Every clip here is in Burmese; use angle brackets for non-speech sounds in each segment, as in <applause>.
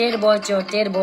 तेर बो चो तेर बो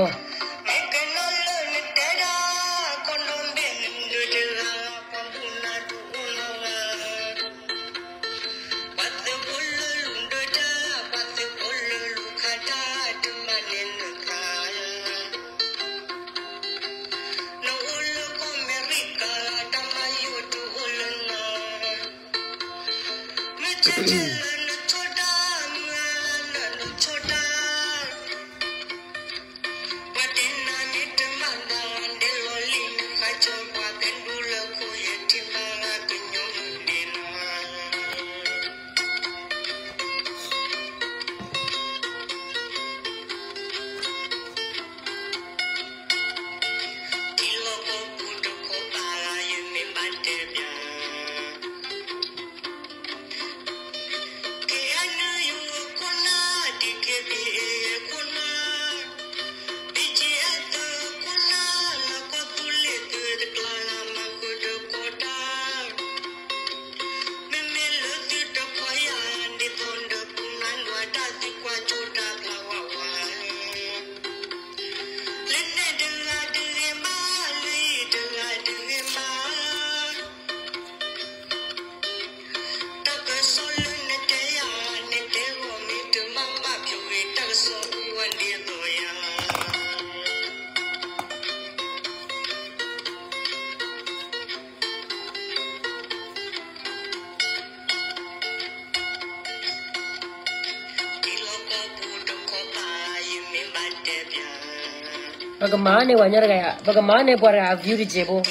ပကမာနေဝညရကရပကမာနေပွားရဗျူရီဂျေဘော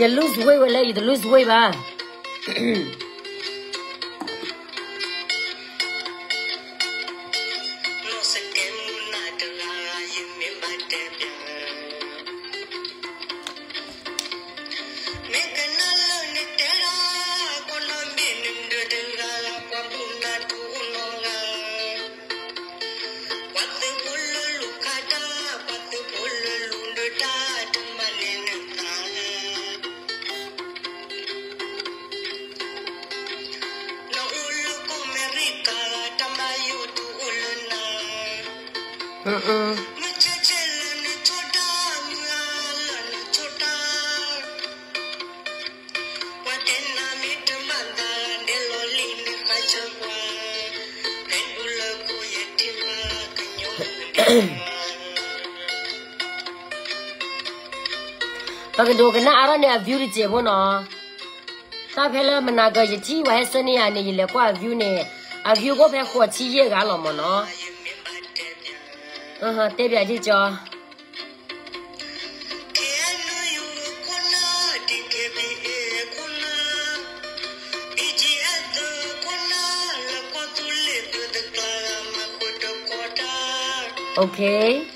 You lose weight, le, you lose hueva. <clears throat> 阿牛的结婚咯，他拍了们那个一 T，我还生日啊，你一来夸阿牛呢，阿牛我拍国企一个阿老么咯，嗯哼，代表就交。OK。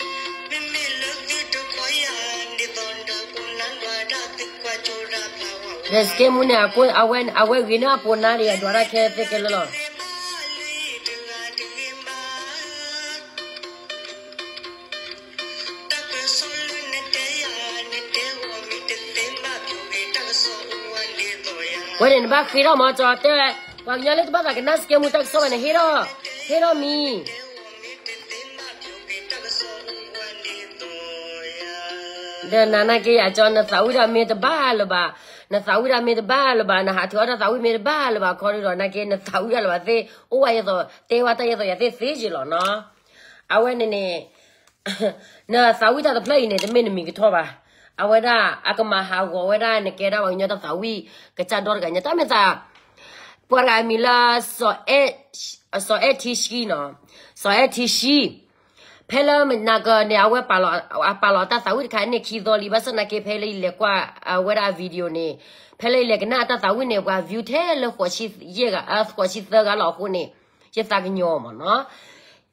Neske mune ako awen awe gina apo nari adwara ke peke lolo. Wale ni bak hero ma chote. Wag nyale tu bak naske mutak so ne hero. Hero mi. The nana ke ya chon na sauda me the ba lo ba. na sawira me ba lo ba na ha thora sawi me ba lo ba khori ro na ke na sawira lo ba te o wa ye so te wa ta ye so ya te se ji lo no a we ne ne na sawira the play ne the me mi ki tho ba a we da a ka ma ha go we da ne ke da wa nyo ta sawi ka cha dor ga nya ta me ta pora mi la so e so e ti shi no so e ti shi พลมันนักเนี่ยเอาไปปลอดปลอดแต่สาวนี่คิดอลีบัสนักเพลีเล็กว่าเวลาวิดีโอนี่พลีเล็กน่าแต่สาวนี่ว่าวิวเทลหัวชิเยกอ่ะหัวชิเซกันหลอกคนนี่ยศักดิ์ยอมนะ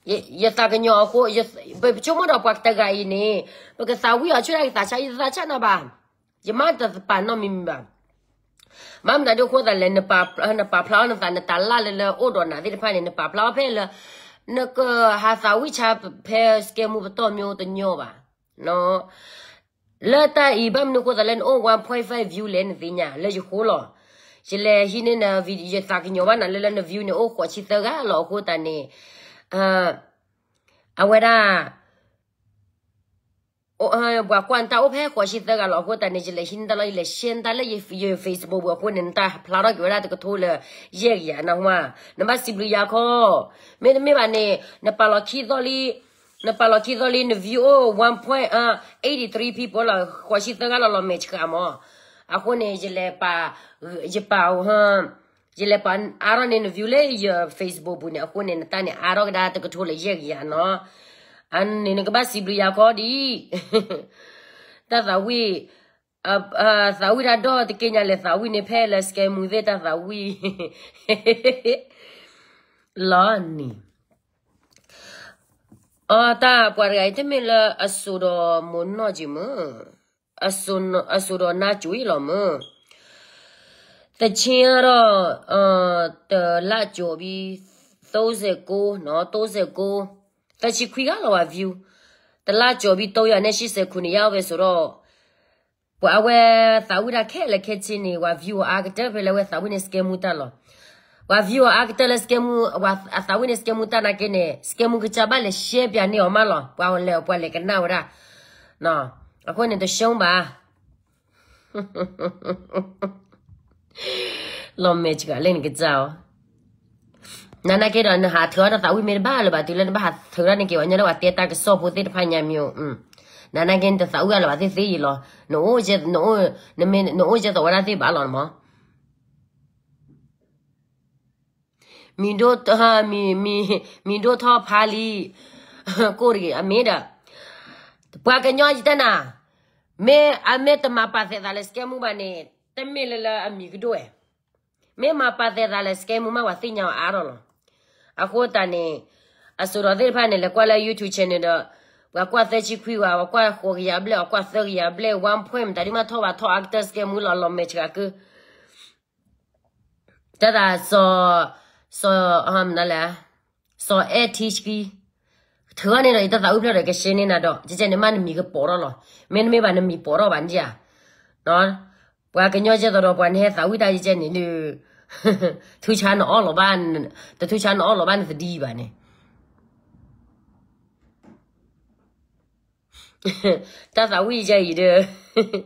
ยยศักดิ์ยอมคุยยไปช่วยมาดอกพักตะไกนี่พวกสาวนี่เอาช่วยได้สาชายสาชานะบ้างยมาจะปั่นน้องมิมบ้างมันจะดูคนแต่เล่นปลาเล่นปลาพลอยนั่นแต่ตาล่าเลยเลยโอ้โดนนะที่พายเล่นปลาพลอยเพลเลย那个哈萨维查拍斯给姆不到苗的鸟吧，喏，那他一般那个在那 one point five view 来那怎样，那就好了。现在现在那 video 啥个鸟吧，那那那 view 呢，哦，火气这个老火的呢，呃，啊，我啦。呃，我管他，我拍火气这个老哥，但你就来现在了，来现在了也也 Facebook 我可能打，拉到给他这个头了，也也那话，那么是不是也可？没没把你，那把老气到哩。na palo ki doli na view 1.83 people la kwashi tanga la lo mech ka mo a ko ne je le pa je pa o ha je le pa aro ne view le facebook bu ne ko ne ta ne aro da ta ko thole je ya no อันนี้นก็บ้าสิบริยาก็ดีแต่สาวีเอ่อสาวีระดอติเกญาเลสาวีเนเพลสเกมูเวตาสาวีลอนี่อ๋อตาปวดไงที่มีละอสุรมนนอจิมอสุนอสุรนาจุยลอมแต่เชียรอเอ่อแต่ละจบีโตเซโกเนาะโตเซโก但是亏个了啊 view，但拉脚比都要那些些可能要为说咯，不阿喂，啥为他开了开起呢？我 view 阿个这边了喂，啥为那 scam 的了？我 view 阿个这了 scam，我啥为那 scam 的那个呢？scam 个这边了写边呢好嘛了，不完了不完了个那我啦，那阿个你都想吧，老妹子个，恁个早。nana ke ran ha thora ta wi mer ba la ba tilen ba ha thora ne ke wa nyala wa te ta ke so pu te pha nya myo um nana ke ta sa u la ba te se lo no o je no o ne me no o je ta wa te ba lo ma mi do ta mi mi mi do tha pha li ko ri a me da pa ke nyo ji ta na me a me ta ma pa se da le ske mu ba ne te me le la a mi do e me ma pa se da le ske mu ma wa si nya a ro lo အခုတနေအစရဒေဖာနေလကွာလာ YouTube channel တော့ဝကွာသက်ချီခွေဝဝကွာခိုရဘလဝကွာသရရဘလ1 point ဒါဒီမှာထောဝထော actors ကမူလလောမေချကကတဒါဆိုဆိုဟမ်နလာဆို ATHP ထောနေတော့တဒါဥပလရကရှင်းနေတော့ကြကြနေမနမီကပေါ်တော့မင်းမေဘာနမီပေါ်တော့ဗန်ကြာနော်ဘွာကညောကျတော့ဘွာနေသဝိတာကြီးကျနေလို့呵呵，偷钱的恶老板，这偷钱的恶老板是李白呢？呵呵，<laughs> 但我一见一点，呵呵。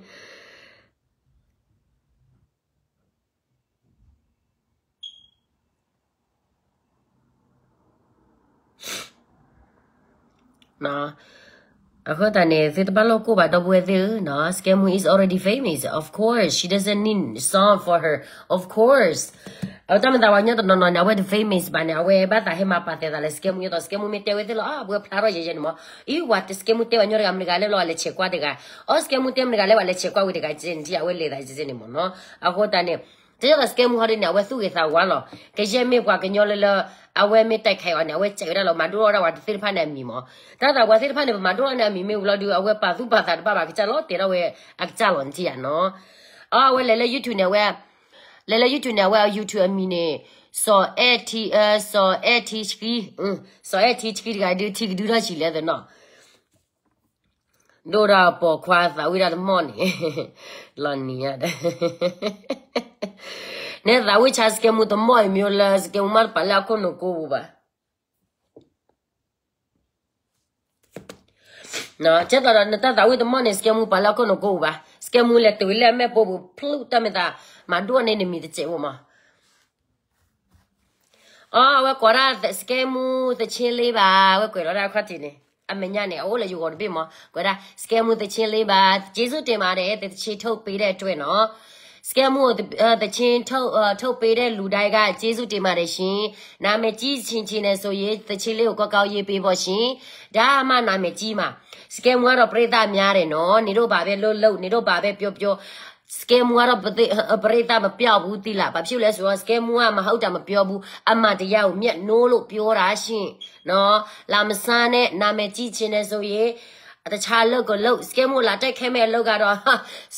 那。အခုတနေစစ်ပလောကိုဘာတော့ဘွေသေးနော် scam who is already famous of course she doesn't need song for her of course အတမတော်ညတော့နော်နော်ဝဲ famous ဘာနေဝဲဘာတာဟမပါတဲ့ဒါလေ scam ညတော့ scam မတဲဝဲတယ်လို့အဘွေဖလာရရဲ့နော်ဤဝတ် scam တဲဝညရအမကလည်းလောလေချေကွာတဲ့က oh scam တဲမကလည်းဝလေချေကွာဝဲတဲ့ကဂျင်ဒီအဝဲလေတာဂျင်နေမနော်အခုတနေတဲ့ scam ဟာနေဝဲသူ့ရဲ့သာဝါလောကရဲ့မေကွာကညောလေလောအဝဲမေတိုက်ခိုင်အောင်အဝဲချေရလောမတူရဝတ်သစ်ဖာနေမီမောတာတာဝါသစ်ဖာနေမတူရနေမီမေဝလာဒီအဝဲပါစုပါသာတပါပါကချလောတေရဝဲအကချလွန်တီရနော်အဝဲလဲလဲ YouTube နေဝဲလဲလဲ YouTube နေဝဲ YouTube အမီနေစော် ATS စော် ATHK စော် ATHK ဒီကဒီတီဒူရရှိလဲတဲ့နော်ဒိုရာပေါ်ခွာသာဝိရမောနေလော်နီရတယ် ne rawi chaske mu to moy miola ske umar pala kono kuba na cheta ra ne ta rawi to mone ske mu pala kono kuba ske mu le tu le me bobu plu ta me ta ma do ne ne mi de che wo ma ah wa kora ske mu de che le ba wa ko ra kha ti ne အမညာနဲ့အိုးလေယူတော်ပြမကွာဒါစကဲမှုတချင်းလေးပါဂျေစုတင်ပါတယ်တချင်းထုတ်ပေးတဲ့အတွက်နော် scam ကိုတချင်းထုတ်ထုတ်ပေးတဲ့လူတိုင်းကကျေးဇူးတင်ပါတယ်ရှင်နာမည်ကြီးချင်းချင်းနဲ့ဆိုရင်တချင်းလေးကိုကောက်ကောက်ရေးပေးဖို့ရှင်ဒါမှနာမည်ကြီးမှာ scam ကတော့ပြိတ္တများတယ်နော်နေတို့ဘာပဲလှုပ်လှုပ်နေတို့ဘာပဲပြောပြော scam ကတော့ပရိသတ်မပြောက်ဘူးတိလားဘာဖြစ်လဲဆိုတော့ scam ကမဟုတ်တာမပြောဘူးအမှန်တရားကိုမျက်နှိုးလို့ပြောတာရှင်နော်လာမစမ်းနဲ့နာမည်ကြည့်ချင်တယ်ဆိုရင်အတခြားလုပ်ကိုလုပ်စကဲမို့လာတိုက်ခဲမဲ့လုပ်ကတော့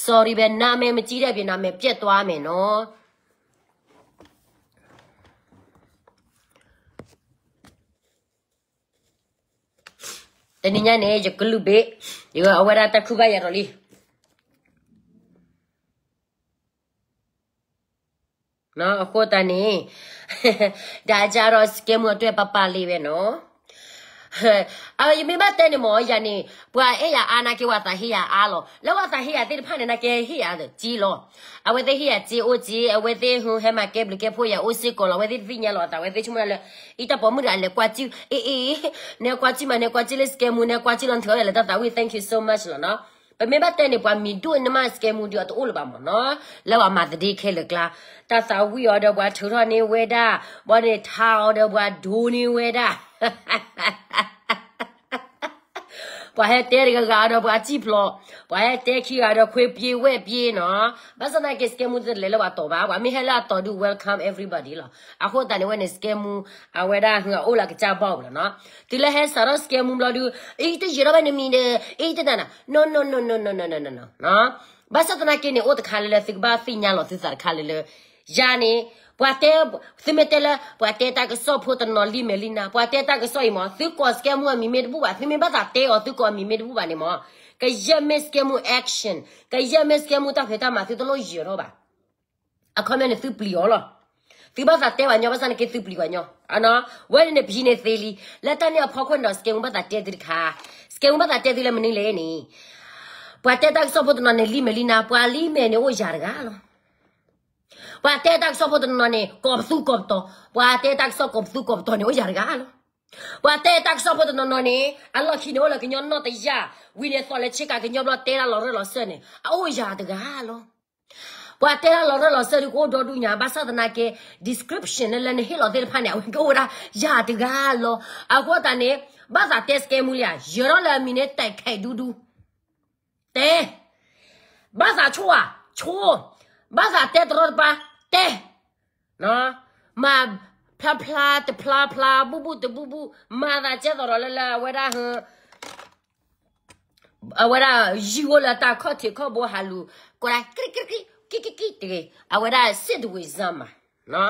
sorry ပဲနာမည်မကြည့်တဲ့ပြင်နာမည်ပြက်သွားမယ်နော်တနင်္ဂနွေရကလူဘေဒီကအဝရတခုပဲရတော့လीနော်အခုတန်နေဒါကြတော့စကဲမို့အတွက်ပပလေးပဲနော်အာယမမတဲနေမောယနေဘွာအေယာအာနာကေဝတာဟီယာအာလောလောဝတာဟီယာတိဖာနေနာကေဟီယာဒဂျီလောအဝေတေဟီယာဂျီအိုဂျီအဝေတေဟူဟဲမကေဘလကေဖိုယာအိုစီကောလောဝေတေဗိညာလောတာဝေတေချုမလောအီတပေါ်မူရာလေကွာချီအေအေနေကွာချီမနေကွာချီလက်စကေမူနေကွာချီလွန်ထောလေတာဝေ thank you so much လောနော်ပမေဘတဲနေပွားမီဒူနမစကေမူဒီအတူလပါမနော်လောအမတတိခဲလကလာတသဝီရောတော့ပွားထူထောနေဝေဒာဘောနေထောင်းတော့ပွားဒူနေဝေဒာဘွားဟဲတဲရကတော့ဘွားကြည့်ဖလို့ဘွားဟဲတဲခီကတော့ခွေပြေဝဲပြေနော်ဘာစနာကစကမှုတဲ့လဲလောတော့ဘာဘွားမိဟလာတော်ဒူ welcome everybody လောအခုတန်ဝဲနေစကမှုအဝဲဒါဟိုအိုလာကချပေါ့လောနော်ဒီလဲဟဲစရစကမှုလောဒူအေးတရဘနေမီနေအေးတနာ no no no no no no no no no နော်ဘာစတနာကိနေအိုတခါလဲသိကဘာသိညာလောသိစားခါလဲယာနေ Poate simetele poate ta so puta no li melina poate ta so i mo tu ko ske mo mi med buba tu mi bata te o tu ko mi med buba ne mo ka jamais ke mo action ka jamais ke mo ta feta ma tu lo jiro ba a come ne tu pliolo tu bata te wa nyo basa ne ke tu pliwa nyo ana wa ne bi ne theli la ta ne pho ko no ske mo bata te dir kha ske mo bata te dir le mni le ni poate ta so puta no ne li melina poali me ne o jargalo Pues te tak so foto no ne kopsu kopto. Pues te tak so kopsu kopto ne oyar galo. Pues te tak so foto no ne Allah ki ne ola ki nyon no te ya. We ne so le chica ki nyon no te la lo re lo sene. Oyar de galo. Pues te la lo re lo sene ko do dunya basada na ke description le ne hilo del pane awi ko ora ya de galo. Agota ne baza teske mulia. Jero la mine te kai dudu. Te. Baza chua. Chua. vas a te tropa te no ma pla pla te pla pla bu bu te bu bu ma da che do la la we da ha awara jigo la ta kho te kho bo halu ko la kri kri kri ki ki ki te awara sit we zama no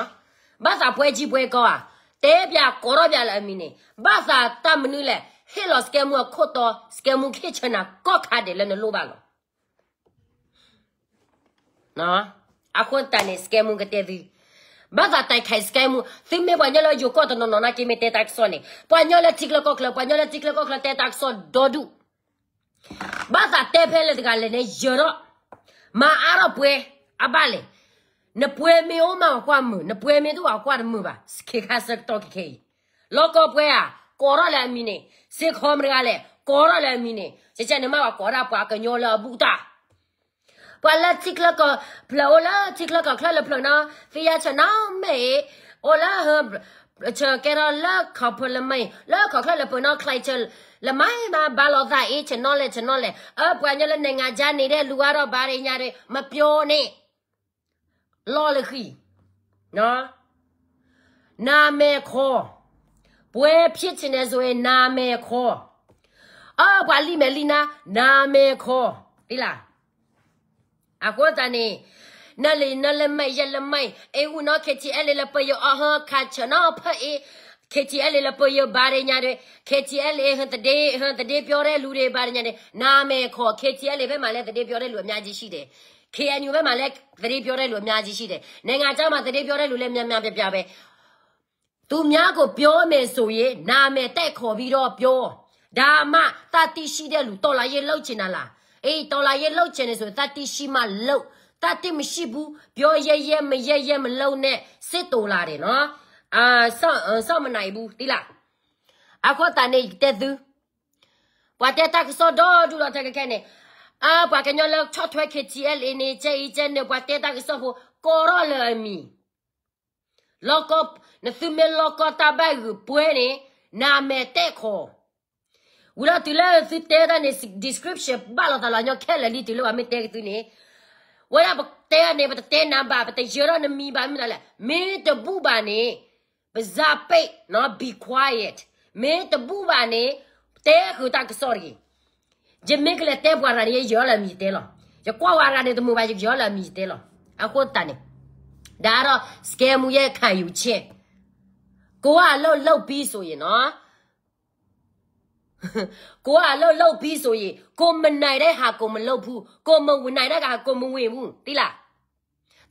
vas a pwe ji pwe ko a te bia ko ro bia la mine vas a ta mnu le helos ke mu kho to ske mu ke chana ko kha de le no lo ba lo နော်အခွန်တန်နေစကဲမှုကတဲ့ဒီဘာသာတိုက်ခိုင်စကဲမှုသင်မေပညာလယိုကောတနနနာကိမတေတက်ဆွန်နေပညာလတိကလကောကလပညာလတိကလကောကလတေတက်ဆွန်ဒေါ်ဒူဘာသာတေဖဲလက်တကလည်းနေရောမာအာရပွဲအဘလေနပွဲမေဩမကွာမနပွဲမေတို့ကွာမပါစခေခါစက်တော့ခေလောကပွဲဟာကောရလည်းမီနေစေခေါမရကလည်းကောရလည်းမီနေစကြနမကကောရပွားကညောလဘူးတာ不啦吃那个不啦我啦吃那个快乐不啦非要吃脑梅我啦和不吃给他乐烤不啦梅乐烤快乐不啦快吃啦梅嘛把老大一吃脑嘞吃脑嘞啊不然就恁阿家你的路啊到巴黎伢的没标呢老了去喏那没烤不会撇起那做那没烤啊不里面里那那没烤对啦。အခုတနေ့နလေနလမိုင်ရလမိုင်အေဦးနော် KTL လပယအဟခါချနော်ဖအေ KTL လပယဘာရညာတွေ KTL ဟန်တဒေဟန်တဒေပြောတဲ့လူတွေဘာရညာတွေနာမယ်ခေါ် KTL ဘက်မှာလည်းတဒေပြောတဲ့လူအများကြီးရှိတယ် KNU ဘက်မှာလည်းတဒေပြောတဲ့လူအများကြီးရှိတယ်နိုင်ငံခြားမှာတဒေပြောတဲ့လူလည်းများများပြပြပဲသူများကိုပြောမယ်ဆိုရင်နာမယ်တက်ခေါ်ပြီးတော့ပြောဒါမှတတိရှိတဲ့လူတော်လာရေလောက်ချင်တာလား哎，哆啦 A 漏钱的时候，他的西马漏，他的么西部表爷爷么爷爷么漏呢？是哆啦的呢？啊，上嗯上么哪一部对啦？啊，我打那一袋子，我带他去扫到住了这个看呢。啊，我跟人家吃脱 KTL 呢，这一阵呢，我带他去扫货，搞了了米。lock up na fume lock up ta bag pwene na metekho Ula tila tera ne description bala tala nyo kela ni tilo ame tek tu ne. Wala ba tera ne bata te namba bata jero ne mi ba mi la. Me te bu ba ne. Bazape no be quiet. Me te bu ba ne. Te ku ta sorry. Je me kle te bwa ra ne yo la mi te lo. Je kwa wa ra ne te mu ba yo la mi te lo. A ko ta ne. Da ro scam ye kan yu che. Ko a lo lo bi so yin no. ကိုကလှုပ်လှုပ်ပြီးဆိုရင်ကိုမနိုင်တဲ့ဟာကိုမလှုပ်ဘူးကိုမဝင်နိုင်တဲ့ဟာကိုမဝင်ဘူးတိလား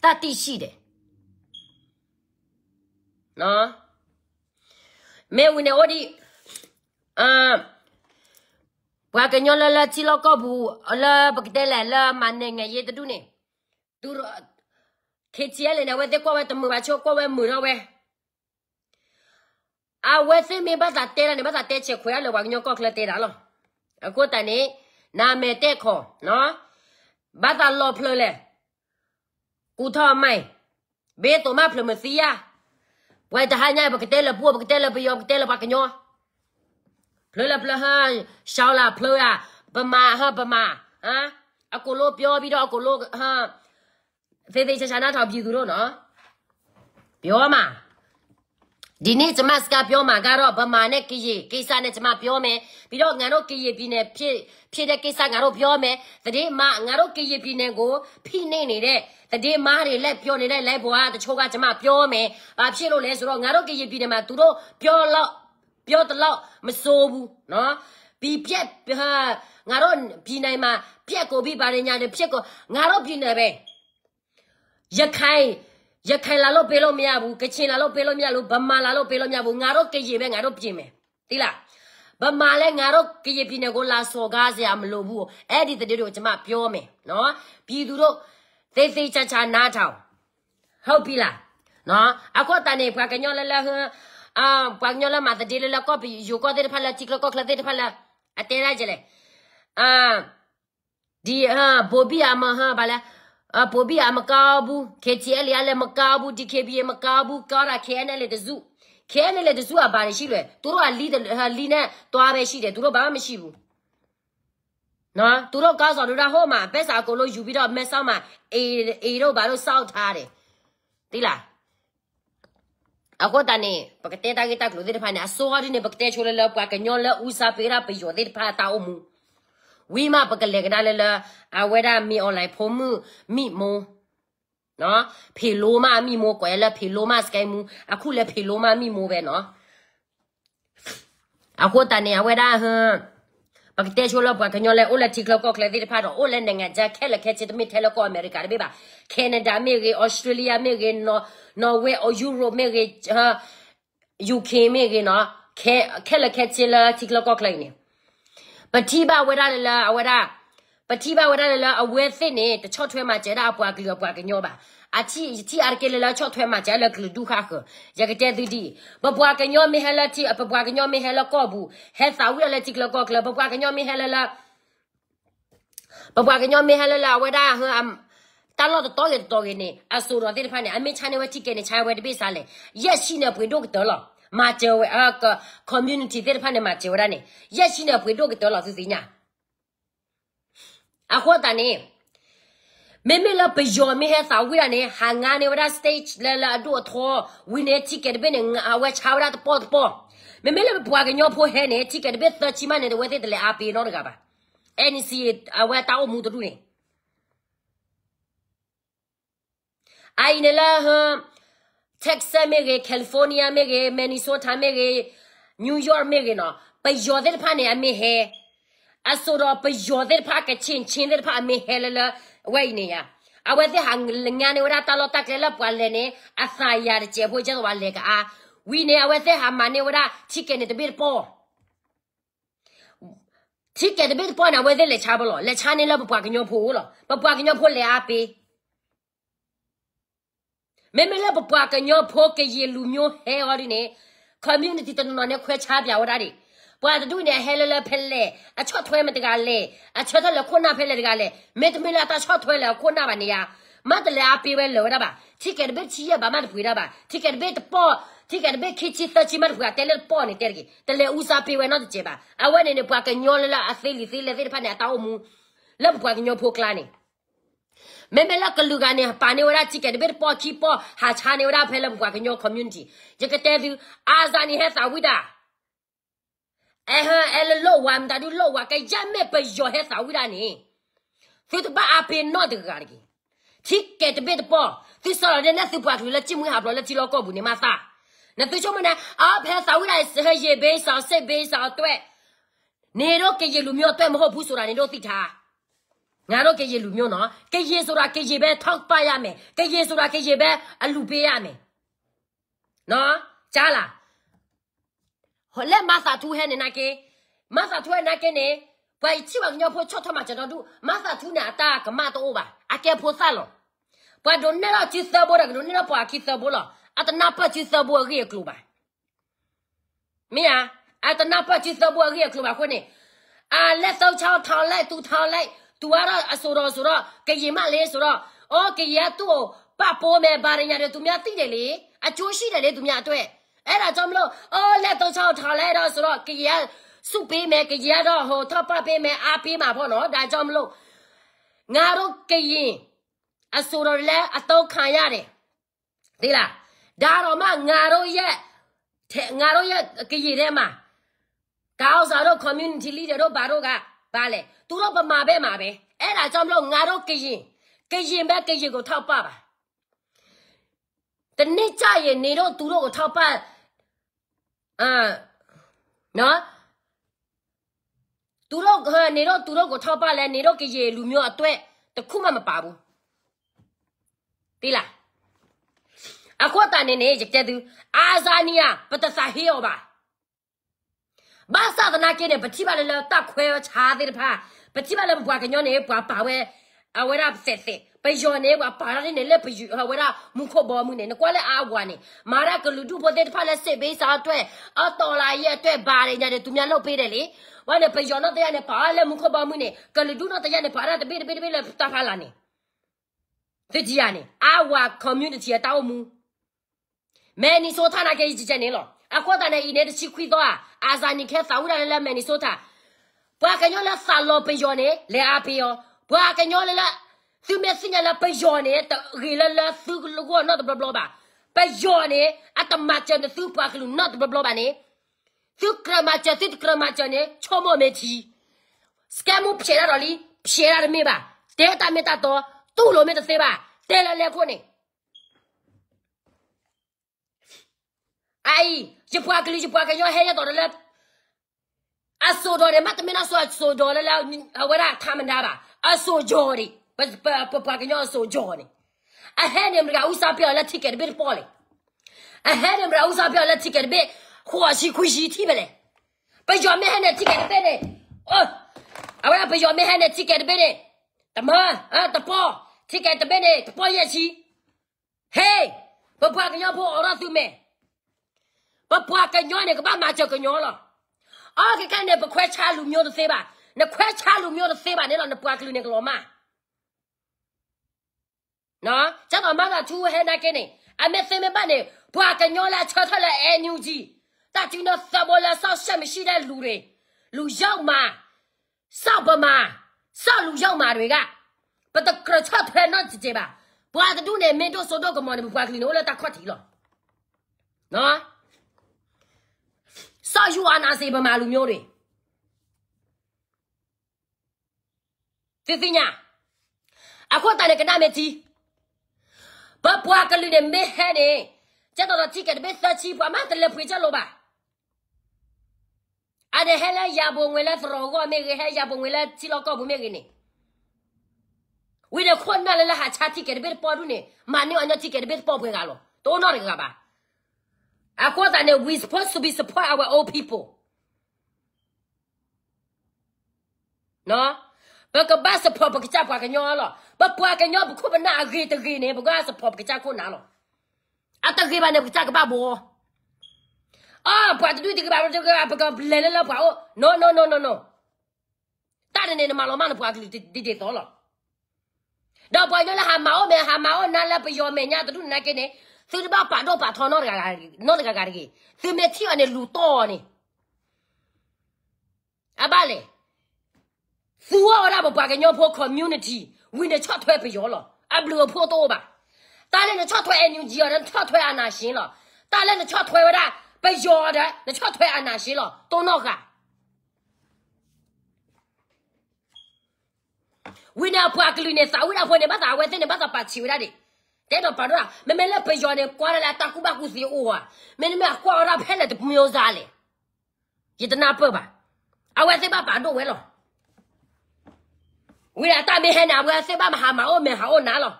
တတိရှိတယ်နော်မဲဝင်နေဟိုဒီအမ်ဘာကညောလာလာချီလောက်ကဘူးအလာပကတဲ့လာလာမနေငရေတူနေသူခေချီရလေနဝဲတဲ့ကွာဝဲတမဘာချိုကွာဝဲမူရဝဲ à a wese mi ba za tera ni ba za te che là le wang nyoko khle tera lo à cô ta này na mẹ te kho nó bắt za lo phle le ku tho mai be to ma phle ma si ya wa ta ha nyai ba ke te là pu ba ke te là ba yo ke te le ba ke nyo phle le phle ha shao la phle ya ba ma ha ba ma ha a ko lo pyo bi do a ko lo ha mà ဒီနေ့ကျမစကားပြောမှာကတော့ဗမာနဲ့ကရေကိစ္စနဲ့ကျမပြောမယ်ပြီးတော့ငါတို့ကရေပြည်နယ်ဖြစ်ဖြစ်တဲ့ကိစ္စငါတို့ပြောမယ်တတိမငါတို့ကရေပြည်နယ်ကိုဖိနှိပ်နေတဲ့တတိမတွေလက်ပြောနေတဲ့လက်ဘွားတချို့ကကျမပြောမယ်ဘာဖြစ်လို့လဲဆိုတော့ငါတို့ကရေပြည်နယ်မှာသူတို့ပြောတော့ပြောတော့မစိုးဘူးနော်ပြီးပြက်ငါတို့ပြည်နယ်မှာပြက်ကိုပြီးပါတယ်ညာတယ်ဖြစ်ကိုငါတို့ပြည်နယ်ပဲရခိုင်ရခိုင်လာလို့ပေးလို့မရဘူးကချင်လာလို့ပေးလို့မရလို့ဗမာလာလို့ပေးလို့မရဘူးငါတို့ကရင်ပဲငါတို့ပြင်မယ်သိလားဗမာလဲငါတို့ကရင်ပြည်နယ်ကိုလာစော်ကားစရာမလိုဘူးအဲ့ဒီတတိတို့ကျွန်မပြောမယ်နော်ပြည်သူတို့သေသေးချာချာနားထောင်ဟုတ်ပြီလားနော်အခုတန်နေပကညောလလဟအာပကညောလမတတိလလကောပီယူကောတဲ့ဖလာတိကလကောကလတဲ့ဖလာအတဲရကြလေအာဒီဟာဘိုဘီအမဟာဘာလဲအပိုဘီအမကာဘူး KTL ရလည်းမကာဘူး DKB မကာဘူးကာတာ KNL တစု KNL တစုကဘာတွေရှိလဲသူတို့ကလီလီနဲ့တွားပဲရှိတယ်သူတို့ဘာမှမရှိဘူးနော်သူတို့ကောက်ဆောင်တို့ကဟိုမှာပက်စာကိုလို့ယူပြီးတော့မက်ဆောက်မှာအေအေတို့ဘာလို့စောက်ထားတယ်သိလားအခုတနေ့ပကတဲ့တာကတကလို့ဒီဖာနေအစိုးရဒီနေပကတဲ့ချိုလဲလောက်ပကညောလဲဦးစားပေးရပျော်ဒီဖာတာအမှုวิมาปกเล็กได้เลยละเอาไว้ได้มีออนไลน์พมือมีโม เนาะผีโลมามีโมกว่าและพผีโลมาสกายมูอะคู่ลพผีโลมามีโมเวเนาะอะคู่ตาเนี่ยเอาไว้ได้ฮะปกติชัวร์แล้วปกติย้อนเลยโอ้ละทิกเลาก็เคลดผพาราโอ้ละเนี่ยงจะแค่ละแค่จะต้องมีเทเลก็อเมริกาได้บ้าแคนาดาเมริกออสเตรเลียเมริกนอนอร์เวย์อยุโรปเมริกฮะยูเคเมริกเนาะแค่แค่ละแค่จะละทิกเลาก็เคลเนี่ยဘတိဘဝရလလအဝရဘတိဘဝရလလအဝဲသိနေတချော့ထွဲမှာကျတာပွားကလေးပွားကညောပါအချီချီအရကလေးလချော့ထွဲမှာကျလကလူဒုခခရကတဲ့ဒီဒီဘပွားကညောမီဟလတီအပပွားကညောမီဟလကောဘူးဟဲသာဝရလတီကလကောကလဘပွားကညောမီဟလလဘပွားကညောမီဟလလအဝဒါဟမ်အမ်တလောတော့တော့ရတော့ရနေအဆူရောဒီဖာနေအမေချာနေဝတီကနေချာဝတီပေးစားလေယက်ရှိနေပွင့်တော့တော်လော马蕉为那个 ah, community 这里放的马蕉了呢，也是呢会多给多老师怎样？啊，或者呢，妹妹了不要，妹还啥为了呢？还俺呢为了 ah, stage 来了多拖，为呢 ticket 被呢啊为炒了的爆的爆，妹妹了不要给娘破黑呢 ticket 被十几万呢都为这的来阿皮弄的干吧？哎，你是啊为打我木头路呢？哎，你了哈？Texas မေရေ California မေရေ Minnesota မေရေ New York မေရေနော်ပယောတဲ့ဖာနေအမေဟဲအဆိုတော့ပယောတဲ့ဖာကချင်းချင်းတဲ့ဖာအမေဟဲလလဝိုင်နေရအဝဲတဲ့ဟန်ငါနေဝရတလောတက်လေလပွာလေနေအစာရတဲ့ချေဖို့ကျတော့လေကအာဝီနေအဝဲတဲ့ဟာမနေဝရချစ်ကနေတပိပေါ် Ticket bit point away the le chabolo le chane la bwa gnyo phulo bwa gnyo phol le api မေမေလည်းပပွားကညောဖို့ကရေလူမျိုးဟဲဟောဒီနေ community တနော်နဲ့ခွဲခြားပြဝတာဒီပွားတူနေဟဲလလဖဲလေအချော့ထွဲမတကလေအချော့တော့လခုနာဖဲလေတကလေမေတမီလာတချော့ထွဲလေခုနာပါနေရမတ်လေအပြေပဲလောရပါ ticket ဘက်ချီရပါမတ်ဖွေရပါ ticket ဘက်ပေါ် ticket ဘက်ခီချီသချီမတ်ဖွေတယ်လေပေါ်နေတယ်ကြီးတလေဦးစားပြေဝဲတော့ကြပါအဝဲနေနေပွားကညောလလအသေးလီသေးလေသေးဖက်နေအတောင်းမူလက်ပွားကညောဖိုကလာနေ memela kalugane pane ora ticket ber po chi po ha chane ora phelam kwa kanyo community jekate du azani he sa wida ehe ele lo wam da du lo wa kai jame pe yo he sa wida ni tu tu ba ape no de gargi ticket ber po tu sala ne na su pa tu la chi mu ha bro la chi lo ko bu ni ma sa na tu cho mo na a phe sa wida se he ye be sa se be sa twe နေတော့ကြည်လူမျိုးအတွက်မဟုတ်ဘူးဆိုတာနေတော့သိထားညာတော့ကေကြီးလူမျိုးနော်ကေကြီးဆိုတာကေကြီးပဲထောက်ပါရမယ်ကေကြီးဆိုတာကေကြီးပဲအလူပေးရမယ်နော်ကြားလားဟိုလက်မဆာထူးဟဲနေနာကေမဆာထူးဟဲနာကေနေဘယ်ချိမငေါဖို့ချော့ထမကျွန်တော်တို့မဆာထူးနေအတားကမတော့ဘာအကေဖို့ဆလောဘာဒုန်နေတော့ချစ်စဘောရကနုန်နေတော့ပွားချစ်စဘောလောအတနာပချစ်စဘောရေကလူပါမိယာအတနာပချစ်စဘောရေကလူပါခွနေအာလက်စောက်ချောင်းထောင်းလိုက်သူထောင်းလိုက်သူကတော့အဆိုတော်ဆိုတော့ကရင်မလေးဆိုတော့အော်ကရင်ကသူ့ကိုပပိုးမယ်ဗာရညာတယ်သူများသိတယ်လေအချိုးရှိတယ်လေသူများအတွက်အဲ့ဒါကြောင့်မလို့အော်လက်တော့ချောက်ထားလိုက်တော့ဆိုတော့ကရင်စုပေးမယ်ကရင်တော့ဟိုထောက်ပပေးမယ်အားပေးမှာပေါ့နော်ဒါကြောင့်မလို့ငါတို့ကရင်အဆိုတော်လည်းအတော့ခံရတယ်သိလားဒါတော့မှငါတို့ရဲ့ငါတို့ရဲ့ကရင်ထဲမှာကောင်းစားတော့ community leader တို့ဘာတို့ကဘာလဲသူတို့ဗမာဘက်မှာပဲအဲ့ဒါကြောင့်မလို့ငါတို့ကရင်ကရင်ဘက်ကရင်ကိုထောက်ပပါတနေ့ကြရင်နေတော့သူတို့ကိုထောက်ပအာနော်သူတို့ကနေတော့သူတို့ကိုထောက်ပလဲနေတော့ကရင်လူမျိုးအတွက်တခုမှမပါဘူးတိလားအခုတန်နေနေကြတဲ့သူအာဇာနီးယားပတ္တစာဟေယောပါ妈嫂子那今天不起码的了，大块要叉子的怕，不起码的不管个娘的管把位，啊为了塞塞，不娘的管把那的了不有，为了门口保姆的，那管了阿管呢，妈那个路主不在怕那设备啥对，啊到了也对，把人家的对面老背的哩。我那不要那得样的，跑了门口把门呢，隔了多那得样的，跑了的，别的别的别的，打翻了呢。这几样呢？Our community 也倒木。没你说他那个一直讲你了，akota na ine chi kwido a azani ke faura le Minnesota bwa kanyo la salo pejone le apio bwa kanyo la su me sinya la pejone ta gila la su lugo not blah blah ba pejone atamache ne su pa klu not blah blah ba ne su kramache su kramache ne chomo me ti scamu pchera roli pchera me ba data me ta to tu lo me ta se ba te la le ko ne ai Je pourrais que je pourrais que yo hey to le aso do de mat mena so aso do le la awara thamanda ba aso jori bas pa pa que yo aso jori a hen em ga usa pia la ticket bir pole a hen em ga usa pia la ticket be khwa shi khu shi ti bele pe yo me hen ticket be ne o awara pe yo me hen ticket be ne tama a tapo ticket be ne tapo ye shi hey papa que yo po ora tu me 把锅给娘那个，把妈交给娘了。啊，给看那不快车路苗的塞吧，那快车路苗的塞吧，你让那锅给那个老妈。喏，今老妈妈就还拿给你，俺没准备把你不给娘来吃吃了，挨牛鸡。大舅娘说：“我来烧什么西的卤的，卤羊肉嘛，烧不嘛，烧卤羊肉对不？把那锅炒菜弄几只吧。把给都来没多少到个嘛，你不管给你，我来打快递了。喏。”စာယူအာနာစေဗမာလူမျိုးတွေသိသိညာအခေါ်တဲ့ကနာမတီဘပွားကလေးနဲ့မဲဟဲနေကျတော့တိကတ်ဘက်သချီပွားမတလေဖွေးကြလို့ပါအဒဟဲလာရဘုံဝဲလာသရောကမေရဟဲရဘုံဝဲလာချီလောကဘုမေရနေဝိရခွန်နာလလာဟာချာတိကတ်ဘက်ပေါ်ဒုနေမာနေအညတိကတ်ဘက်ပေါ်ဖွေးကလို့တော့နော်ရကပါ I thought that we're supposed to be support our old people. No? But i sa pop ka the people who are not. ka nyob ko ba na agri ta gri ne ba sa pop ka chako na lo. Ata the ba ne ka chaka ba bo. Ah, pa ta du ti ba ba ka do ka le le la pa o. No no no no no. Ta the ne ma lo ma na pa ka di di to lo. Da the people who are not. me 走吧，搬到巴塘那那个，那那个那里去，走那梯上的路多呢？阿爸嘞，是我我那不八个娘婆 community，为了抢腿不要了，阿不老婆道吧？大人的抢腿俺牛几啊？那抢腿俺难行了。大人的抢腿不的被压着，那抢腿俺难行了，到哪去？为了过个绿色，为了过那巴子卫生的巴子把钱有的。Te no parla, me me le pejo de kwara la taku ba kusi uwa. Me ni me akwa ora pele te pumi ozale. Jita na pepa. Awe se ba padu welo. Wi la ta mi hene awe se ba ma hama o me ha o nalo.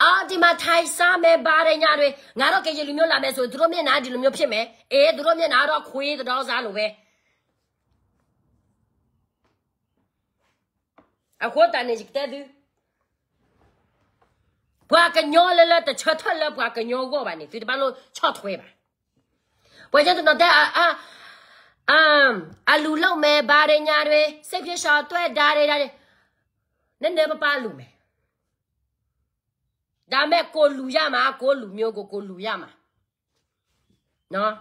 A di ma thai sa me bare nyare. Nga ro keje lumio la meso, duro mi na di lumio pshe me. E duro mi na ro kwe do do zalo we. A kota ne jikte du. ဘွာကညောလဲလဲတချတ်ထွက်လဲဘွာကညောကိုပါနေသူတပါလို့ချော့ထွေးပါဘွာကျတော့တဲ့အာအာအမ်အလူလုံးမဲဘာတွေညာတွေစိတ်ဖြစ်ရှော်တွေ့ဓာတွေဓာတွေနည်းနည်းပပလူမယ်ဒါမဲ့ကိုလူရမှာကိုလူမျိုးကိုကိုလူရမှာနော်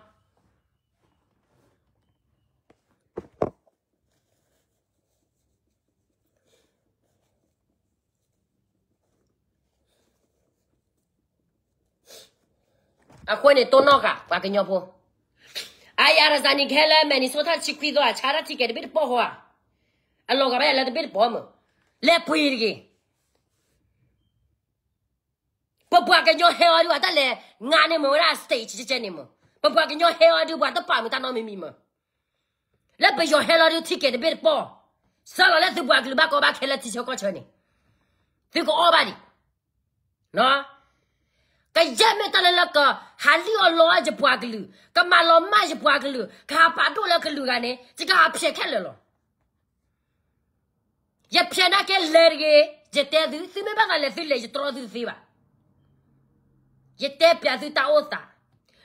akwene tonoka wakinyopo ayara zani khela meni sotha chikwido achara tiket bit pohwa aloga ba la bit bom le puirgi papua ke nyo he adu atale ngane mo ra stage je je nimo papua ke nyo he adu ba ta pa mi ta no mi mi ma le pe yo he adu tiket bit po sala le tu ba glu ba ko ba khela ti choko choni tu ko obadi no ก็ยังไม่ตลละก็ฮันลี่อลอจะปวกลือก็มาลอมาจะปวกลือก็ปัดูละกลือกันเนี่ยจะก็เพี่แค่เลยล่ะยัาเพี่นะแค่เลยเกจะเตะดูสิไม่บัางอะซรสิเลยจะตรอดูสิวะังเตะเปียสิตาโอตา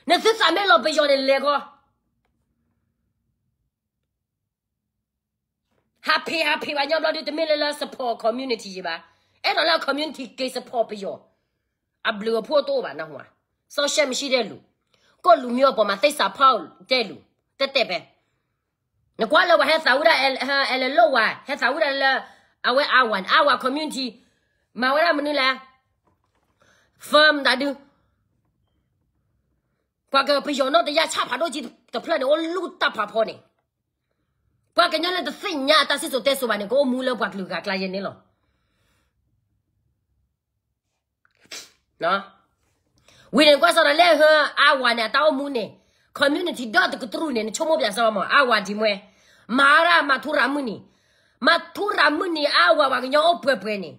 เนี่ยสิสามไม่ลอไปย้อนเลยก็ฮับปี่ฮับปี่วันย้เราดูทต่มีเลยละสปอร์ตคอมมูนิตี้ใช่หะเออเราอมมูนิตี้เกย์ s ปอร์ r ไปย้อนအဘလူဖို့တော့ပါနော်ဟွာဆောရှယ်မရှိတဲ့လူကိုလူမျိုးပေါ်မှာသိစာဖောက်တဲ့လူတက်တက်ပဲနကွာလောဟဲသာဝရအဲလလောဝဟဲသာဝရလအဝဲအဝန်အဝါ community မဝရမနူလာ firm ဒါဒူဘာကပျော်နော်တရားချဖာတော့ကြည့်တဖလက်တော့လူတပ်ဖာဖို့နေဘာကညလည်းသိညာတဆစ်ဆိုတဲဆိုပါနေကိုမူလဘွားကလူကကလာရနေလောနော်ဝီရင်ကွာဆော်လဲဟအာဝါနဲ့တောင်းမှုနဲ့ community dot ကထရူနဲ့ချုံမပြဆော်မအာဝါဒီမွဲမာရာမထူရာမှုနီမထူရာမှုနီအာဝါဝါညောပွဲပွဲနေ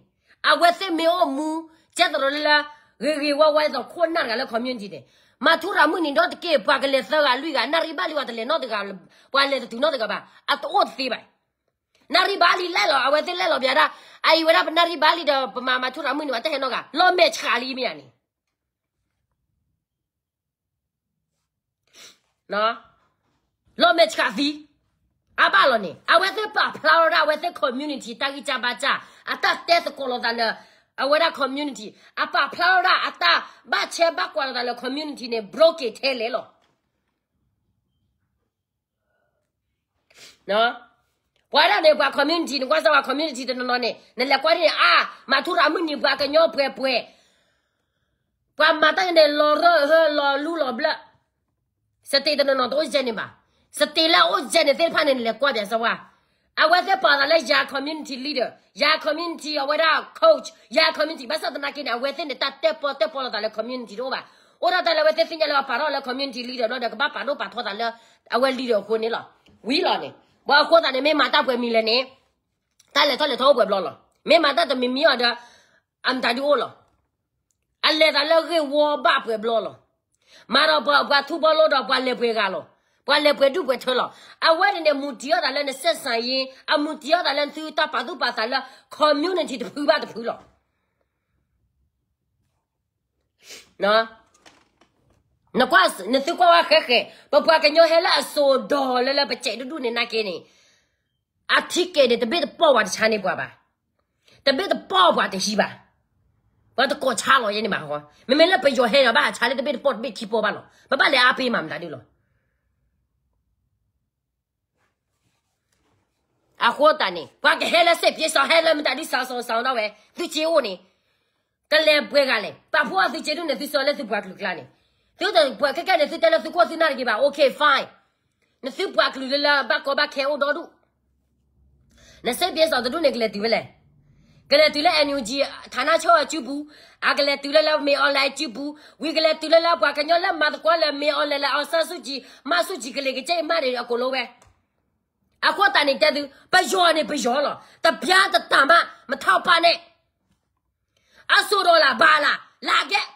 အဝဲစမေအမှုကျက်တော်လာရေရေဝဝဲတော့ခွန်းနာကလည်း community တဲ့မထူရာမှုနီတော့တကေပါကလေးဆော်ကလူကနာရီပါလူကတလေနော်တကပါလေတူနော်တကပါအတော့သေးပါနာရီဘာလီလဲလောအဝဲသိလဲလောဗျာဒါအိုင်ဝရပနာရီဘာလီတော့ပမာမထူရမှုနေဝတဲ့ဟဲ့နော်ကလောမဲချာလီမြန်နေနော်လောမဲချာသီအဘလောနေအဝဲသိပါဖလာရအဝဲသိ community တာကြီးချပါချအတတဲ့ကိုလောတဲ့ awara community apa plaura ata ba che ba kwa la community ne broke thelelo no Kwara ne kwa community ni kwanza wa community tena none. Na la kwari ah matura muni ba ka nyo pwe pwe. Kwa mata ne lo ro he lo lu lo bla. C'était tena no dos jene ba. C'était là au jene tel pa ne le kwa bia sawa. I was a part of your community leader, your community or without coach, your community. Basta tena kina within the tap po tap po la community roba. Ora tala within ya la parole community leader no de ba pa no pa toda la awel leader ko ne la. Oui la ne. ba kota ne me mata kwe mile ne tale tole to kwe blolo me mata to mi mi oda am tadi olo alle da le ge wo ba kwe blolo mara ba ba tu bolo da ba le kwe galo ba le kwe du kwe tolo a wani ne muti oda le ne sesan yin a muti oda le tu ta pa du pa ta la community de pu ba de pu lo na na kwas na ti kwa wa khekhe papa ke nyo hela so do le le pache du du ne na ke ni a thike de be de po wa de chane bwa ba de be de po wa de shi ba ba de ko cha lo ye ni ma ho me me le pe yo hela ba cha le de be de po be ki po ba lo ba ba le a pe ma ma da di lo a ho ta ni ba ke hela se pye so hela ma da di sa so sa na we tu chi wo ni ကလေးပွဲကလေးပပူအစီချေတုနဲ့သူစော်လက်သူဘွားကလူကလာနေသူတို့ဘွယ်ခက်ခက်နဲ့စစ်တယ်လို့သူကစဉ်းစားနေကြပါ okay fine နစုပွားကလူလလာဘကောဘခဲအိုတော်တို့နစက်ပြေဆောင်တို့နေကလေးတူလေကလေးတူလေအန်ယူဂျီဌာနချုပ်အကျူဘူးအကလေးတူလေလမေအွန်လိုင်းကျူဘူးဝီကလေးတူလေလဘွားကညောလမတ်ကွာလမေအွန်လိုင်းလာအောင်ဆဆုကြီးမဆုကြီးကလေးကကြိတ်မရအကိုလိုပဲအခေါ်တန်နေတဲ့သူပယောနဲ့ပယောလားတပြားတတမမထောက်ပါနဲ့အဆူတော်လားဘာလားလာခဲ့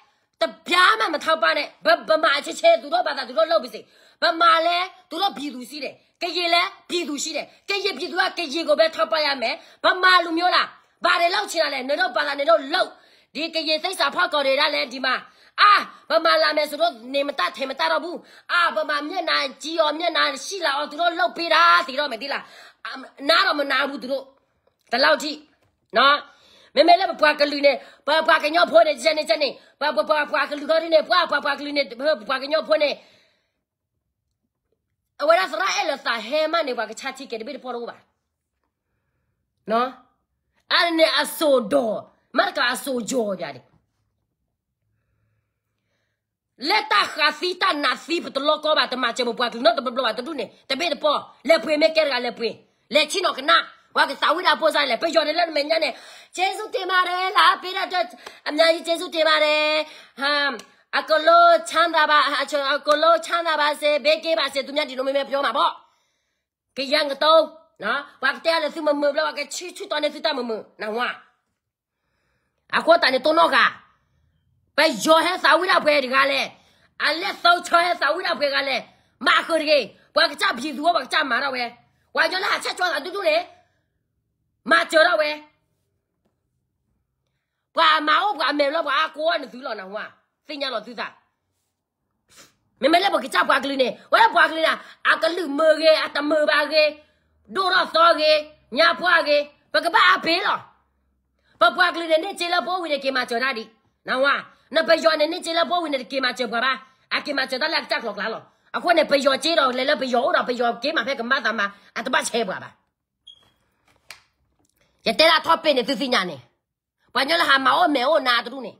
တပြားမှမထောက်ပါနဲ့ဘဗမာချေချေသူတို့ဘာသာသူတို့လုပ်ပြီစေဗမာလဲသူတို့ပြည်သူရှိတယ်ကရင်လဲပြည်သူရှိတယ်ကရင်ပြည်သူကကရင်ကိုပဲထောက်ပါရမယ်ဗမာလူမျိုးလားဘာတွေလောက်ချင်တာလဲနေတော့ဘာသာနေတော့လောက်ဒီကရင်စိတ်စာဖောက်ကော်တွေကလည်းဒီမှာအာဗမာလာမယ်ဆိုတော့နေမတထင်မတတော့ဘူးအာဗမာမျက်နှာကြီးရောမျက်နှာရှိလာအောင်သူတို့လှုပ်ပေးတာသိတော့မယ်ဒီလားနားတော့မနာဘူးသူတို့ဒီလောက်ထိနော်မေမေလည်းပွားကလူနဲ့ပွားပွားကညောဖိုးနဲ့ဇနေဇနေပွားပွားပွားပွားကလူခေါ်နဲ့ပွားပွားပွားကလူနဲ့ပွားကညောဖိုးနဲ့အဝရစရာအဲ့လသာဟဲမနေပွားကချာတိကတပိပေါ်လို့ပါနော်အဲ့နဲ့အဆိုဒေါ်မတ်ကအဆိုဂျော်ကြတယ် Leta jacita nací, pero lo coba, te mache, me puedo, no te puedo, te dune, te pide po, le pue, me carga, le pue, le chino que na, ဝါကတာဝိတာပို့ဆိုင်လဲပေကျော်နေလက်မယ်ညနဲ့ဂျေစုတင်ပါတယ်လားပေးတဲ့အတွက်အများကြီးဂျေစုတင်ပါတယ်ဟမ်အကလိုချမ်းသာပါအချောအကလိုချမ်းသာပါစေဘေးကင်းပါစေသူများဒီလိုမျိုးပဲပြောမှာပေါ့ခရံကတော့နော်ဘာတဲ့လဲသူမမဘလောက်ကချီချူတော်နေသူတမမနော်ဝါအခေါ်တန်တော့နောကပဲကျော်ဟဲသာဝိတာဖွဲဒီကလဲအလက်သောချောဟဲသာဝိတာဖွဲကလဲမအခေါ်ရေဘာကချပြီသူဘာကချမှာတော့ပဲဝါကျော်လာချက်ချောတာတူတူလေ mà chờ đâu bé quả máu quả mềm lo quả cua nó thứ lò nào hoa sinh nhà lò thứ giả mình mới lấy một cái chạp quả cái này quả quả cái này à cái lử mơ ghê à ta mơ ba ghê đồ đó to ghê nhà qua ghê và cái ba à bé lò và quả cái này nên chơi là bố này kia mà chờ ra đi nào hoa à? nó bây giờ nên chơi là bố này kia mà chờ quả ba à kia mà chờ ta là chắc lọt lá lò à quan này bây giờ chơi rồi lấy là bây giờ rồi bây giờ kia mà phải cầm ba tầm mà à tụi ba chơi quả ba ya tela thope ne sisi nyane banyo la hama o me o na tru ne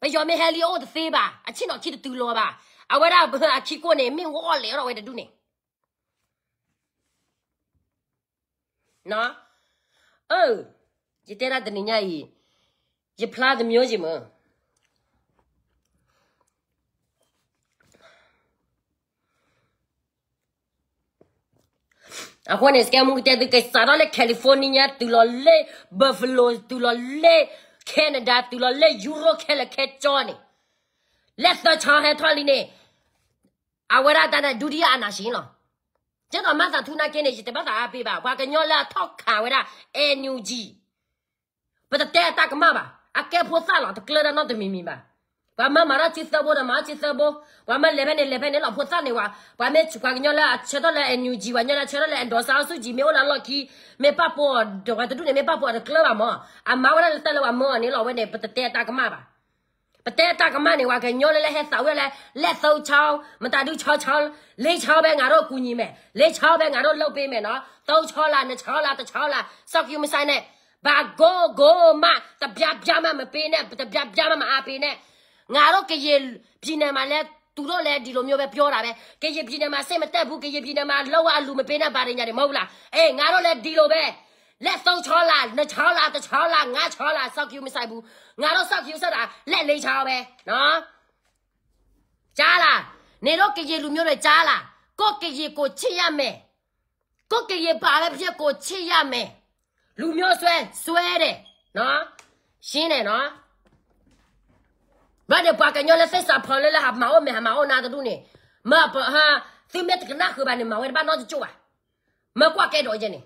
ba yo me heli o de se ba a chi no chi tu lo ba a wa ra a chi ko ne min wo le ro we de du ne no oh ya tela de nya yi ya pla de myo ji mo Ajuan es que a mujer de que sarole California, tu lo le Buffalo, tu lo le Canada, tu lo le Euro que le que Johnny. Let's not chan he tali ne. Awara dana duri ana shino. Jeno masa tuna kene jite basa api ba. Kwa kenyola toka awara NUG. But the tata kamaba. Ake po sala to clear not the mimi ba. Wama mara chita bo na mara chita bo. Wama leben e leben e la pota ne wa. Wame chukwa nyola cheto la enyu jiwa nyola cheto la endosa asu ji me ola loki me papo doga tudu ne me papo ada club ama. Ama wala leta la wama ne la wene patete ta kama ba. Patete ta kama ne wa ke nyola le he sa we le le so chao mata du chao chao le chao be ngaro kunyi me le chao be ngaro lo pe me no. Tau chao la ne chao la ta chao la sok yu me sai ne. Ba go go ma ta bia bia ma me pe ne ta bia bia ma ma a pe ne. ငါတော့ကရေပြည်နယ်မှာလဲသူတို့လည်းဒီလိုမျိုးပဲပြောတာပဲကရေပြည်နယ်မှာစိတ်မတက်ဘူးကရေပြည်နယ်မှာလောက်အလူမပေးနဲ့ပါတယ်ညာတယ်မဟုတ်လားအေးငါတို့လည်းဒီလိုပဲလက်သုံးချောလားနှစ်ချောလားတစ်ချောလားငါးချောလားစောက်ကျူးမဆိုင်ဘူးငါတို့စောက်ကျူးဆက်တာလက်လေးချောပဲနော်ကြားလားနေတော့ကရေလူမျိုးတွေကြားလားကိုကရေကိုချစ်ရမယ်ကိုကရေပါလည်းဖြစ်ကိုချစ်ရမယ်လူမျိုးဆွဲဆွဲတယ်နော်ရှင်းတယ်နော် Bade pa kanyo le sesa pole le hab mao me ha mao na du ne. Ma pa ha ti met kana khu ba ne mao ba no chu wa. Ma kwa ke do je ne.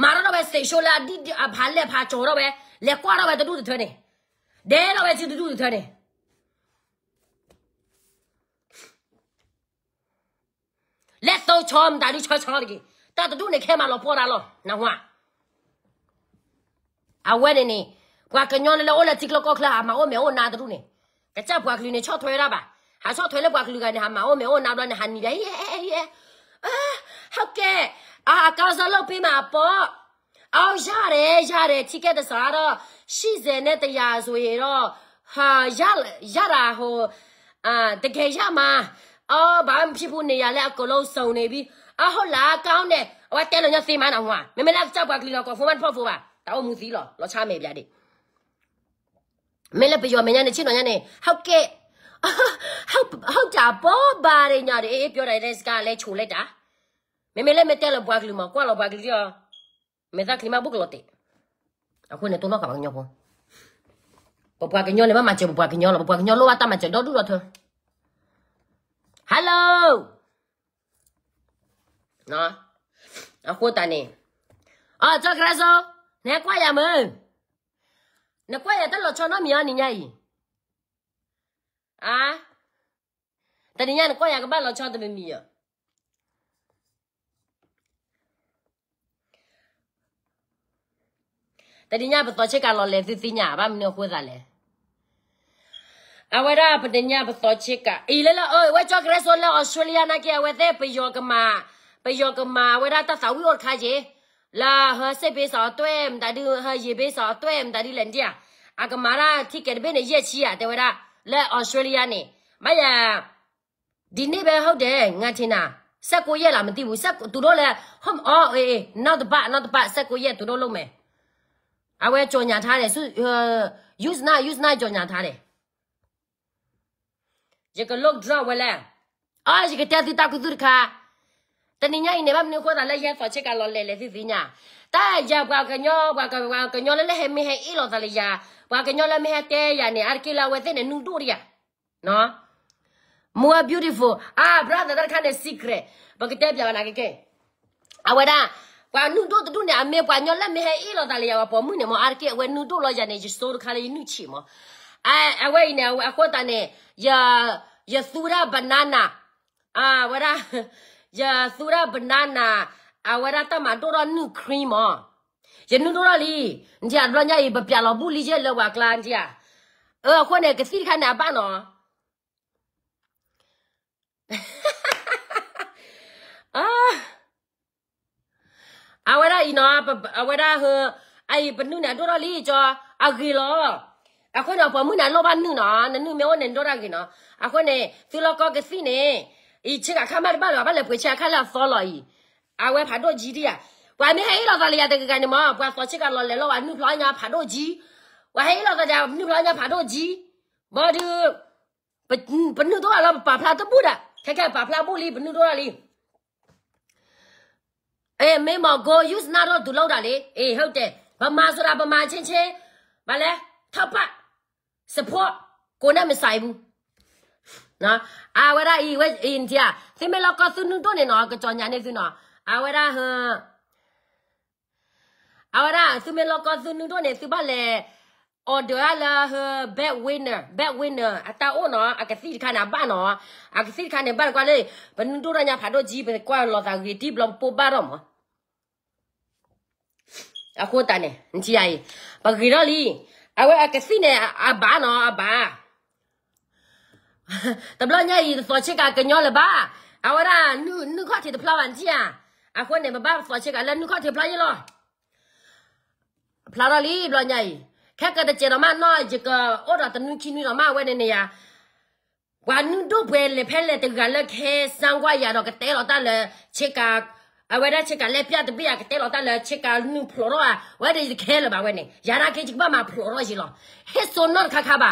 Ma ro be se sho la di a pha le pha cho ro be le kwa ro be du du thwe ne. De ro be chi du du thwe ne. Le so chom da du cho cho ge. Ta du ne ke ma lo po ra lo na wa. A wen ne. Kwa kanyo le ola tiklo kokla ma o me o na du ne. ကကြပွားကလေးနဲ့ချော့ထွဲရပါဟာချော့ထွဲလဲပွားကလေးကနေဟာမအောင်မေအောင်နောက်တော့ဟာနီတယ်ရဲရဲအာဟုတ်ကဲ့အာကာစားလောက်ပေးမှာပေါ့အောင်ရတယ်ရတယ်ချိကက်တစားတော့ရှိစင်နဲ့တရားဆိုရင်တော့ဟာရရတာဟိုအာတကယ်ရမှာအော်ဘာမှဖြစ်ဖို့နေရလဲအကလုံးစုံနေပြီအဟုတ်လားကောင်းတယ်ဟိုတဲလုံးရစီမနာဟွာမမလာကြောက်ပါကလေးတော့ကောဖုန်းမဖောက်ဖို့ပါတောင်းမှုစည်းလောလောချမယ်ပြတဲ့ mela pe yo me nyane chino nyane how nhà này how ta bo ba re nya de e pyo dai des ka le chu le ta me me le me te le bwa glu ma kwa lo bwa glu yo me ta klima bu glote aku ne to no ka bang nyo ko bo bwa ke nyo le ma ma che bo bwa cái nyo lo bwa ke nyo lo wa ta ma che do du lo tho hello nó à, khu ta nè à cho ra số nè quá nhà mình na kwa ya lo cho nó mi ani nhai à Tại đi nhai na kwa ya ka ba lo cho ta mi mi à. Tại đi nhai bắt che ka lo le ti gì nhà ba mi no kwa le Awara patenya pato chika. Ile la oi wa cái, reso la Australia na kia wa te pe yo kama pe yo kama wa ta sawi or khaje là hơi xe bị sợ tụi em đã đi hơi gì bị sợ tụi em đã đi lên đi à à cái mà là thi cái bên này dễ chi à đấy đó là Australia này bây giờ đi nè bé hậu đấy nghe thế nào sao cô ye làm gì vậy sao tụi nó là hôm ờ ê not bad not bad sao cô ye tụi nó luôn mày à quay cho nhà thà đấy su use na use na cho nhà thà đấy giờ cái lockdown vậy là à giờ cái tiết thứ ta cứ thử cả tenia ini bapak niu kau dah lihat fakir kalau lele si sinya, tapi jauh kau kenyal, kau kau kau kenyal lele hehehe ilo sali ya, kau kenyal lele hehehe ya ni, arkila wajen ni nudur ya, no, more beautiful, ah brother, dah kau ni secret, bagi tebi awak nak ke, awak dah, kau nudur tu dunia, kau kenyal lele hehehe ilo sali ya, kau pemuni mo arkila wajen nudur lo ya ni, jadi suruh kau ini nuci mo, ah awak ini aku kau dah ni, ya ya sura banana, ah awak dah ยาสุราบนานาอาวราตมันตัวรนูครีมอ่ะยนูตัวลีนี่อันนี้อีบเปียลบุลีเจลวากลานจ้ะเออคนเนี่ยกสิขันนาบ้านเนาะอ่าอาวราอีเนาะอาวราเฮอไอ้ปนูเนี่ยตัวลีจออากีลอအခုတော့ပမှုနာလောဘနုနာနနုမျိုးနဲ့တော့ရကိနော်အခုနဲ့သူလကောကစီနေ哎，起干看买点买两百来块钱，看了扫了咦，啊，我拍到几滴？外面还有那个在那个干的吗？光扫起干老来，老外努老人家拍到几？我还有老个叫努老人家拍到几？我就不不努多少了，把拍到不的，看看把拍到不的，不努多少的。哎，眉毛哥又是哪朵都老大的？哎，好的，把妈说的把妈亲亲，完了，他爸，媳妇，姑娘们，下一步。นะอาเวลาอีเวอินเทียซึ่งไม่เราก็ซื้อนึงตัวเนี่ยนอก็จอนยานี่ซิ้อนออาเวลาเฮอเอาเวลาซึ่งไม่เราก็ซื้อนึงตัวเนี่ยซื้บ้านเลยออเดอร์เลยเฮอเบดวินเนอร์เบดวินเนอร์อัตราโอ้นออาเกสิทธิขานาบ้านนออาเกสิทธิขานาบ้านกว่าเลยเป็นนึงตัวเนี่ยผ่านดูจีเป็นกว่าเราจะกีดีบลอมปูบ้านเราอะโคตาเนี่ยนี่ใหญ่ปกติเราลีเอาไว้อาเกสิเนี่ยอาบ้านนออาบ้านตบีอยยี่สอชกันกันยอเลยบ้า เอาละนู่นนู่นข้อที่จะพลอวันที่อ่ะอาคนเดบ้าสอชกันแล้วนู่นข้อที่พลลอยี่หรอพลาดลีบลอยใหญ่ แค่กจะเจอรมาน้อยจะก็อดตนุ่นขี้นู่นออกมาไว้ในเนี่ยวันน้ดูเปลี่ยนเพลเตกันแล้วแค่สังวายาดอกเระเตลอตันเลยเชกันเอาไว้ได้เชกัาเลี้ยงเปียก็เตลอตันเลยเชกันุ่นพลอรอไว้ได้แค่ละบ้าเว้เนี่ยยาราเกจิบ้ามาพลอรอจีหรอเฮสโนนอนคาคาบ้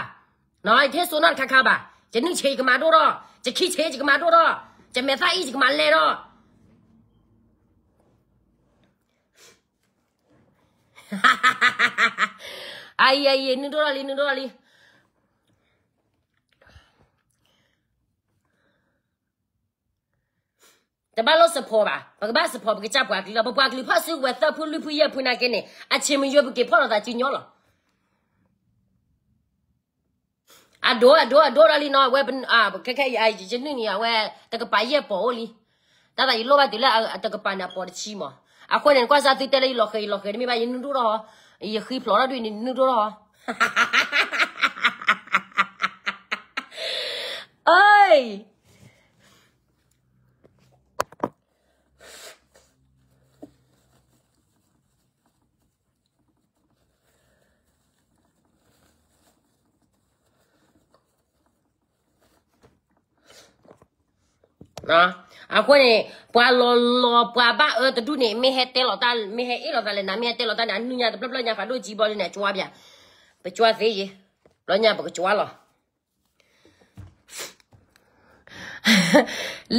น้อยเฮสโนนอนคาคาบ้า你一个头了，咯，就骑切骑个馒头了，就没啥一思个蛮来了。哈哈哈哈哈哈！哎呀呀，你多少里？你多少里？咱把老师跑吧，把个老师跑，把个家婆，把个婆，把水泼死，泼绿泼叶那给你，俺亲们要不给跑了，咱就尿了。啊多啊多啊多那里喏，我也不啊，看看也哎，这女的啊，我这个半夜跑哩，那他一落完地了，这个半夜跑的起吗？啊，过年过节子，了，一落黑落黑的，没人弄路了哈，一黑路了，对哈哈哈哈哈哈哈哈哈哈哈哈哈哈哈！哎。နော်အခုနေပွာလောလောပွာဘာအတတူနေမေဟဲတဲလောတာမေဟဲအေလောတာလေနာမေဟဲတဲလောတာနာနူညာတပလပလညာဖာတို့ကြီးပေါ်လေးနဲ့ကြွားပြပကြွားသေးရေလောညာပကြွားလော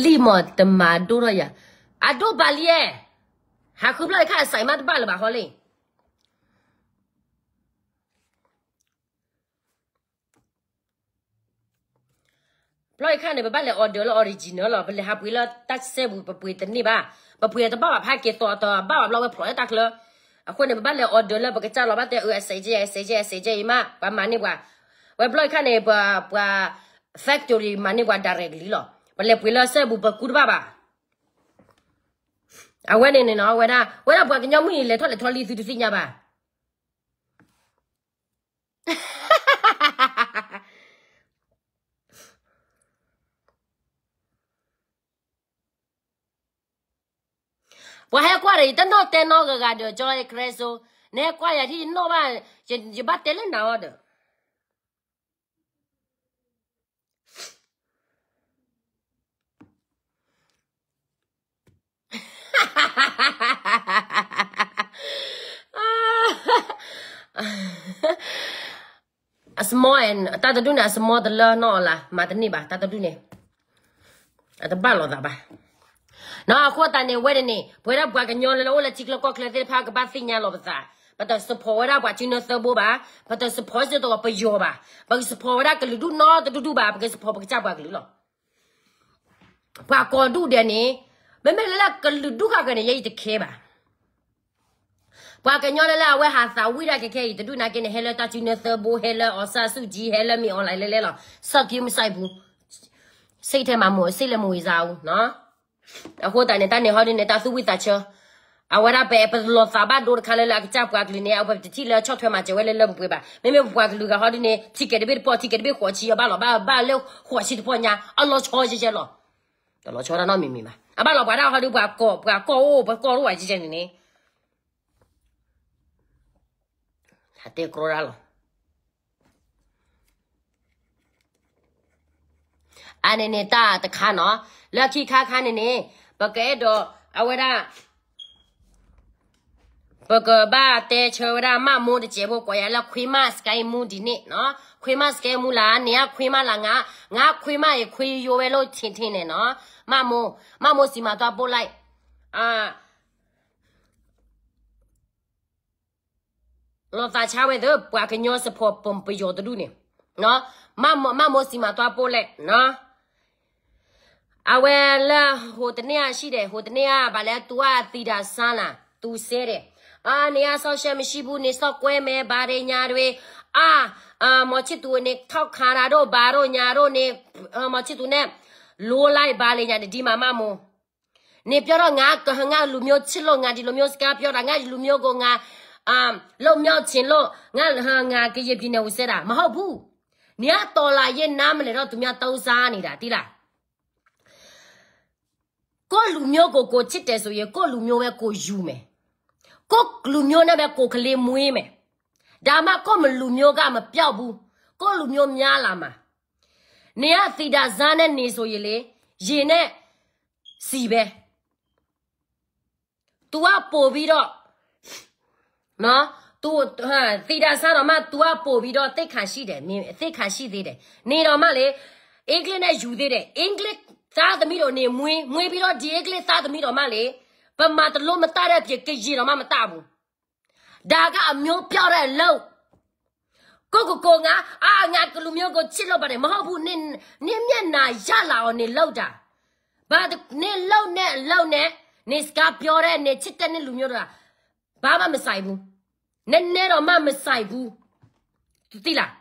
လီမော်တမာဒိုရယာအဒိုဘာလီယေဟာခုပလိုက်ခါဆိုင်မတ်ဘာလဘာဟောလေးပလိုက်ခါနေဘဘလေ order လော original လောဘလေဟာပွေလော touch ဆေဘူးပပွေတနေပါပပွေတပါဖာကေတော်တော်ဘာဘလောပလိုက်တက်လောအခုနေဘဘလေ order လောဘကချလောဘတဲ့ USJ SJ SJ မဘာမနေကွာဝဘလိုက်ခါနေဘဘ factory မနေကွာ directly လောဘလေပွေလောဆေဘူးပကူတပါပါအဝဲနေနေနော်ဝဲတာဝဲတာဘွာကညောင်းမင်းလေထွက်လေထွက်လီသူသူညပါ và hai qua đấy tận thôi tên nó cái cái cho cái creso nè qua là thì nó ba chỉ chỉ bắt tên lên nào đó semua en tata dunia semua telah no lah mata ni bah tata dunia atau balo tak bah na ko ta ne wede ne boira bwa ganyo le lo la chik lo ko kle te pha ka ba sinya lo ba sa but the support up what you know so bo ba but the support to ba yo ba but support up lu du no du du ba because support ba cha ba lu lo ba ko du de ne me me la ka lu du ka ka ne ye te ke ba ba ka nyo la we ha sa wi ra ke ke te du na ke ne hello ta you know so bo hello or sa su ji hello mi online le le lo so ki mi sai bu စိတ်ထဲမှာမို့စိတ်လည်းမဝေစားဘူးเนาะ Ako ta neta ne hori neta su wita cho. Awara pe pe lo saba dor kale la cha kwa kli ne awpe ti le cho thwe ma che wele le bu ba. Me me kwa klu ga hori ne ticket be po ticket be kwa chi ba lo ba ba le kwa chi po nya. Allah cho je je lo. Ta lo cho ra na mi mi ma. Aba lo kwa ra hori kwa ko kwa ko o ba ko ru wa je je ni. Ha te kro ra lo. อันนี้ตาตะคันเนาะแล้วขี้ค้าคันนี่ปะเกดอเอาไว้ได้ปกบ้าเตเชวรามามูดเจ็บกว่าแล้วคุยมาสกายมูดินี่เนาะคุยมาสกายมูลาเนี่ยคุยมาละงางาคุยมาไอคุยโยเวโลทินทินเนี่ยเนาะมามูมามูสิมาตัวโบไลอ่าลอตาชาเวเดอปวากญอสพอปมประโยชน์ดูเนี่ยเนาะมามามูสิมาตัวโบไลเนาะအဝဲလာဟိုတနေ့ကရှိတယ်ဟိုတနေ့ကဗာလဲ तू ကသီတာဆန်းလာ तू ဆဲတယ်အာနေရဆောက်ရှယ်မရှိဘူးနေဆောက်ကွဲမယ်ဗာတွေညာတွေအာအာမော်ချစ်သူနဲ့ထောက်ခါတာတော့ဗာတော့ညာတော့နေမော်ချစ်သူနဲ့လိုးလိုက်ဗာလေညာဒီမမမုံနေပြောတော့ငါကငါလူမျိုးချစ်လို့ငါဒီလူမျိုးစကားပြောတာငါလူမျိုးကိုငါအမ်လုံမြောက်ချင်လို့ငါဟာငါကြည်ပြင်းနေဦးစတာမဟုတ်ဘူးနေရတော်လာရင်နားမလဲတော့သူများတုံးစားနေတာတိလားကိုလူမျိုးကိုကိုချစ်တယ်ဆိုရင်ကိုလူမျိုးပဲကိုယူမယ်ကိုလူမျိုးနဲ့ပဲကိုကလေးမွေးမယ်ဒါမှကိုမလူမျိုးကမပြောက်ဘူးကိုလူမျိုးများလာမှာနေရသီတာဇာနဲ့နေဆိုရင်လေရင်နဲ့စီပဲ तू อ่ะပို့ပြီးတော့နော် तू ဟာသီတာဇာတော့မှ तू อ่ะပို့ပြီးတော့သိခါရှိတယ်နင်အသိခါရှိသေးတယ်နေတော့မှလေအင်္ဂလိပ်နဲ့ယူသေးတယ်အင်္ဂလိပ်သားသမီးတို့နေမွေးမွေးပြီးတော့ဒီအကလေးသားသမီးတို့မှလေဗမာတလို့မတတဲ့ပြေကြည်တော်မှမတဘူးဒါကအမျိုးပြောက်တဲ့လုံကိုကိုကိုငါအာငါကလူမျိုးကိုချစ်လို့ပါတယ်မဟုတ်ဘူးနင်းနင်းမျက်နာရလာအောင်နေလောက်တာဘာနင်းလောက်နဲ့လောက်နဲ့နေစကားပြောတဲ့နေချစ်တဲ့လူမျိုးတို့ကဘာမှမဆိုင်ဘူးနည်းနည်းတော့မှမဆိုင်ဘူးသိလား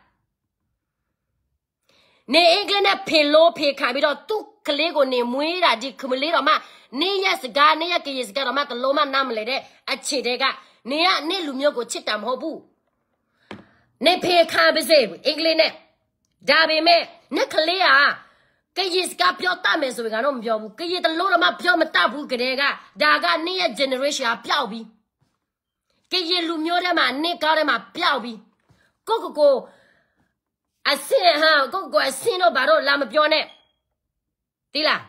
နေအင်္ဂလိပ်နဲ့ဖေလို့ဖေခံပြီးတော့သူ့ကလေးကိုနေမွေးတာဒီခမလေးတော့မှနေရစကားနေရကရေးစကားတော့မှတလုံးမှနားမလဲတဲ့အခြေတဲကနေရနေလူမျိုးကိုချစ်တာမဟုတ်ဘူးနေဖေခါပစေအင်္ဂလိပ်နဲ့ဒါပေမဲ့နေကလေးကကရေးစကားပြောတတ်မယ်ဆိုရင်ကတော့မပြောဘူးကရေးတလုံးတော့မှပြောမတတ်ဘူးကလေးကဒါကနေရ generation ပျောက်ပြီးကရေးလူမျိုးတွေမှာနေကောင်းတွေမှာပျောက်ပြီးကိုကိုကိုအစင်ဟာကိုကိုအစင်တော့ဘာတော့လာမပြောနဲ့တိလား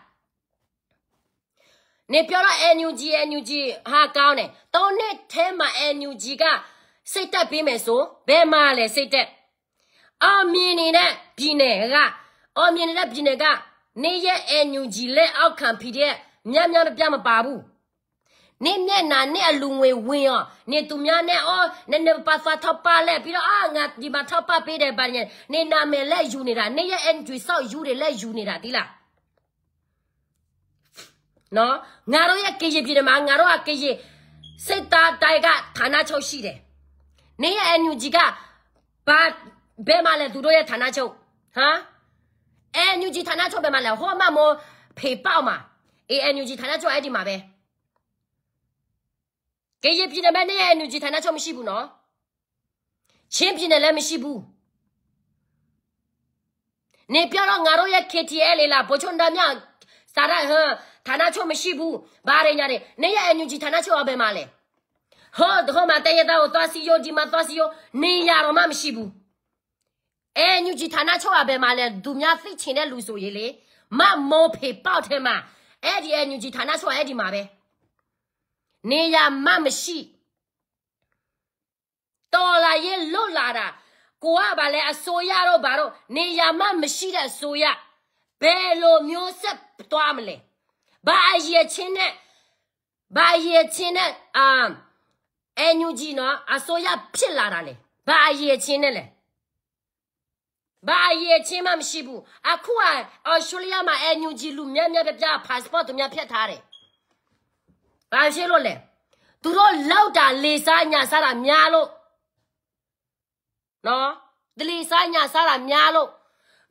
နေပြောတော့ NUG NUG ဟာကောင်းတယ်တုံးနဲ့ထဲမှာ NUG ကစိတ်တက်ပြီးမယ်ဆိုဘယ်မှာလဲစိတ်တက်အောင်မြင်နေတဲ့ပြည်နယ်ကအောင်မြင်နေတဲ့ပြည်နယ်ကနေရဲ့ NUG လက်အောက်ခံ PDF မြတ်မြတ်မပြမပါဘူးနေမျက်နာနဲ့အလူငွေဝင်ရောနေသူများနဲ့အော်နည်းနည်းပါစာထောက်ပါလဲပြီးတော့အာငါဒီမှာထောက်ပါပေးတယ်ပါညနေနာမည်လက်ယူနေတာနေရဲ့ NUG ဆောက်ယူတယ်လက်ယူနေတာဒီလားနော်ငါတို့ရဲ့ကရင်ပြည်နယ်မှာငါတို့ကကရင်စစ်သားတိုင်းကဌာနချုပ်ရှိတယ်။နေရအန်ယူဂျီကဘာဘယ်မှာလဲသူတို့ရဲ့ဌာနချုပ်ဟမ်အန်ယူဂျီဌာနချုပ်ဘယ်မှာလဲဟောမမောဖေပေါက်မှာအန်ယူဂျီဌာနချုပ်အဲ့ဒီမှာပဲကရင်ပြည်နယ်မှာနေရအန်ယူဂျီဌာနချုပ်မရှိဘူးနော်ချင်းပြည်နယ်လည်းမရှိဘူးနေပြောတော့ငါတို့ရဲ့ KTL လေလားဘွချုံတမြစာရဟမ်ဌာနချုပ်မရှိဘူးဘာတွေညာတွေနေ့ရက်အန်ယူဂျီဌာနချုပ်အဘယ်မှာလဲဟောဒီဟောမှာတရတာကိုသွားစီယိုဒီမှာသွားစီယိုနေရတော့မှမရှိဘူးအန်ယူဂျီဌာနချုပ်အဘယ်မှာလဲသူများသိချင်တဲ့လူဆိုရင်လေမမောဖေပေါက်ထဲမှာအဲ့ဒီအန်ယူဂျီဌာနချုပ်အဲ့ဒီမှာပဲနေရမှမရှိတော်လာရင်လွတ်လာတာကိုကဗာလဲအစိုးရတော့ဗာတော့နေရမှမရှိတဲ့အစိုးရဘယ်လိုမျိုးဆက်သွားမလဲဘာအရေးချင်းနဲ့ဘာအရေးချင်းနဲ့အာအန်ယူဂျီနော်အစိုးရဖြစ်လာတာလေဘာအရေးချင်းနဲ့လဲဘာအရေးချင်းမှမရှိဘူးအခုကအော်စတြေးလျမှာအန်ယူဂျီလူများများပြပြ passport သူများဖြတ်ထားတယ်ဘာဖြစ်လို့လဲသူတို့လောက်တာလေစားညာစားတာများလို့နော်ဒလီစားညာစားတာများလို့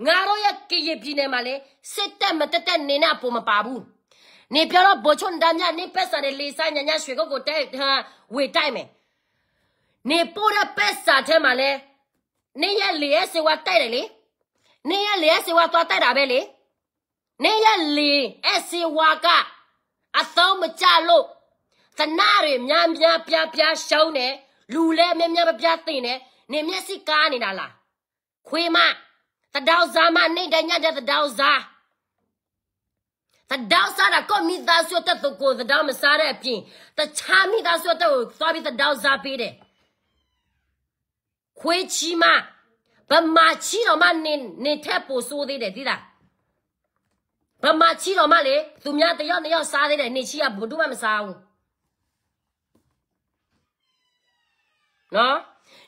ငါတို့ရဲ့ကရည်ပြည်နယ်မှာလေစစ်တက်မတက်တက်နေတဲ့အပေါ်မပါဘူးနေပြောတော့ဘိုချွန်တမ်းမြနေပက်စာတွေလေဆိုင်ညညရွှေကုတ်ကိုတိုက်ဟာဝေတိုက်မယ်နေပို့တဲ့ပက်စာထဲမှာလဲနေရလေရစေဝတိုက်တယ်လေနေရလေရစေဝသွားတိုက်တာပဲလေနေရလေအစေဝကအသောမကြလို့သနာတွေများများပြပြရှောင်းတယ်လူလဲများများပြပြသိနေနေမျက်စိကားနေတာလားခွေးမတဒေါဇာမနေတညတဲ့တဒေါဇာသတောက်စားတာကော့မိသားစုတက်သူကိုသတောက်မစားတဲ့အပြင်တခြားမိသားစုတက်ကိုသွားပြီးသတောက်စားပေးတယ်ခွေးချီမဗမာချီတော်မနေနေထက်ပိုဆိုးသေးတယ်ဒီလားဗမာချီတော်မလေသူများတယောက်တယောက်စားသေးတယ်နေချီကဘုတူမမစားဘူးနော်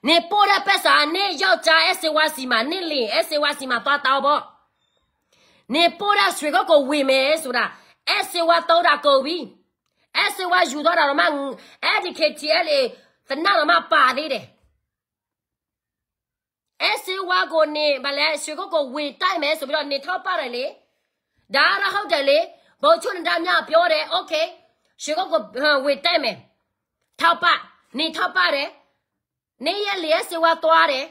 နေပိုရပက်စာနေယောက်ျား SWC မှာနေလင် SWC မှာသွားတောက်ပေါ့နေပိုးတာရွှေကုတ်ကိုဝင်မယ်ဆိုတာအဲ့စေဝါတော့တာကုန်ပြီအဲ့စေဝါယူတော့တာတော့မှအဲ့ဒီခေတ်ကြီးလေတနတော့မှပါသေးတယ်အဲ့စေဝါကိုနေဗလဲရွှေကုတ်ကိုဝင်တိုက်မယ်ဆိုပြီးတော့နေထောက်ပါတယ်လေဒါရဟုတ်တယ်လေဘုံချွန်းတာများပြောတယ်โอเคရွှေကုတ်ကိုဝင်တိုက်မယ်ထောက်ပနေထောက်ပါတယ်နေရလျက်စေဝါသွားတယ်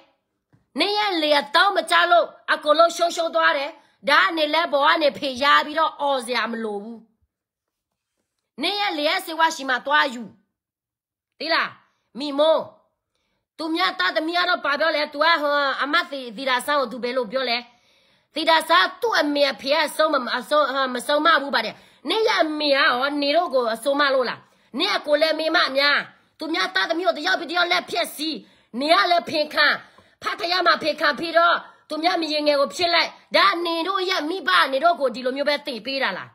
နေရလျက်တောင်းမကြလို့အကုန်လုံးရှုံရှုံသွားတယ်ဒါအနေလဲဘောကနေဖေရပြီးတော့អော်စရာမလိုဘူးနေရလျက်စေဝါရှိမှသွားယူတိလားမိမိုးသူမြတ်တသမီးကတော့ပါပြောလဲ तू ဟောအမတ်သီသီတာဆန်းကို तू ဘယ်လိုပြောလဲသီတာဆာသူ့အမေဖေအဆုံးမအဆုံးမဆုံးမဘူးပါတယ်နေရမေဟောနေတော့ကိုအဆုံးမလို့လားနေရကိုလည်းမေမအများသူမြတ်တသမီးကိုတယောက်ပြီးတယောက်လက်ဖြက်စီနေရလည်းဖေခန့်ဖတ်ထရမှာဖေခန့်ပြီးတော့သူများမရင်ငယ်ကိုဖြစ်လိုက်ဒါနေတို့ရမိဘနေတို့ကိုဒီလိုမျိုးပဲသိပေးတာလား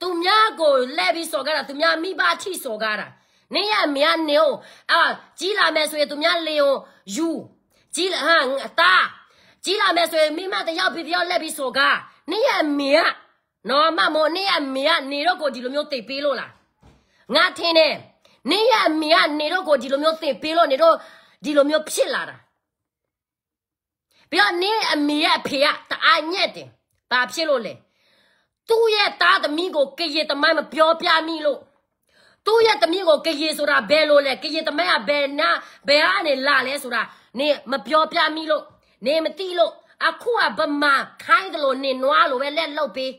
သူများကိုလဲပြီးစော်ကားတာသူများမိဘအထိစော်ကားတာနေရမြန်းနေကိုအာကြီးလာမယ်ဆိုရင်သူများလေကိုယူကြီးလာဟမ်အသားကြီးလာမယ်ဆိုရင်မိမတယောက်ပြီးတယောက်လက်ပြီးစော်ကားနေရမြန်းနော်မမောနေရမြန်းနေတော့ကိုဒီလိုမျိုးသိပေးလို့လားငါထင်တယ်နေရမြန်းနေတော့ကိုဒီလိုမျိုးသိပေးလို့နေတော့ဒီလိုမျိုးဖြစ်လာတာပြီးတော့နင်းအမေရဲ့အဖေကတအားညက်တယ်ဘာဖြစ်လို့လဲသူ့ရဲ့သားသမီးကိုကရေသမိုင်းမပြောပြမိလို့သူ့ရဲ့သမီးကိုကရေဆိုတာဘယ်လိုလဲကရေသမိုင်းကဘယ်နာဘယ်ဟာနဲ့လာလဲဆိုတာနင်းမပြောပြမိလို့နင်းမသိလို့အခုကဗမာ ခိုင်းတယ်လို့နင်းနွားလိုပဲလက်လောက်ပေး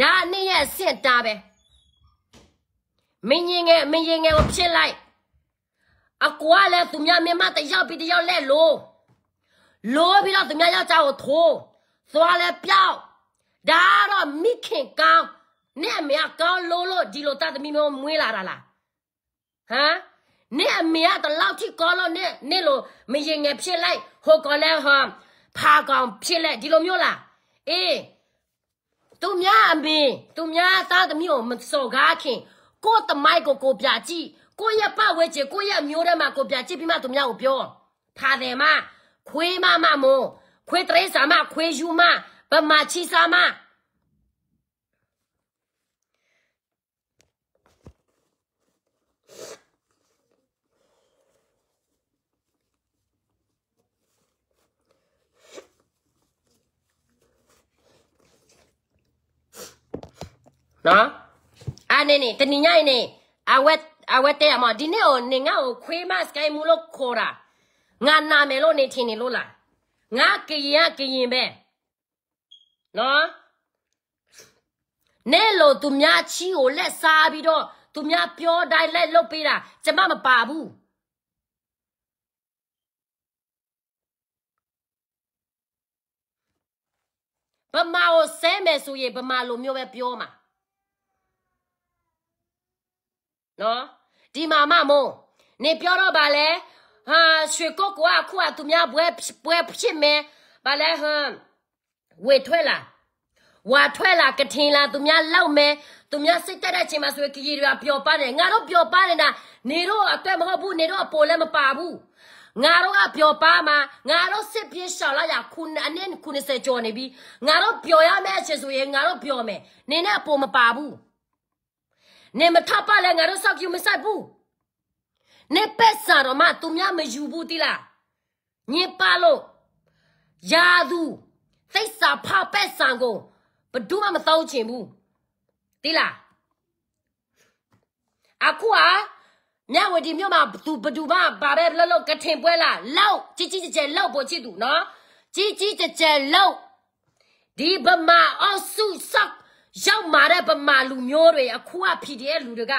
ဒါနင်းရဲ့အစ်စ်တာပဲမင်းရင်ငယ်မင်းရင်ငယ်ကိုဖြစ်လိုက်အကွာလဲသူများမြမတယောက်ပြီးတယောက်လဲလို့လိုပြီးတော့သူများယောက်ျားကိုထိုးသွားလဲပြောက်ဒါတော့မိခင်ကောင်းနဲ့အမေကကောင်းလို့လို့ဒီလိုတသမီမျိုးမွေးလာတာလားဟမ်နဲ့အမေကတလောက်ထိကောင်းလို့နဲ့နဲ့လို့မရင်ငယ်ဖြစ်လိုက်ဟိုကောလဲဟမ်ဖာကောင်ဖြစ်လိုက်ဒီလိုမျိုးလားအေးသူများအမေသူများသားသမီးကိုမစော်ကားခင်ကိုတမိုက်ကိုကိုပြကြည့်ကိုရဲ့ပဝဲချေကိုရဲ့မျိုးထဲမှာကိုပြကြည့်ပြီးမှသူများကိုပြောဖာတယ်မ亏妈妈么？亏得啥嘛？亏什么？把马气啥嘛？喏，啊奶奶，等你奶奶，阿我阿我爹阿妈，今天哦，你阿我亏嘛，是该木落苦了。ငါနာမယ်လို့နေထင်နေလို့လားငါကရင်ကကရင်ပဲနော်နဲ့လို့သူများချီကိုလက်စားပြီးတော့သူများပြောတိုင်းလက်လုတ်ပေးတာကျမမပါဘူးဗမာကိုဆဲမယ်ဆိုရင်ဗမာလိုမျိုးပဲပြောမှာနော်ဒီမာမမို့နေပြောတော့ပါလေဟာရွှေကုတ်ကအခုကသူများဘွဲဘွဲဖြစ်မယ်ဘာလဲဟမ်ဝေထွက်လာဝါထွက်လာကထင်လာသူများလောက်မယ်သူများစိတ်တက်တဲ့အချိန်မှာဆိုရင်ကြီးတွေကပျော်ပါတယ်ငါတို့ပျော်ပါနေတာနေတော့အတွက်မဟုတ်ဘူးနေတော့အပေါ်လည်းမပါဘူးငါတို့ကပျော်ပါမှာငါတို့စစ်ပြေးရှောင်လာရခုအနည်း90ကျော်နေပြီငါတို့ပျော်ရမယ့်အချိန်ဆိုရင်ငါတို့ပျော်မယ်နေနဲ့အပေါ်မပါဘူးနေမထပ်ပါလဲငါတို့စောက်ကြည့်မဆိုင်ဘူးနေပက်စာတော့မသူများမယူဘူးတိလားညင်ပါလို့ယာသူစိတ်စာဖပက်ဆံကိုဘဒုမမသောချင်ဘူးတိလားအခုဟာမြဝတီမြို့မှာသူဘသူမဘာပဲလှလှကထင်ပွဲလားလောက်ជីជីကျဲလောက်ပေါ်ချစ်သူနော်ជីជីကျဲလောက်ဒီဗမာအောက်စုဆောက်ရောက်မာတဲ့ဗမာလူမျိုးတွေအခုက PDF လူတွေက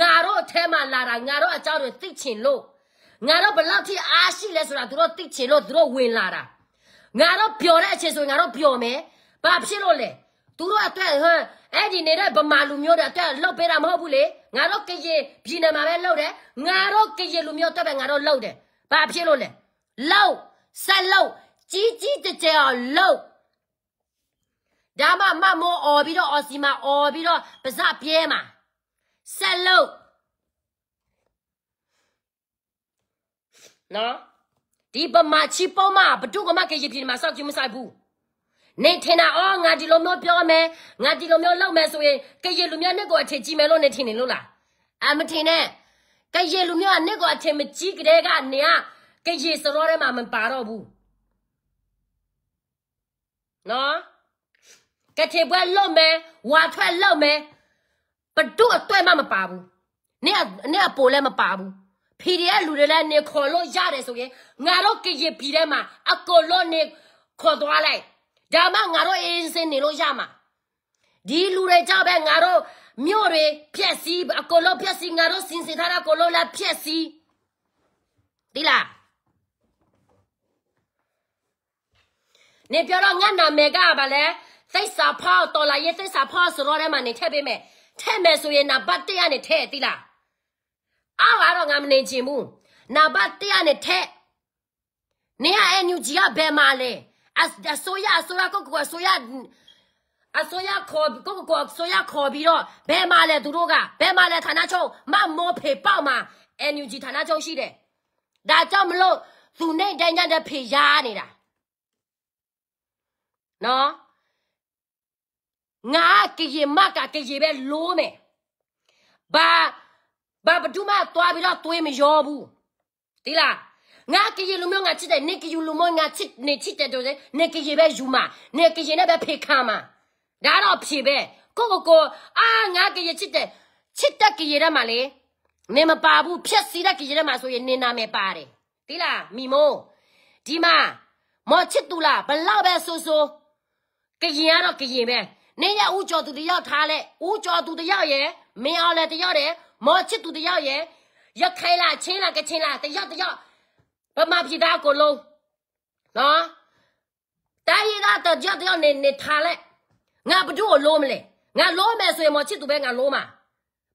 ငါတို့အထဲမှာလာတာငါတို့အကြောင်းတွေသိချင်လို့ငါတို့ဘလောက်ထိအားရှိလဲဆိုတာသူတို့သိချင်လို့သူတို့ဝင်လာတာငါတို့ပျော်တဲ့အချိန်ဆိုရင်ငါတို့ပျော်မယ်ဘာဖြစ်လို့လဲသူတို့အတွက်ဟမ်အဲ့ဒီနေတဲ့ဗမာလူမျိုးတွေအတွက်လှုပ်ပေးတာမဟုတ်ဘူးလေငါတို့ကရင်ပြည်နယ်မှာပဲလှုပ်တယ်ငါတို့ကရင်လူမျိုးအတွက်ပဲငါတို့လှုပ်တယ်ဘာဖြစ်လို့လဲလှုပ်ဆက်လှုပ်ကြီးကြီးတကြဲအောင်လှုပ်ဒါမှမမောအော်ပြီးတော့အော်စီမှာအော်ပြီးတော့ပါစပြဲမှာဆက်လုပ်နော်ဒီပမာချီပေါ်မှာဘဒုကမကေရပြင်းမှာစောက်ကြည့်မဆိုင်ဘူးနေထင်တာအော်ငါဒီလိုမျိုးပြောမယ်ငါဒီလိုမျိုးလုပ်မယ်ဆိုရင်ကရလူမျိုးနဲ့ကိုအထင်ကြီးမယ်လို့နေထင်နေလို့လားအမထင်နဲ့ကရလူမျိုးကနဲ့ကိုအထင်မကြီးကြတဲ့ကနေကကရစရောထဲမှာမပါတော့ဘူးနော်ကထေပွဲလွတ်မယ်ဝါထွက်လွတ်မယ်ဘတို့အတွက်မှမပါဘူးနင့်ကနင့်ကပိုလည်းမပါဘူးဖီရီကလူတွေလည်းနေခေါ်လို့ရတယ်ဆိုရင်ငါတို့ကရင်ပြည်ထဲမှာအကောလို့နေခေါ်သွားလိုက်ဒါမှငါတို့အင်းစင်နေလို့ရမှာဒီလူတွေကြောင့်ပဲငါတို့မြို့တွေဖြက်စီးအကောလို့ဖြက်စီးငါတို့စင်စစ်ထားတာကောလို့လည်းဖြက်စီးဒီလားနေပြောတော့ငါနာမည်ကပါလေသိစာဖောက်တော်လာရေးသိစာဖောက်ဆိုတော့လည်းမနေထည့်ပေးမယ်ထဲ့မယ်ဆိုရင်နံပါတ်1ကနေထဲ့သီလားအောက်ကတော့ငါမနေချင်ဘူးနံပါတ်1ကနေထဲ့နေရအန်ယူဂျီကဘယ်မှာလဲအစိုးရအစိုးရကိုကိုအစိုးရအစိုးရခေါ်ကိုကိုအစိုးရခေါ်ပြီးတော့ဘယ်မှာလဲသူတို့ကဘယ်မှာလဲဌာနချုပ်မမောဖေပေါ့မှာ NUG ဌာနချုပ်ရှိတယ်ဒါကြောင့်မလို့သူနဲ့တိုင်ကြတဲ့ဖေရားနေတာနော်ငါကရေမကကရေပဲလိုးမယ်ဘာဘာဘဒုမသွားပြီးတော့သွေးမရောဘူးတိလားငါကရေလူမျိုးငါချစ်တဲ့နေကရေလူမျိုးငါချစ်နေချစ်တဲ့တို့လေနေကရေပဲယူမနေကရေနဲ့ပဲဖေခါမဒါတော့ဖြေပဲကိုကိုကိုအာငါကရေချစ်တဲ့ချစ်တဲ့ကရေထဲမှာလေနေမပါဘူးဖြက်စီတဲ့ကရေထဲမှာဆိုရင်နေနာမယ်ပါတယ်တိလားမိမိုးဒီမှာမော်ချစ်တူလားဘလောက်ပဲဆိုဆိုကရင်ကတော့ကရင်ပဲနေရဦးကျော်သူတယောက်ထားလဲဦးကျော်သူတယောက်ရယ်မင်းအောင်လဲတယောက်ရယ်မော်ချစ်သူတယောက်ရယ်ရခိုင်လားချင်းလားကချင်းလားတယောက်တယောက်ဗမာပြည်သားကိုလုံးနော်တိုင်းရင်းသားတယောက်တယောက်နေနေထားလဲငါဘဒုကိုလုံးမလဲငါလုံးမယ်ဆိုရင်မော်ချစ်သူပဲငါလုံးမှာ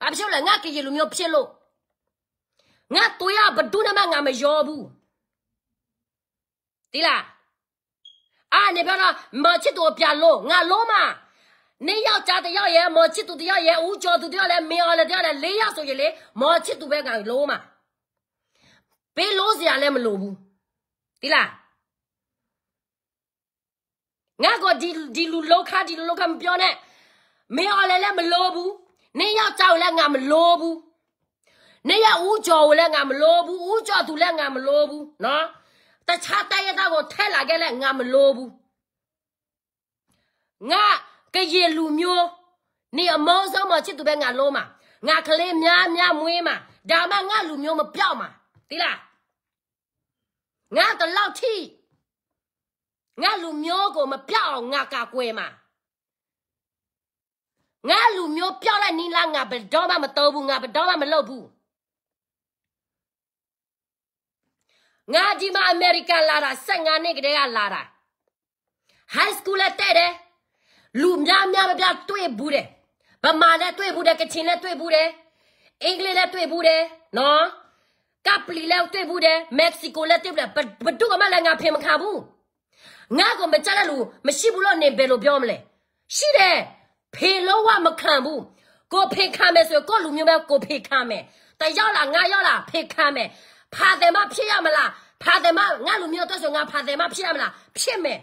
ဘာဖြစ်လဲငါကြည်လူမျိုးဖြစ်လို့ငါတို့ရဘဒုနဲ့မှငါမရောဘူးတိလားအာနေပြောတော့မော်ချစ်သူပြန်လုံးငါလုံးမှာနေယောက်ျားတယောက်ရဲ့မော်ချစ်သူတယောက်ရဲ့ဦးကျော်သူတယောက်လည်းမင်းအောင်လည်းတယောက်လည်းလေးယောက်ဆိုရင်လေမော်ချစ်သူပဲကလုံးမှာဘေးလို့စရာလည်းမလိုဘူးဒီလားငါကဒီဒီလူလောက်ခဒီလူလောက်ခမပြောနဲ့မင်းအောင်လည်းလည်းမလိုဘူးနေယောက်ျားကိုလည်းငါမလိုဘူးနေရဦးကျော်ကိုလည်းငါမလိုဘူးဦးကျော်သူလည်းငါမလိုဘူးနော်တခြားတိုက်ရတာကိုထဲလာခဲ့လည်းငါမလိုဘူးငါကရင်လူမျိုးနေအမောဆုံးမချစ်သူပဲငါလုံးမှာငါကလေးများများမွေးမှာဒါမှငါလူမျိုးမပြောက်မှာတိလားငါတလောက်ထိငါလူမျိုးကိုမပြောက်အောင်ငါကာကွယ်မှာငါလူမျိုးပြောက်လိုက်နီးလားငါဘယ်တော့မှမတော်ဘူးငါဘယ်တော့မှမလုပ်ဘူးငါဒီမှာအမေရိကန်လာတာ15နှစ်ကတည်းကလာတာ high school တက်တယ်လူများများမပြတွေ့ဘူးတယ်ဗမာလည်းတွေ့ဘူးတယ်ကချင်လည်းတွေ့ဘူးတယ်အင်္ဂလိပ်လည်းတွေ့ဘူးတယ်နော်ကပလီလည်းတွေ့ဘူးတယ်မက္ဆီကိုလည်းတွေ့ဘူးတယ်ဘဒုကမလည်းငါဖင်မခါဘူးငါကမကြတဲ့လူမရှိဘူးလို့နေဘယ်လိုပြောမလဲရှိတယ်ဖေလုံးဝမခံဘူးကိုဖေခံမယ်ဆိုကိုလူမျိုးပဲကိုဖေခံမယ်တယောက်လားငါယောက်လားဖေခံမယ်ဖာတယ်မဖြစ်ရမလားဖာတယ်မငါလူမျိုးတော့ဆိုငါဖာတယ်မဖြစ်ရမလားဖြစ်မယ်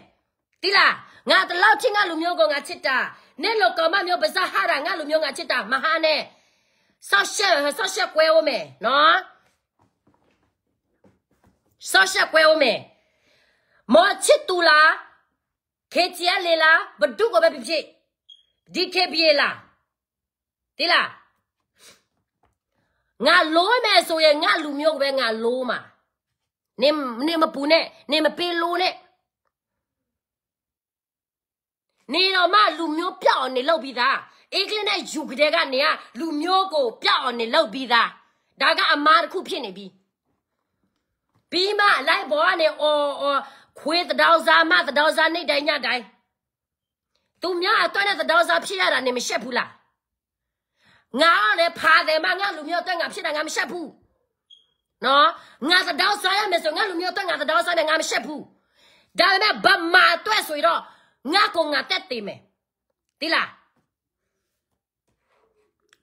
တိလားငါတလောက်ချင်းကလူမျိုးကိုငါချစ်တာနဲ့လောကမမျိုးပဇာဟာရငါလူမျိုးငါချစ်တာမဟာနဲ့ဆောက်ရှက်ဆောက်ရှက်ကွဲဦးမယ်နော်ဆောက်ရှက်ကွဲဦးမယ်မောချစ်တူလားခေချရလေလားဘဒုကိုပဲဖြစ်ဖြစ်ဒီခေပြေလားဒီလားငါလိုမယ်ဆိုရင်ငါလူမျိုးကိုပဲငါလိုမှာနင်နင်မပူနဲ့နင်မပေးလိုနဲ့နေတော့မှလူမျိုးပြောက်အောင်နေလုပ်ပြီးသားအေးကလင်းနဲ့ယူကတဲ့ကနေကလူမျိုးကိုပြောက်အောင်နေလုပ်ပြီးသားဒါကအမားတစ်ခုဖြစ်နေပြီပြီးမှလိုက်ပေါ်ကနေအော်အော်ခွေးတဒေါစားမတဒေါစားနေတိုင်းညတိုင်းသူများအတွက်နဲ့တဒေါစားဖြစ်ရတာနေမရှက်ဘူးလားငါကလည်းဖာတယ်မငါလူမျိုးအတွက်ငါဖြစ်တာငါမရှက်ဘူးနော်ငါတဒေါစားရမယ်ဆိုငါလူမျိုးအတွက်ငါတဒေါစားနဲ့ငါမရှက်ဘူးဒါပေမဲ့ဗမာအတွက်ဆိုရင်တော့ငါကောငါတက်သေးမယ်တိလား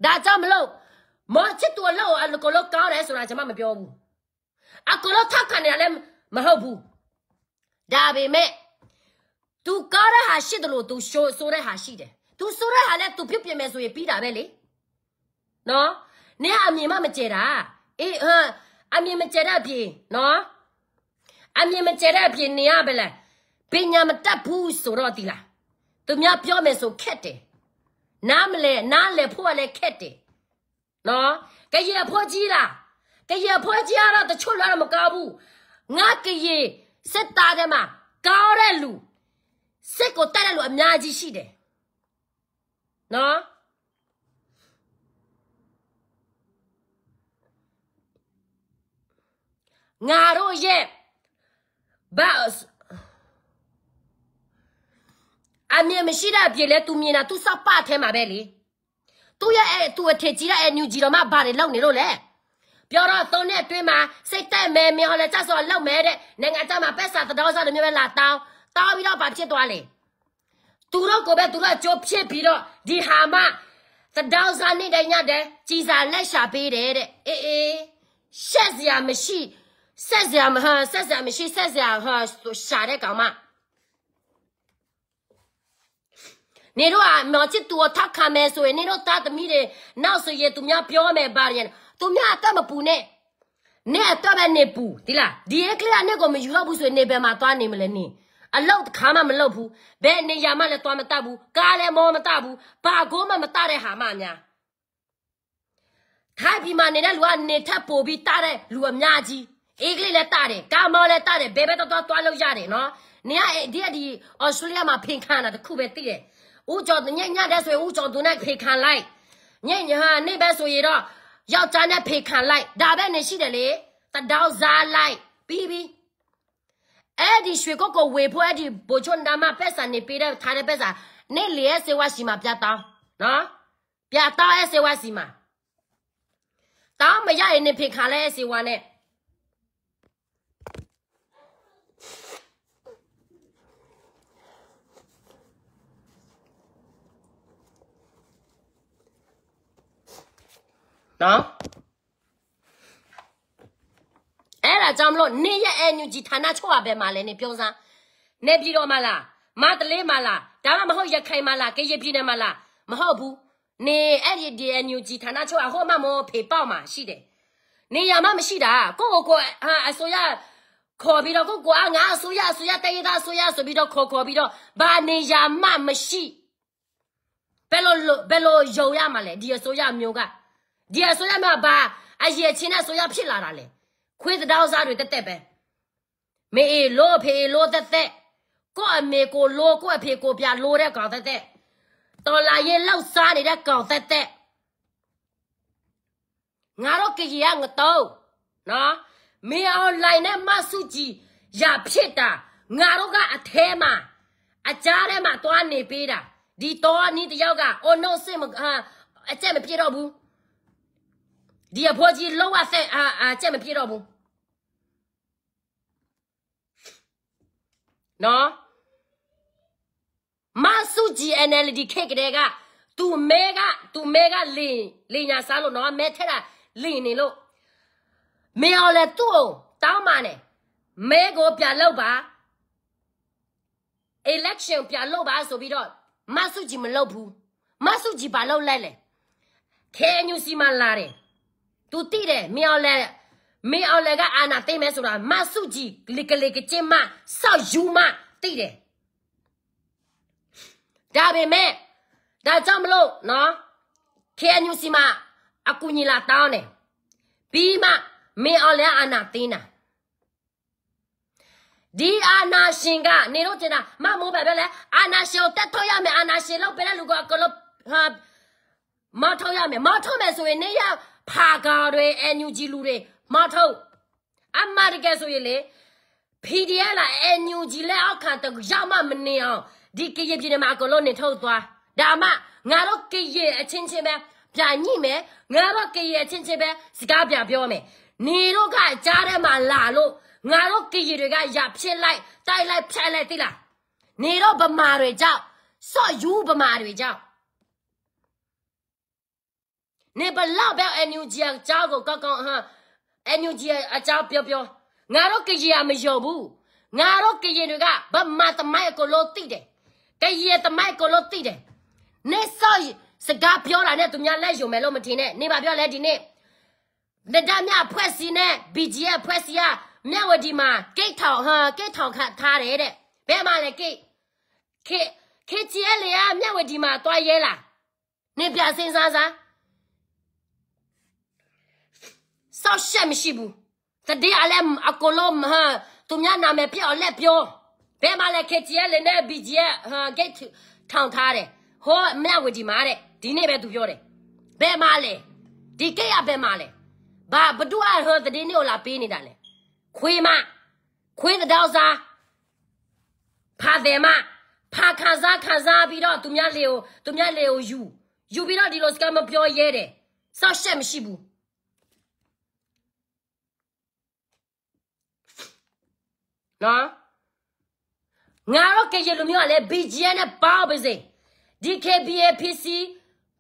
ဒါကြောင့်မလို့မောချစ်တော်လို့အလကလို့ကောင်းတယ်ဆိုတာကျွန်မမပြောဘူးအကလို့ထောက်ခံရတယ်မဟုတ်ဘူးဒါပေမဲ့ तू ကောင်းတဲ့ဟာရှိတယ်လို့ तू ရှိုးဆိုတဲ့ဟာရှိတယ် तू ဆိုတဲ့ဟာလည်း तू ပြုတ်ပြင်မယ်ဆိုရင်ပြီးတာပဲလေနော်နင်အမြင်မှမကျဲတာအေးဟမ်အမြင်မကျဲတဲ့အပြင်နော်အမြင်မကျဲတဲ့အပြင်နင်ကဘယ်လဲပညာမတတ်ဘူးဆိုတော့ဒီလားသူများပြောမယ်ဆိုခက်တယ်နားမလဲနားလဲဖို့ကလည်းခက်တယ်နော်ကြရဖို့ကြီးလားကြရဖို့ကြီးကတော့တချို့လားမကောင်းဘူးငါကြရစစ်သားတဲ့မှာကောင်းတဲ့လူစစ်ကိုတတ်တဲ့လူအများကြီးရှိတယ်နော်ငါတို့ရဲ့ဘာအမြင်မရှိတဲ့အပြည့်လဲသူမြင်တာသူစောက်ပအထဲမှာပဲလေသူရဲ့အဲသူအထကြီးတဲ့အဲညူကြီးတော်မှဘာတွေလောက်နေလို့လဲပြောတော့သုံးနဲ့အတွင်းမှာစိတ်တက်မယ်မင်းဟောလဲကြဆော်လောက်မယ်တဲ့နိုင်ငံသားမှာပက်စာတတော်စားလိုမျိုးပဲလာတောင်းတောင်းပြီးတော့ဘာဖြစ်သွားလဲသူတို့ကိုပဲသူတို့အကျိုးဖြစ်ပြီးတော့ဒီဟာမတတော်စားနေတဲ့ညတဲ့ကြီးစာလက်ရှာပေးတယ်တဲ့အေးအေးရှက်စရာမရှိဆက်စရာမဟာဆက်စရာမရှိဆက်စရာဟာရှာတဲ့ကောင်မနေတို့အမောင်ချစ်သူကိုထပ်ခံမယ်ဆိုရင်နေတို့သားသမီးတွေနောက်ဆိုရင်သူများပြောမယ်ပါရင်သူများအသက်မပူနဲ့နေအသက်ပဲနေပူဒီလားဒီအကလေးကနေကိုမယူရဘူးဆိုရင်နေဘယ်မှာသွားနေမလဲနေအလောက်တစ်ခါမှမလောက်ဘူးဘယ်နေရာမှလည်းသွားမတတ်ဘူးကားလည်းမောမတတ်ဘူးဘာကိုမှမတတ်တဲ့ဟာမှများထိုင်ပြီးမှနေတဲ့လူကနေထပ်ပို့ပြီးတတဲ့လူအများကြီးအေးကလေးလည်းတတယ်ကားမောလည်းတတယ်ဘယ်ဘက်တော့သွားလို့ရတယ်နော်နေကဒီကဒီအော်စတြေးလျမှာဖင်ခံတာတခုပဲသိတယ်ဦးကျော်ညညတဲ့ဆိုရင်ဦးကျော်သူနဲ့ဖေခံလိုက်ညညဟာနေပဲဆိုရင်တော့ယောက်ျားနဲ့ဖေခံလိုက်ဒါပဲနေရှိတယ်လေတဒေါက်စားလိုက်ပြီးပြီးအဲ့ဒီရွှေကုတ်ကိုဝေဖို့အဲ့ဒီဘိုချွန်ဒါမပက်စာနေပေးတဲ့ထားတဲ့ပက်စာနေလေရဲ့စေဝါစီမှာပြတောင်းနော်ပြတောင်းရဲ့စေဝါစီမှာတောင်းမရရင်နေဖေခံလိုက်ရဲ့စေဝါနဲ့နော်အဲ့ဒါကြောင့်မလို့နေရဲ့ NUG ဌာနချုပ်ရပဲမှာလဲနေပြောစမ်းနေပြည်တော်မှာလားမတလေးမှာလားဒါမှမဟုတ်ရခိုင်မှာလားကရင်ပြည်နယ်မှာလားမဟုတ်ဘူးနေအဲ့ဒီ DNUG ဌာနချုပ်ကဟိုမှမဟုတ်ဖေပေါက်မှာရှိတယ်နေရမှမရှိတာကိုကိုကိုအစိုးရခေါ်ပြီးတော့ကိုကိုကငါအစိုးရအစိုးရတရတာအစိုးရဆိုပြီးတော့ခေါ်ခေါ်ပြီးတော့ဘာနေရမှမရှိဘယ်လိုဘယ်လိုယုံရမှာလဲဒီအစိုးရမျိုးကဒီအစိုးရမှာဘာအရေးချင်းအစိုးရဖြစ်လာတာလေခွေးတောက်စားတွေတက်တက်ပဲမေအေလို့ဖေလို့တက်တက်ကိုအမေကိုလို့ကိုအဖေကိုပြလို့တဲ့ကောင်တက်တက်တော်လာရင်လောက်စားနေတဲ့ကောင်တက်တက်ငါတို့ကကြီးရငတော့နော်မင်းအွန်လိုင်းနဲ့မဆုကြီးရဖြစ်တာငါတို့ကအထဲမှာအကြားထဲမှာသွားနေပေးတာဒီတော်နီးတယောက်က oh no စစ်မအကျက်မပြတော့ဘူးဒီအဖိုးကြီးလုံးဝဆက်အာအာကြက်မပြေတော့ဘူးနော်မဆူဂျီ NLD ခက်ကလေးကသူမဲကသူမဲကလင်လင်ညာစားလို့နော်မဲထက်တာလင်နေလို့မင်းအောင်လဲသူ့တောင်းပါနဲ့မဲကိုပြန်လောက်ပါ election ပြန်လောက်ပါဆိုပြီးတော့မဆုကြီးမလောက်ဘူးမဆုကြီးဘာလောက်လိုက်လဲ KNU စီမလာတယ်သူတိတယ်မင်းအောင်လဲမင်းအောင်လဲကအာနာသိမ်းမယ်ဆိုတာမဆုကြည်လေကလေကချင်းမဆောက်ယူမတိတယ်ဒါပေမဲ့ဒါကြောင့်မလို့နော် KNU စီမအကူညီလာတောင်းတယ်ပြီးမှမင်းအောင်လဲအာနာသိမ်းတာဒီအာနာရှင်ကနေတော့ကျင်တာမမိုးပဲပဲလေအာနာရှင်ကိုတက်ထုတ်ရမယ်အာနာရှင်လောက်ပဲလူကအကလို့ဟာမထောက်ရမယ်မထောက်မယ်ဆိုရင်နေရဖာကာတွေအန်ယူဂျီလူတွေမထုတ်အမှန်တကယ်ဆိုရင်လေ PDF လာအန်ယူဂျီလက်အောက်ခံတရောက်မှမနေအောင်ဒီကရင်ပြည်နယ်မှာအကုန်လုံးနေထုတ်သွားဒါမှငါတို့ကရင်အချင်းချင်းပဲပြာညိမယ်ငါတို့ကရင်အချင်းချင်းပဲစကားပြပြောမယ်နေတို့ကကြားထဲမှာလာလို့ငါတို့ကရင်တွေကရဖြစ်လိုက်တိုက်လိုက်ဖြတ်လိုက်သိလားနေတော့ဗမာတွေကြောင့်စော့ယူဗမာတွေကြောင့်နင်ဘလောက်ပဲအန်ယူဂျီအကြောင်းကိုကောက်ကောက်ဟမ်အန်ယူဂျီအကြောင်းပြောပြောငါတို့ကကြီးရမယုံဘူးငါတို့ကရင်တွေကဗမာသမိုင်းကိုလို့သိတယ်ကရင်သမိုင်းကိုလို့သိတယ်နေဆော့စကားပြောတာနဲ့သူများလက်ယုံမယ်လို့မထင်နဲ့နေပါပြောလဲဒီနေ့လက်တမြဖွဲ့စီနဲ့ BGF ဖွဲ့စီကမြဝတီမှာဂိတ်ထောင်ဟာဂိတ်ထောင်ခတ်ထားတယ်တဲ့ဘယ်မှာလဲဂိတ်ခေခေကြီးလေကမြဝတီမှာတွားရဲလားနေပြစင်စားစားစောက်ရှက်မရှိဘူးတတိအလဲအကလုံးဟာသူများနာမည်ပြအောင်လက်ပြောဘယ်မှာလဲ KTL နဲ့ BGF ဟာ gate ထောင်ထားတယ်ဟောမြဝကြီးမာတဲ့ဒီနေ့ပဲသူပြောတယ်ဘယ်မှာလဲဒီကိတ်ကဘယ်မှာလဲဘာဘသူအဟောတတိနေ့ကိုလာပေးနေတာလဲခွေးမခွေးတောက်စားဖာတယ်မဖာခါစားခါစားပြီးတော့သူများလေကိုသူများလေကိုယူယူပြီးတော့ဒီလိုစကားမပြောရဲတယ်စောက်ရှက်မရှိဘူးနော်ငါတော့ကရင်လူမျိုးကလည်း BGN နဲ့ပေါင်းပါစေ DKBA PC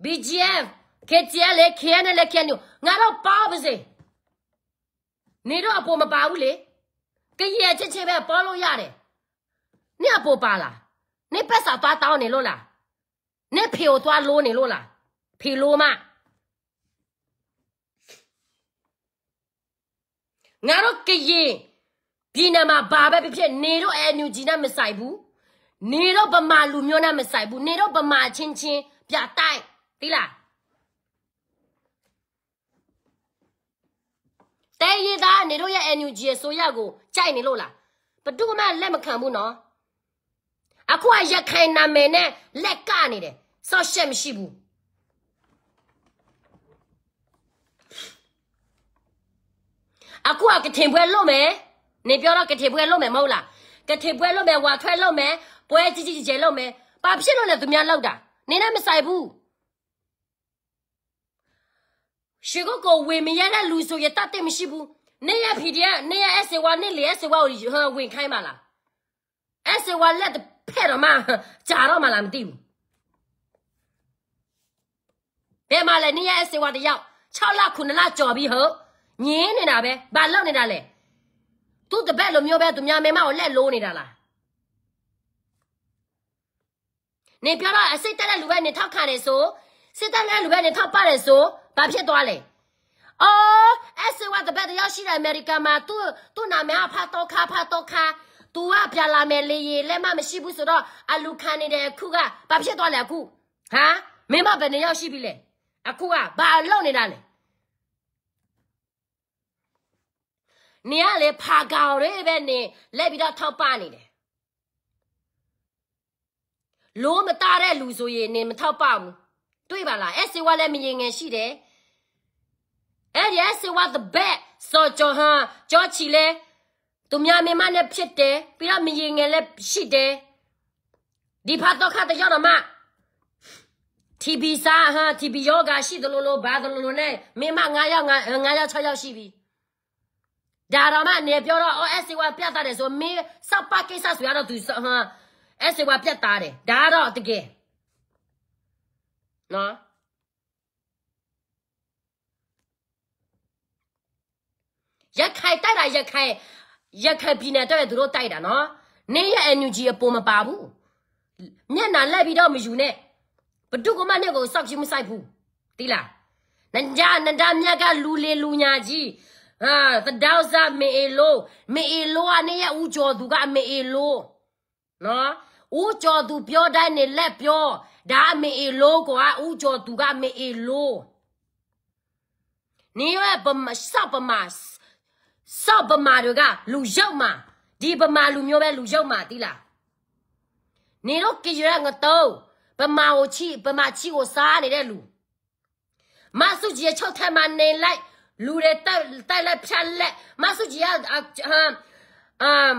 BGF KTL လေ KN လေ KN ငါတော့ပေါင်းပါစေနေတော့အပေါ်မပါဘူးလေကရင်အချက်ချင်းပဲပေါင်းလို့ရတယ်နေအပေါ်ပါလားနေပက်စာသွားတောင်းနေလို့လားနေဖေကိုသွားလိုးနေလို့လားဖေလိုးမငါတို့ကရင်ပြည်နယ်မှာဘာပဲဖြစ်ဖြစ်နေတော့အန်ယူဂျီနဲ့မဆိုင်ဘူးနေတော့ဗမာလူမျိုးနဲ့မဆိုင်ဘူးနေတော့ဗမာချင်းချင်းပြတိုက်သိလားတဲရည်သားနေတို့ရဲ့ NUG ရဲ့ဆိုရကိုကြိုက်နေလို့လားဘဒုမလက်မခံဘူးနော်အခုကရခိုင်နာမည်နဲ့လက်ကနေတယ်ဆော့ရှက်မရှိဘူးအခုကကထင်ပွဲလွတ်မယ်နေပြောတော့ကထေပွဲလုပ်မယ်မဟုတ်လားကထေပွဲလုပ်မယ်ဝါထွက်လုပ်မယ်ပွဲကြီးကြီးကျယ်လုပ်မယ်ဘာဖြစ်လို့လဲသူများလောက်တာနေနဲ့မဆိုင်ဘူးရှေကိုကိုဝေမရတဲ့လူဆိုရတတ်တယ်မရှိဘူးနေရ PDF နေရ SW နေလေ SW ကိုဝင်ခိုင်းပါလား SW လက်ဖဲ့တော့မှကြာတော့မှလားမသိဘူးဘယ်မှာလဲနေရ SW တယောက်6လ9လကြော်ပြီးဟုတ်ညင်းနေတာပဲဘာလောက်နေတာလဲသူတပတ်လိုမျိုးပဲသူများမိမကိုလက်လိုးနေတာလားနေပြောတော့အစိတ်တက်တဲ့လူပဲနေထောက်ခံတယ်ဆိုစိတ်တက်တဲ့လူပဲနေထောက်ပတယ်ဆိုဘာဖြစ်သွားလဲအော်အဲ့စဝတ်တပတ်တယောက်ရှိတဲ့အမေရိကန်မှာသူသူနာမည်ကဖတ်တော့ခါဖတ်တော့ခါ तू ကပြလာမယ်လေရေလက်မမရှိဘူးဆိုတော့အလူခံနေတဲ့အခုကဘာဖြစ်သွားလဲအခုဟာမင်းမဘယ်နှစ်ယောက်ရှိပြီလဲအခုကဘာလုံနေတာလဲနင်ကလေဖာကောင်တွေပဲနင်လက်ပြီးတော့ထောက်ပနေတယ်လို့မတားတဲ့လူဆိုရင်နင်မထောက်ပဘူးတွေ့ပါလားအဲ့စေဝါလည်းမရင်ငယ်ရှိတယ်အဲ့ဒီစေဝါ the back ဆိုဂျော်ဟန်ဂျော်ချီလဲသူများမိမနဲ့ဖြစ်တယ်ပြီးတော့မရင်ငယ်လည်းရှိတယ်ဒီဖတ်တော့ခါတရောက်တော့မှ TB စာဟာ TB ယောဂါရှိတယ်လို့လို့ဘာတယ်လို့လို့နဲ့မိမ9ယောက်9ယောက်6ယောက်ရှိပြီဒါတော့မှနေပြောတော့အော်အဲ့စေဝါပြတ်သားတယ်ဆိုမင်းစောက်ပါကိစ္စဆိုရတော့သူဟမ်အဲ့စေဝါပြတ်သားတယ်ဒါတော့တကယ်နော်ရခိုင်တိုက်တာရခိုင်ရခိုင်ပြည်နယ်တော့သူတို့တိုက်တာနော်နေရ energy အပေါ်မပါဘူးမျက်နှာလက်ပြီးတော့မယူနဲ့ဘဒုကမနဲ့ကိုစောက်ရှိမဆိုင်ဘူးတိလားနန္ဒနန္ဒမြတ်ကလူလေလူညာကြီးဟာသဒောက်စားမေအေလိုမေအေလိုကနေရဦးကျော်သူကမေအေလိုနော်ဦးကျော်သူပြောတိုင်းနေလက်ပြောဒါမေအေလိုကွာဦးကျော်သူကမေအေလိုနေရပမစပမစစပမာတို့ကလူရောက်မှာဒီပမာလူမျိုးပဲလူရောက်မှာတိလားနေတော့ကြည်ရငတော့ပမာကိုချီပမာချီကိုစားနေတဲ့လူမဆုကြီးရဲ့၆ထပ်မှာနေလိုက်လူတွေတိုက်တိုက်လက်ဖြတ်လက်မဆုကြီးကဟမ်အမ်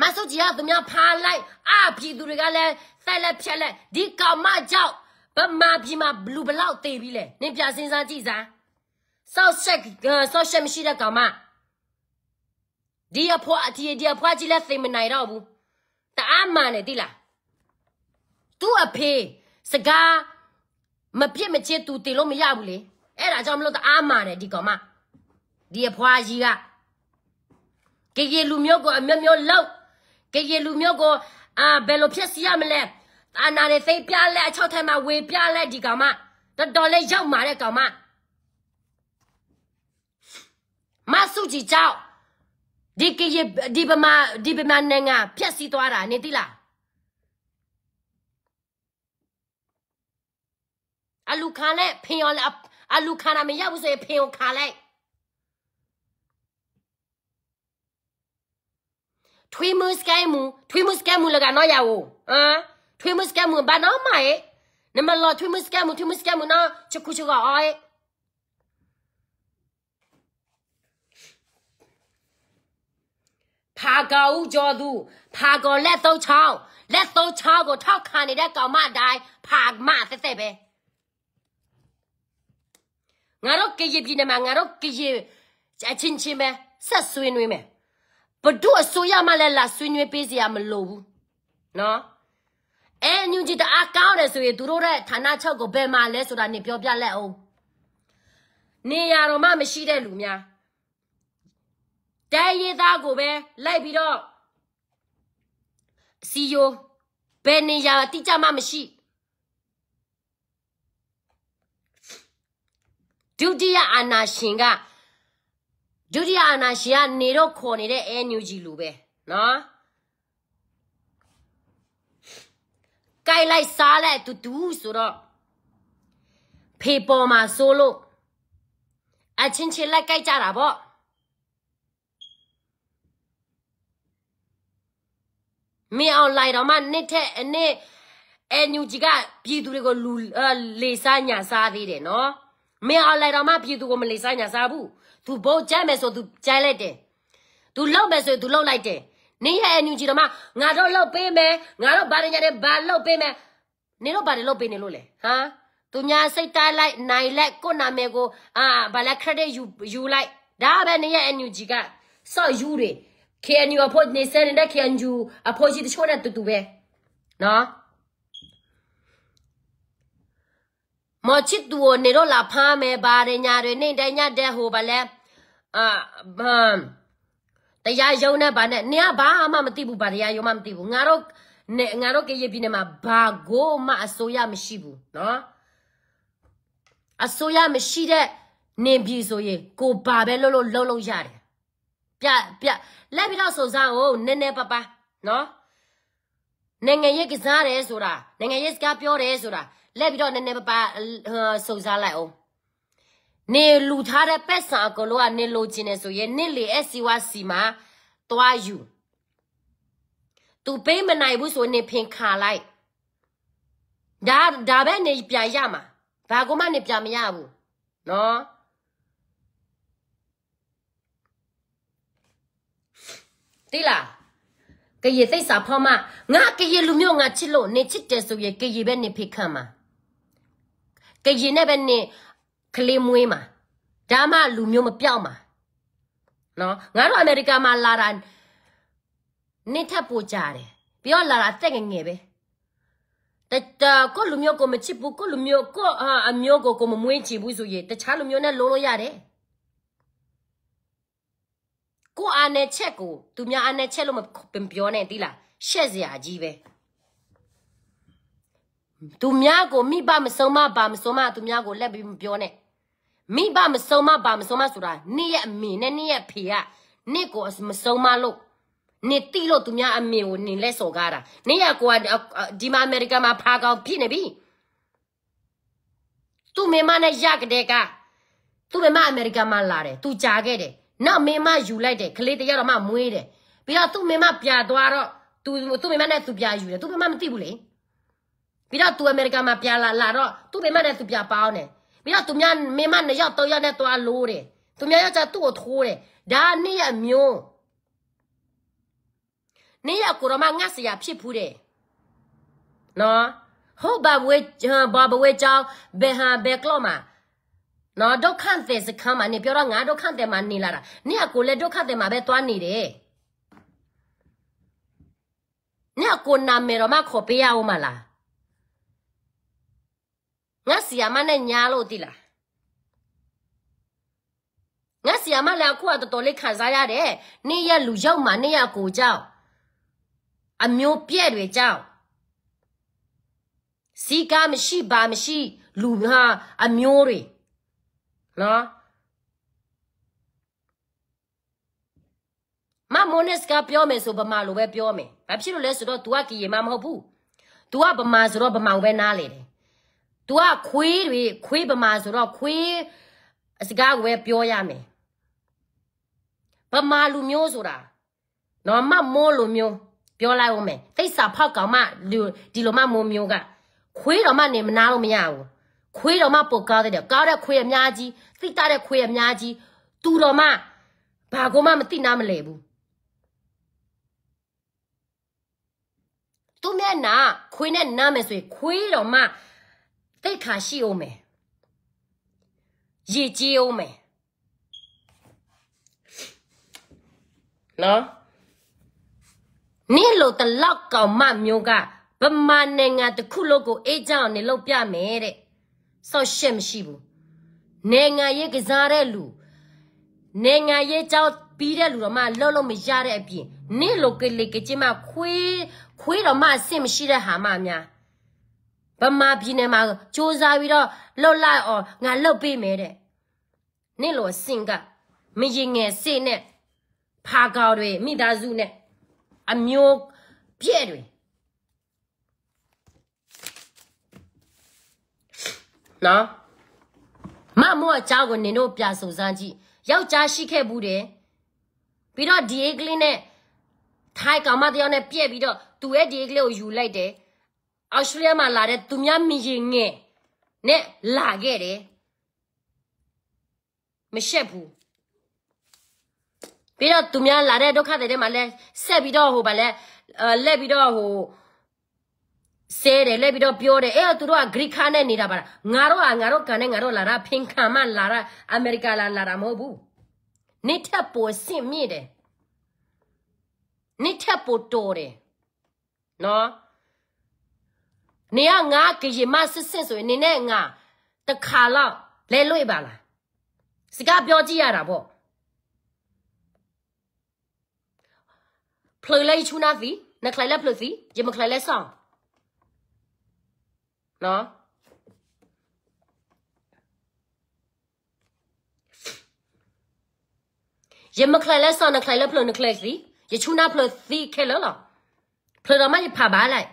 မဆုကြီးကသူများဖားလိုက်အပြည်သူတွေကလည်းတိုက်လက်ဖြတ်လက်ဒီကောင်မကြောက်ဗမာပြည်မှာဘလူဘလောက်တေးပြီလဲနင်ပြစင်းစားကြည့်စမ်းဆောက်ဆက်ဆောက်ဆက်မရှိတဲ့ကောင်မဒီအဖွားဒီဒီအဖွားကြီးလက်သိမနိုင်တော့ဘူးတအားမှန်တယ်တိလားသူ့အဖေစကားမပြစ်မချစ်သူတည်လို့မရဘူးလေအဲ့ဒါကြောင့်မလို့တအားမာတယ်ဒီကောင်မဒီအဖွာကြီးကကေကေလူမျိုးကိုအမျိုးမျိုးလောက်ကေကေလူမျိုးကိုအာဘယ်လိုဖြစ်စီရမလဲအာနာနဲ့သိပြလဲအချောက်ထဲမှာဝေပြလဲဒီကောင်မတော်တော်လေးရောက်မာတဲ့ကောင်မမဆုကြီးကြောက်ဒီကေဒီပမာဒီပမာနိုင်ငံဖြက်စီးသွားတာနေသိလားအလူခံလဲဖင်ရော်လဲอะลูกขานาไม่ยากุสเพีโอขาเลยทวีมุสแกมูทวีมุสแกมูแล้วกันน้อยาวอ่ะทวีมุสแกมูบ้านน้องใหม่เนี่มันรอทวีมุสแกมูทวีมุสแกมูน้องชิคุชิกอ้อยพากาอูจอดูพากาเล็ดโตชาวเล็ดโตชาก็ท้อขานี่ได้ก็มาได้พากมาเสีร็จไปငါတို့ကရေပြည်နယ်မှာငါတို့ကရေအချင်းချင်းပဲဆက်ဆွေးနွေးမယ်ဘဒုအစိုးရမှလည်းလာဆွေးနွေးပေးစရာမလိုဘူးနော်အဲညူဂျီတအားကောင်းတယ်ဆိုရင်သူတို့ရဲ့ဌာနချုပ်ကိုဘယ်မှာလဲဆိုတာနေပြောပြလက်အောင်နေရာတော့မှမရှိတဲ့လူများတဲရေးသားကိုပဲလိုက်ပြီးတော့စီယိုဘယ်နေရာတိကျမှမရှိဒုတိယအာနာရှင်ကဒုတိယအာနာရှင်ကနေတော့ခေါ်နေတဲ့ NUG လိုပဲနော်ကြိုက်လိုက်စားလိုက်တူတူဆိုတော့ဖေပေါ်မှာဆိုလို့အချင်းချင်းလိုက်ကြိုက်ကြတာပေါ့မင်းအောင်လိုက်တော့မှနှစ်ထက်အနှစ် NUG ကပြည်သူတွေကိုလူလေစားညာစားသေးတယ်နော်မင်းအောင်လိုက်တော့မှပြည်သူကိုမလေးစားညာစားဘူးသူဘုတ်ကြမ်းမယ်ဆိုသူကြမ်းလိုက်တယ်သူလောက်မယ်ဆိုသူလောက်လိုက်တယ်နင်းရဲ့အန်ယူဂျီတော့မှငါတော့လောက်ပေးမယ်ငါတော့ဘာညာတယ်ဘာလောက်ပေးမယ်နင်းတော့ဘာတွေလောက်ပေးနေလို့လဲဟမ်သူများစိတ်တိုင်းလိုက်နိုင်လက်ကိုနာမည်ကိုအာဘာလဲ credit ယူယူလိုက်ဒါပဲနင်းရဲ့ NUG ကဆော့ယူတွေ KNU အဖို့နေစတဲ့ KNU အဖို့ကြီးတချို့နဲ့တူတူပဲနော်မော်ချစ်သူကိုနေတော့လာဖားမယ်ဘာတွေညာတွေနေတိုင်းညတဲ့ဟိုဗလဲအာတရားရုံးနဲ့ဗာနဲ့နေကဘာမှမသိဘူးဗာတရားရုံးမှမသိဘူးငါတို့နေငါတို့ကရည်ပြင်းနေမှာဘာကိုမှအစိုးရမရှိဘူးနော်အစိုးရမရှိတဲ့နင်ပြီဆိုရင်ကိုဘာပဲလှုပ်လှုပ်လှုပ်လှုပ်ရတယ်ပြပြလက်ပြီးတော့စုံစမ်းအောင်နည်းနည်းပါပါနော်နိုင်ငံရေးကစားတယ်ဆိုတာနိုင်ငံရေးစကားပြောတယ်ဆိုတာလက်ပြီးတော့နည်းနည်းပါးပါစုံစားလိုက်အောင်နေလူထားတဲ့ပက်ဆန်အကလောကနေလိုချင်နေဆိုရင်နေလေအစီဝစီမှာတွားယူသူပေးမနိုင်ဘူးဆိုနေဖင်ခါလိုက်ဒါဒါပဲနေပြန်ရမှာဘာကမှနေပြန်မရဘူးနော်တိလားကရေသိစာဖောင်းမငါကရေလူမျိုးငါချစ်လို့နေချစ်တယ်ဆိုရင်ကရေပဲနေဖိခန့်မှာကရင်နဲ့ပဲနဲ့ကလေးမွေးမှာဒါမှလူမျိုးမပြောက်မှာနော်ငါတို့အမေရိကန်မှာလာတာနေထပ်ပူကြတယ်ပြီးတော့လာတာတက်ငငယ်ပဲတတကိုလူမျိုးကိုမချစ်ဘူးကိုလူမျိုးကိုအမျိုးကိုကိုမမွေးချင်ဘူးဆိုရင်တခြားလူမျိုးနဲ့လုံးလို့ရတယ်ကိုအာနယ်ချက်ကိုသူများအာနယ်ချက်လို့မပြောနဲ့တိလားရှက်စရာကြီးပဲသူများကိုမိဘမဆုံးမပါမဆုံးမသူများကိုလက်ပြီးမပြောနဲ့မိဘမဆုံးမပါမဆုံးမဆိုတာနေ့ရဲ့အမေနဲ့နေ့ရဲ့ဖေကနေ့ကိုမဆုံးမလို့နေတိလို့သူများအမေကိုနင်လဲစော်ကားတာနေ့ရကိုကဒီမှာအမေရိကန်မှာဖာကောင်ဖြစ်နေပြီသူ့မိမနဲ့ရကတဲ့ကသူ့မိမအမေရိကန်မှာလာတယ်သူကြာခဲ့တယ်နောက်မိမယူလိုက်တယ်ကလေးတရတော့မှမွေးတယ်ပြီးတော့သူ့မိမပြသွားတော့သူသူ့မိမနဲ့သူပြယူတယ်သူ့မိမမသိဘူးလေပြီးတော့သူအမေရိကန်မှာပြန်လာလာတော့သူ့မိမနဲ့သူပြပေါင်းတယ်ပြီးတော့သူများမိမနှစ်ယောက်သုံးယောက်နဲ့သွားလို့တယ်သူများယောက်ျားသူ့ကိုထိုးတယ်ဒါနေ့ရမျိုးနေ့ရကိုရမငတ်စရာဖြစ်ဖူးတယ်နော်ဟုတ်ပါဘွေဘာဘွေကြောင်းဘယ်ဟာဘယ်ကလောမှာနော်ဒုက္ခသည်စခန်းမှာနေပြောတော့ငါဒုက္ခသည်မှာနေလာတာနေ့ကကိုလည်းဒုက္ခသည်မှာပဲသွားနေတယ်နေ့ကကိုနာမည်တော့မခေါ်ပေးရအောင်မလားငါဆီယာမနဲ့ညာလို့တိလားငါဆီယာမလည်းအခုကတော်တော်လေးခံစားရတယ်နေ့ရက်လူရောက်မှနေ့ရက်ကိုကြောက်အမျိုးပြက်တွေကြောက်စီကားမရှိပါမရှိလူဟာအမျိုးတွေနော်မမိုနက်စကပြောမယ်ဆိုဗမာလိုပဲပြောမယ်ဘာဖြစ်လို့လဲဆိုတော့ तू ကကီရမမဟုတ်ဘူး तू ကဗမာဆိုတော့ဗမာကိုပဲနားလေတယ်။ तू ကခွေးတွေ ခွေးဗမာဆိုတော့ခွေးအစကားကိုပဲပြောရမယ်။ဗမာလူမျိုးဆိုတာနော်မမိုးလူမျိုးပြောလိုက်ဦးမယ်။တိတ်စာဖောက်ကောင်မလူဒီလိုမမိုးမျိုးကခွေးတော်မနေမနာလို့မရဘူး။ခွေးတော်မပုတ်ကားတဲ့ကောက်တဲ့ခွေးအများကြီးသိတတ်တဲ့ခွေးအများကြီးသူတော်မဘာကောမှမသိနာမလဲဘူး။သူမျက်နှာခွေးနဲ့နားမယ်ဆိုရင်ခွေးတော်မတိတ်ခါရှိအောင်မယ်ရည်ကြီးအောင်မယ်နော်နေလို့တလောက်ကောင်မမျိုးကဗမာနိုင်ငံတစ်ခုလုံးကိုအေးကြောင်နေလောက်ပြမယ်တဲ့ဆော့ရှက်မရှိဘူးနိုင်ငံရေးကစားတဲ့လူနိုင်ငံရေးကြောင်ပြီးတဲ့လူတော့မှလှုပ်လို့မရတဲ့အပြင်နေလိုကလေးကကျမခွေးခွေးတော့မှအဆင်မရှိတဲ့ဟာမှများဗမာပြည်နယ်မှာစူးစမ်းပြီးတော့လှုပ်လိုက်အောင်ငါလှုပ်ပေးမယ်တဲ့နင့်လိုစင်ကမရင်ငယ်စေနဲ့ဖာကောက်တွေမိသားစုနဲ့အမျိုးပြည့်တွေနော်မမို့အเจ้าကိုနင်တို့ပြဆုံစမ်းကြည့်ယောက်ျားရှိခဲ့ဘူးတယ်ပြီးတော့ဒီအေကလေးနဲ့ထိုင်ကောင်မတယောက်နဲ့ပြည့်ပြီးတော့သူရဲ့ဒီအေကလေးကိုယူလိုက်တယ်အော်စတြေးလျမှာလာတဲ့သူများမိရင်ငယ်နဲ့လာခဲ့တယ်မရှက်ဘူးပြီးတော့သူများလာတဲ့ဒုက္ခတွေထဲမှာလဲဆက်ပြီးတော့ဟိုဗာလဲလက်ပြီးတော့ဟိုဆဲတယ်လက်ပြီးတော့ပြောတယ်အဲ့တော့သူတို့ကဂရိခါနဲ့နေတာပါလားငါတို့ကငါတို့ကန်နဲ့ငါတို့လာတာဖင်ခံမလာတာအမေရိကလာလာတာမဟုတ်ဘူးနေထက်ပေါ်စင့်မြင့်တယ်နေထက်ပေါ်တော်တယ်နော်你要我给伊妈是伸手，你那我的卡了来累吧啦，是个标记啊，不？พลอยเลยชูนาฟีนักใครแล้วพลอยฟีจะมาใครแล้วสองเนาะยังมาใครแล้วสองนักใครแล้วพลอยนักใครฟีจะชูนาพลอยฟีแค่แล้วหรอพลอยเราไม่ผพาบ้าเลย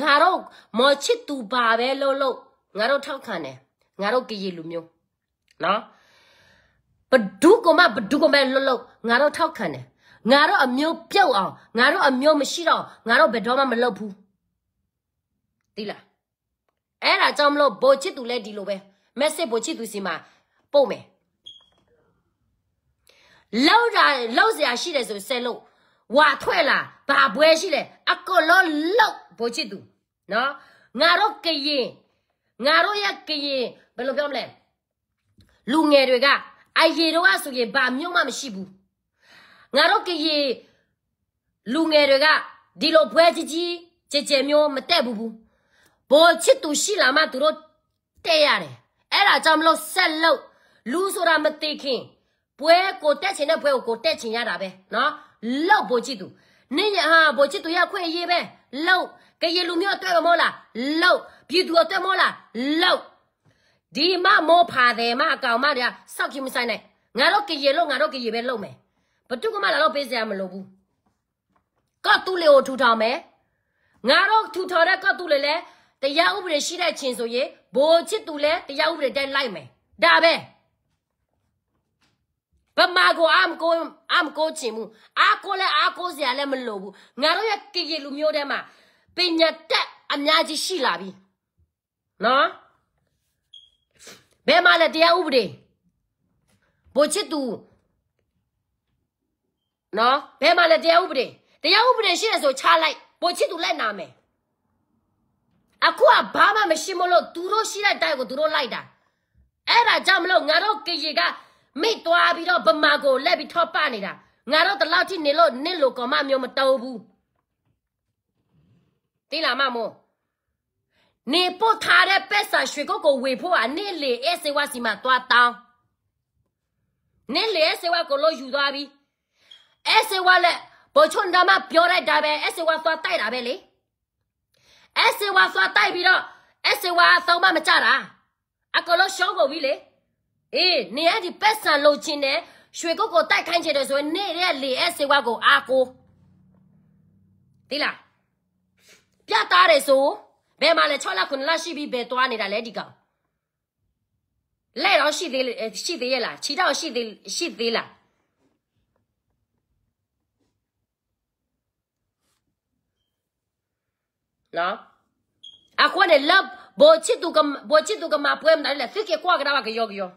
ငါတို့မော်ချစ်သူပါပဲလို့လို့ငါတို့ထောက်ခံတယ်ငါတို့ကြည်လူမျိုးနော်ဘဒုကမဘဒုကမလို့လို့ငါတို့ထောက်ခံတယ်ငါတို့အမျိုးပြုတ်အောင်ငါတို့အမျိုးမရှိတော့ငါတို့ဘယ်တော့မှမလုပ်ဘူးတိလားအဲ့ဒါကြောင့်မလို့ဘိုချစ်သူလည်းဒီလိုပဲ message ဘိုချစ်သူစီမှာပို့မယ်လောက်တာလောက်စရာရှိတယ်ဆိုဆက်လို့ဝါထွက်လာဘာပွဲရှိလဲအကောလုံးလောက်ဗိုလ်ချစ်သူနော်ငါတို့ကရင်ငါတို့ရဲ့ကရင်ဘယ်လိုပြောမလဲလူငယ်တွေကအရေတော့ဆိုရင်ဘာမျိုးမှမရှိဘူးငါတို့ကရင်လူငယ်တွေကဒီလိုပွဲကြီးကြီးကြဲကြဲမျိုးမတက်ဘူးဘူးဗိုလ်ချစ်သူရှိလာမှသူတို့တက်ရတယ်အဲ့ဒါကြောင့်မလို့ဆက်လို့လူဆိုတာမသိခင် ပွဲကိုတက်ချင်တဲ့ပွဲကိုကိုတက်ချင်ရတာပဲနော်လောက်ဗိုလ်ချစ်သူနင့်ရဟာဗိုလ်ချစ်သူရခွင့်အရေးပဲလောက်ကရင်လူမျိုးအတွက်မဟုတ်လားလောက်ပြည်သူအတွက်မဟုတ်လားလောက်ဒီမမောဖာတယ်မအကောင်မတွေကစောက်ကြည့်မဆိုင်နဲ့ငါတို့ကရင်လို့ငါတို့ကရင်ပဲလုပ်မယ်ဘတုကမလာတော့ပေးစရာမလိုဘူးကော့တူလေကိုထူထောင်မယ်ငါတို့ထူထောင်တဲ့ကော့တူလေလဲတရားဥပဒေရှိတဲ့ချင်းဆိုရင်ဘိုးချစ်သူလဲတရားဥပဒေတက်လိုက်မယ်ဒါပဲဗမာကိုအမ်ကိုအမ်ကိုချင်မှုအာကိုလဲအာကိုစရာလဲမလိုဘူးငါတို့ရဲ့ကရင်လူမျိုးထဲမှာပညာတတ်အများကြီးရှိလာပြီနော်ဘယ်မှာလဲတရားဥပဒေဘိုချစ်သူနော်ဘယ်မှာလဲတရားဥပဒေတရားဥပဒေရှိတယ်ဆိုချလိုက်ဘိုချစ်သူလက်နာမယ်အခုကဘာမှမရှိမလို့သူတို့ရှိတဲ့တိုက်ကိုသူတို့လိုက်တာအဲ့ဒါကြောင့်မလို့ငါတို့ကကြီးကမိသွားပြီးတော့ဗမာကိုလက်ပြီးထောက်ပနေတာငါတို့တလောက်ထိနေလို့နင့်လိုကောင်မမျိုးမတော်ဘူးသိလားမမို့နေပို့ထားတဲ့ပက်ဆာရွှေကုတ်ကိုဝေဖို့ကနေလေအစေဝစီမှာသွားတောင်းနေလေအစေဝကိုလို့ယူသွားပြီအစေဝလည်းဘောချွန်ဒါမပြောလိုက်တာပဲအစေဝသွားတိုက်တာပဲလေအစေဝသွားတိုက်ပြီးတော့အစေဝအဆုံးမမကြတာအကလို့ရှုံးကုန်ပြီလေအေးနေရဒီပက်ဆာလို့ချင်းတယ်ရွှေကုတ်ကိုတိုက်ခိုင်းချင်တယ်ဆိုရင်နေတဲ့လေအစေဝကိုအားကိုသိလား ya tare so be ma le chola kun la shi bi be twa ni da le di ga le ro shi de eh, shi de ye la chi dao shi de shi de la no a kwa ne lab bo chi tu ga bo chi tu ga ma pwe ma le sik ye kwa ga wa ga yo yo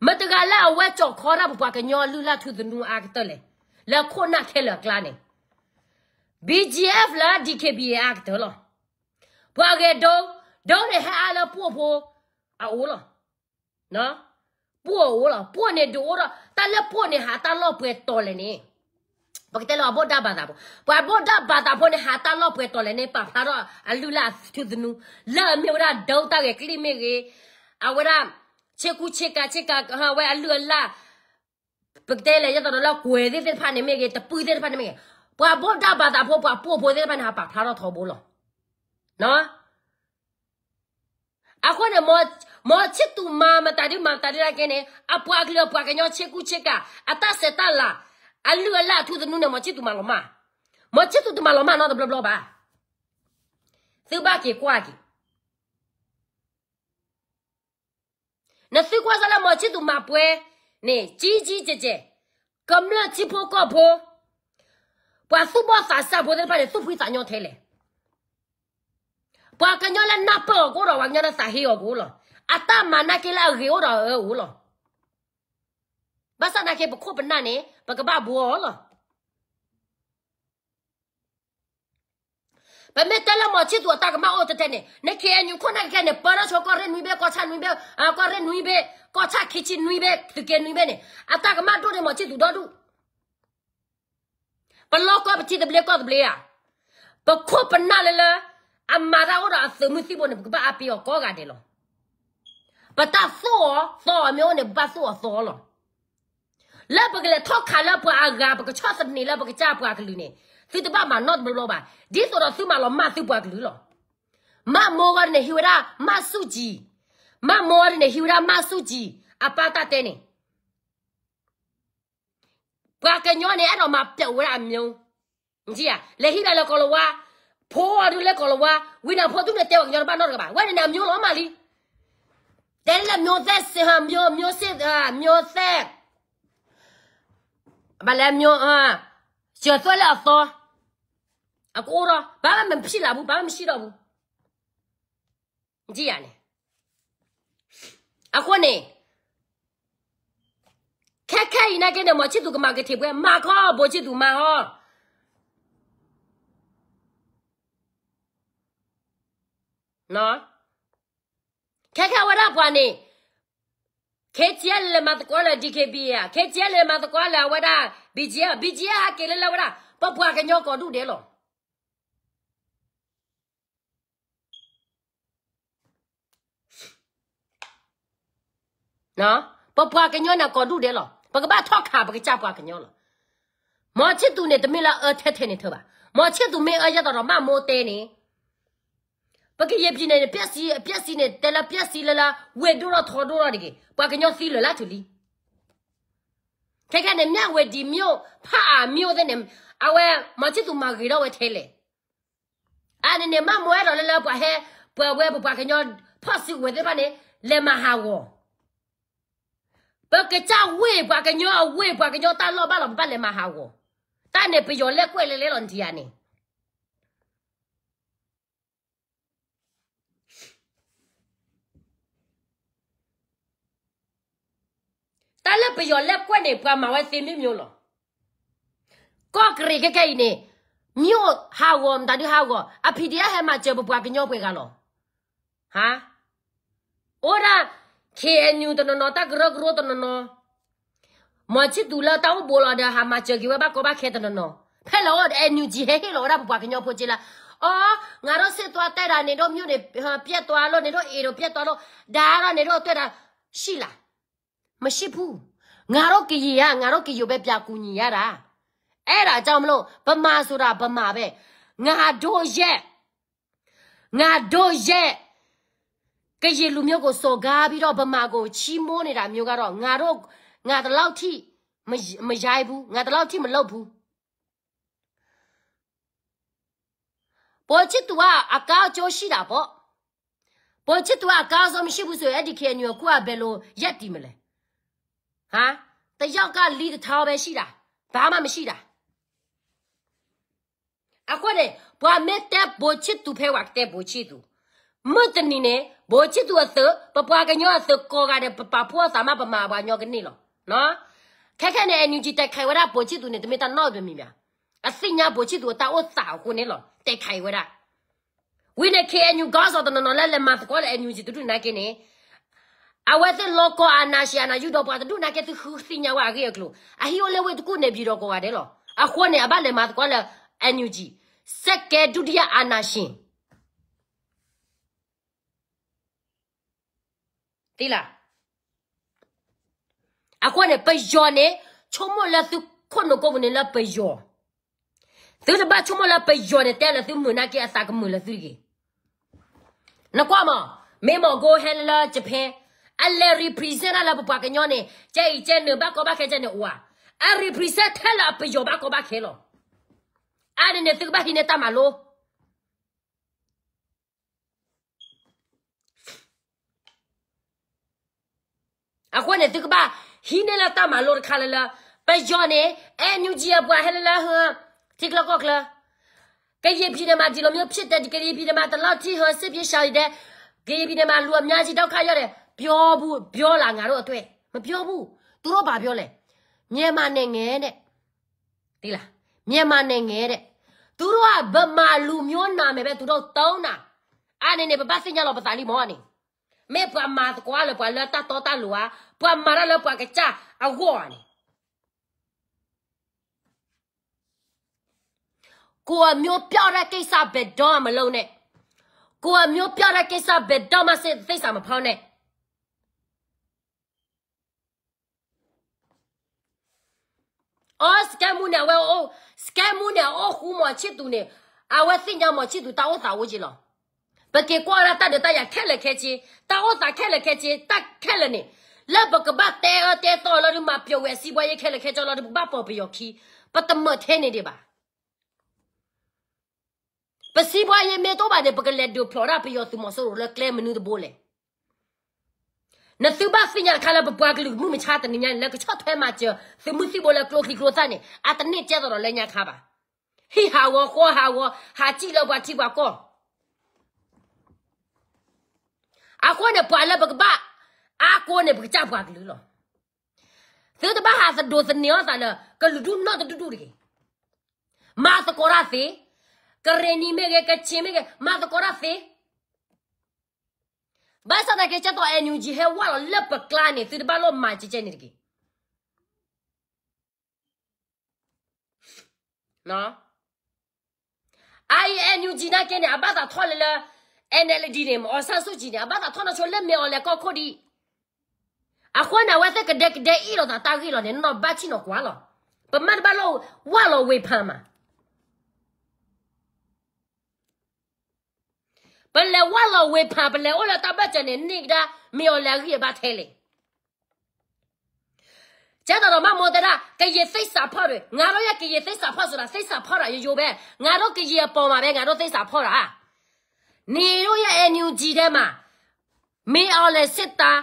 ma te ga la wa cho khora bu kwa ga nyo lu la thu du nu a ga le la kho na khe la kla ne BGF လား DKB အကတော်လားဘွာကေတော့တော့ရဟာလာပို့ဖို့အိုးလားနော်ပို့အိုးလားပို့နေတော့တော့တလည်းပို့နေဟာတလောပွဲတော်လည်းနေဘကတလောဘောဒါဘာဒါဘောဘောဒါဘာဒါဘောနေဟာတလောပွဲတော်လည်းနေပါဖလာတော့အလူလာသူဒနူလာမြောရာဒေါတာကေကလိမေကေအဝရချေကူချေကာချေကာဟာဝဲအလူလာဘကတလေရတော့လောက်ကွယ်သေးတဲ့ဖာနေမေကေတပူးတဲ့ဖာနေမေကေဘွာဗုဒ္ဓဘာသာဖို့ဘွာပို့ဖို့တဲ့ဘာနာပါဖာတော့ထော်ဘူးလို့နော်အခုနဲ့မောမောချစ်သူမမတရီမတရီရကနေအပွားကလေးပွားကညောချစ်ကူချစ်ကအတဆက်တလာအလူအလာသူသနုနဲ့မောချစ်သူမလောမမောချစ်သူမလောမနော်ဘလဘလပါသူဘာကေကွာကေနသကွာစလာမောချစ်သူမပွဲနေကြီးကြီးကျကျကမ္လချစ်ဖို့ကဖို့ Kwa subo sa sa bodel pale supu sa nyon tele. Kwa kanyola napa ogoro wanyana sa hi ogolo. Ata mana kila reora ogolo. Basa na ke bako banane bagaba buola. ba me tala mo chi tuwa taka ma o te tene ne ke nyu kona ke ne para cho ko re nui be ko cha nui be a ko re nui be ko cha kichi nui be tu ke nui be ne ataka ma do ne mo chi tu do du ပလောက်ကပတိတဘလေကောတဘလေယာပခုပနာလေလေအမရာဟောအသမစီဘုန်ကဘာအပီယောကောကတယ်လောပတာသောသောအမျိုးနဲ့ဘာသောသောလောလက်ပကလေထောက်ခါလက်ပအဂါပကချောစနေလက်ပကချပွားကလူနေသီတပမနော့ဘလောပါဒီဆိုတော့သူမလောမသူပွားကလူလောမမောရနေဟိဝရာမဆုကြီးမမောရနေဟိဝရာမဆုကြီးအပတာတဲ့နေ Kwa kenyone ero mapya wera myo. Njia, lehira le kolowa, po adu le kolowa, wina po du ne tewa kenyone ba norga ba. Wena na myo lo mali. Tele myo the se ha myo myo se ha myo se. Ba le myo ha. Sio so le so. Akora, ba ma mpi la bu, ba ma mshi la bu. Njia ne. Akone. kaka ina genda mo chitu ma ke tebwe ma ko bo chitu ma ho no kaka what up wani KTL ma the kwala DKB ya KTL ma the kwala wada BGA BGA ke le wada popwa ke nyoko du de lo nó cái ke nào ko đủ de lo ဘကဘထောက်ခါဘကကြပွားကညောလမော်ချစ်သူနဲ့တမင်လာအထက်ထဲနေထပါမော်ချစ်သူမင်းအရတော်မမိုးတဲနေပကရပြင်းနေပြက်စီပြက်စီနဲ့တဲလာပြက်စီလလာဝေဒိုရထော်ဒိုရတကေပကညောစီလလာချူလီခဲခဲနဲ့မြဝေဒီမြို့ဖအာမြို့တဲ့နဲ့အဝဲမချစ်သူမဂီတော့ဝဲထဲလေအဲ့နေမမွဲတော့လဲလဲပွားဟဲပွားဝဲပွားကညောဖော့စီဝေတဲ့ပါနေလေမဟာဝော Pè ke chan wè pou akè nyò, wè pou akè nyò, tan lò pa lò mpa lè ma hawo. Tan lè piyon lè kwen lè lè lò njè anè. Tan lè piyon lè kwen lè pou amawè se mè mè yò lò. Kò kri ke kè inè, mè yò hawo mta di hawo, api di a he ma chè pou pou akè nyò pwe gà lò. Ha? Ou nan... KNU တနနတဂရဂရတနနမချစ်တူလာတောင်းဘောလာဒါဟာမချကြီးဝဘကဘခဲတနနဖဲလောအန်ယူဂျီဟဲဟဲလောရဘဘကညောဖိုချီလာအော်ငါတို့စစ်သွားတက်တာနေတော့မြို့နေပြက်သွားလို့နေတော့အေတို့ပြက်သွားလို့ဒါကတော့နေတော့တွေ့တာရှိလားမရှိဘူးငါတို့ကကြီးကငါတို့ကကြီးပဲပြကူညီရတာအဲ့ဒါကြောင့်မလို့ဗမာဆိုတာဗမာပဲငါတို့ရဲ့ငါတို့ရဲ့ကရေလူမျိုးကိုစော်ကားပြီးတော့ဗမာကိုချီးမွမ်းနေတာမျိုးကတော့ငါတို့ငါတလောက်ထိမမရိုက်ဘူးငါတလောက်ထိမလုပ်ဘူးပေါ်ချစ်သူကအကားအကျိုးရှိတာပေါ့ပေါ်ချစ်သူကအကားဆုံးမရှိဘူးဆိုရင်အဲ့ဒီခေညိုကိုကဘယ်လိုရက်တီမလဲဟာတယောက်ကလီတစ်ထောင်ပဲရှိတာဘာမှမရှိတာအခွက်တယ်ဘာမက်တဲ့ပေါ်ချစ်သူဖဲဝက်တဲ့ပေါ်ချစ်သူမတ်တနီနဲ့ဘောချစ်သူအစပပွားကညောအစကောကတဲ့ပပပွားသမာပမာဘာညောကနေလောနော်ခက်ခက်နဲ့ energy တိုက်ခိုင်ဝရဘောချစ်သူနဲ့တမေတာနောက်ပြမိမြအစိညာဘောချစ်သူတာအစာကိုနေလောတိုက်ခိုင်ဝရဝိနေ KNU ကောက်စောတနော်လဲလဲမစကောလဲ energy တူနိုင်ကနေအဝတ်လောကအာနာရှီအနာယူတော့ပါတယ်ဒုနာကတူခူစညာဝါရေကလိုအဟီယိုလေဝတ်ကုနေပြီးတော့ကောရတယ်လောအခွနဲ့အဘလည်းမတ်ကောလဲ energy စက်ကဲဒုတိယအာနာရှင်သိလားအခုနဲ့ပယောနဲ့ချုံမလာသူခွန်ကောဝင်လာပယောသူစပါချုံမလာပယောနဲ့တဲ့လာသူမနာကအစကမလာသူကြီးနကွာမမေမောကိုဟဲလာဂျပန်အလဲရီပရီဇန်လာပပကညောနဲ့ကျဲကျဲနဘကောဘခဲကျဲနဲ့ဝါအရီပရီဇန်ထဲလာပယောဘကောဘခဲလောအဲ့ဒီနဲ့သူဘာဟိနေတာမလို့ akone tikba hinela tama lor khalala pe jone e new jia bwa helala ha tikla kokla ke ye bi de ma di lo myo phit de ke ye bi de ma ta la ti ha sit phi sha de ke ye bi de ma lu a mya ji taw kha yaw de ပြောဘူးပြောလာငါတို့အတွက်မပြောဘူးသူတို့ဘာပြောလဲမြန်မာနဲ့ငဲတဲ့ဒီလားမြန်မာနဲ့ငဲတဲ့သူတို့ကဗမာလူမျိုးနာမည်ပဲသူတို့တောင်းတာအနေနဲ့ပပစင်ကြတော့ပစာလီမောကနေ me pa ma ko le pa la ta to ta lua pa ma la pa ke cha a gone ko a myo pya ra ke sa be do ma lo ne ko a myo pya ra ke sa be do ma se fe sa ma pa ne o ske mu ne we o ske mu ne o hu mo chi tu ne a we si nya mo chi tu ta o ta wo ji lo Beke kwa rata de ta ya kele kechi. Ta o ta kele kechi. Ta kele ni. La beke ba te o te to lo ni ma pyo we si wa ye kele kechi lo ni ba po pyo ki. Ba ta mo te ni de ba. Ba si wa ye me to ba de beke le do pyo ra pyo tu mo so ro le kle menu de bole. Na tu ba si nya kala ba bwa glu mu mi cha ta ni nya le ke cha thwe ma che. Se mu si bo le klo ki klo sa ni. A ta ni che do le nya kha ba. Hi ha wo ko ha wo ha chi lo ba ti ba ko. Ako ne pala bagba. Ako ne bagja baglu lo. Third ba has a dose near sana. Kaludu not to do it. Mas korasi. Kareni mege kachi mege. Mas korasi. Basa da kecha to enyuji he wala lepa klani. Third ba lo machi chenirgi. No. I and you Gina can about a toddler NLD နေမောဆာစုကြည်နေဘာသာထောင်းချိုလက်မြော်လေကောခိုဒီအခွန်းနဝတ်ကဒက်ဒဲအီရောတာတာဂီရောနေနော်ဘာချီနော်ကွာလောပမတ်ဘလောဝါလောဝေဖမ်းမှာပလဲဝါလောဝေဖမ်းပလဲအော်လာတာဘတ်ချန်နေနေတာမြော်လာကြီးဘာထဲလေကျတော့မမော်တရာကရေသိစာဖောက်တယ်ငါတို့ရဲ့ကရေသိစာဖောက်ဆိုတာသိစာဖောက်တာရေရိုပဲငါတို့ကရေပေါ်မှာပဲငါတို့သိစာဖောက်တာနေရို့ရဲ့ NUG ထဲမှာမင်းအောင်လဲစစ်သား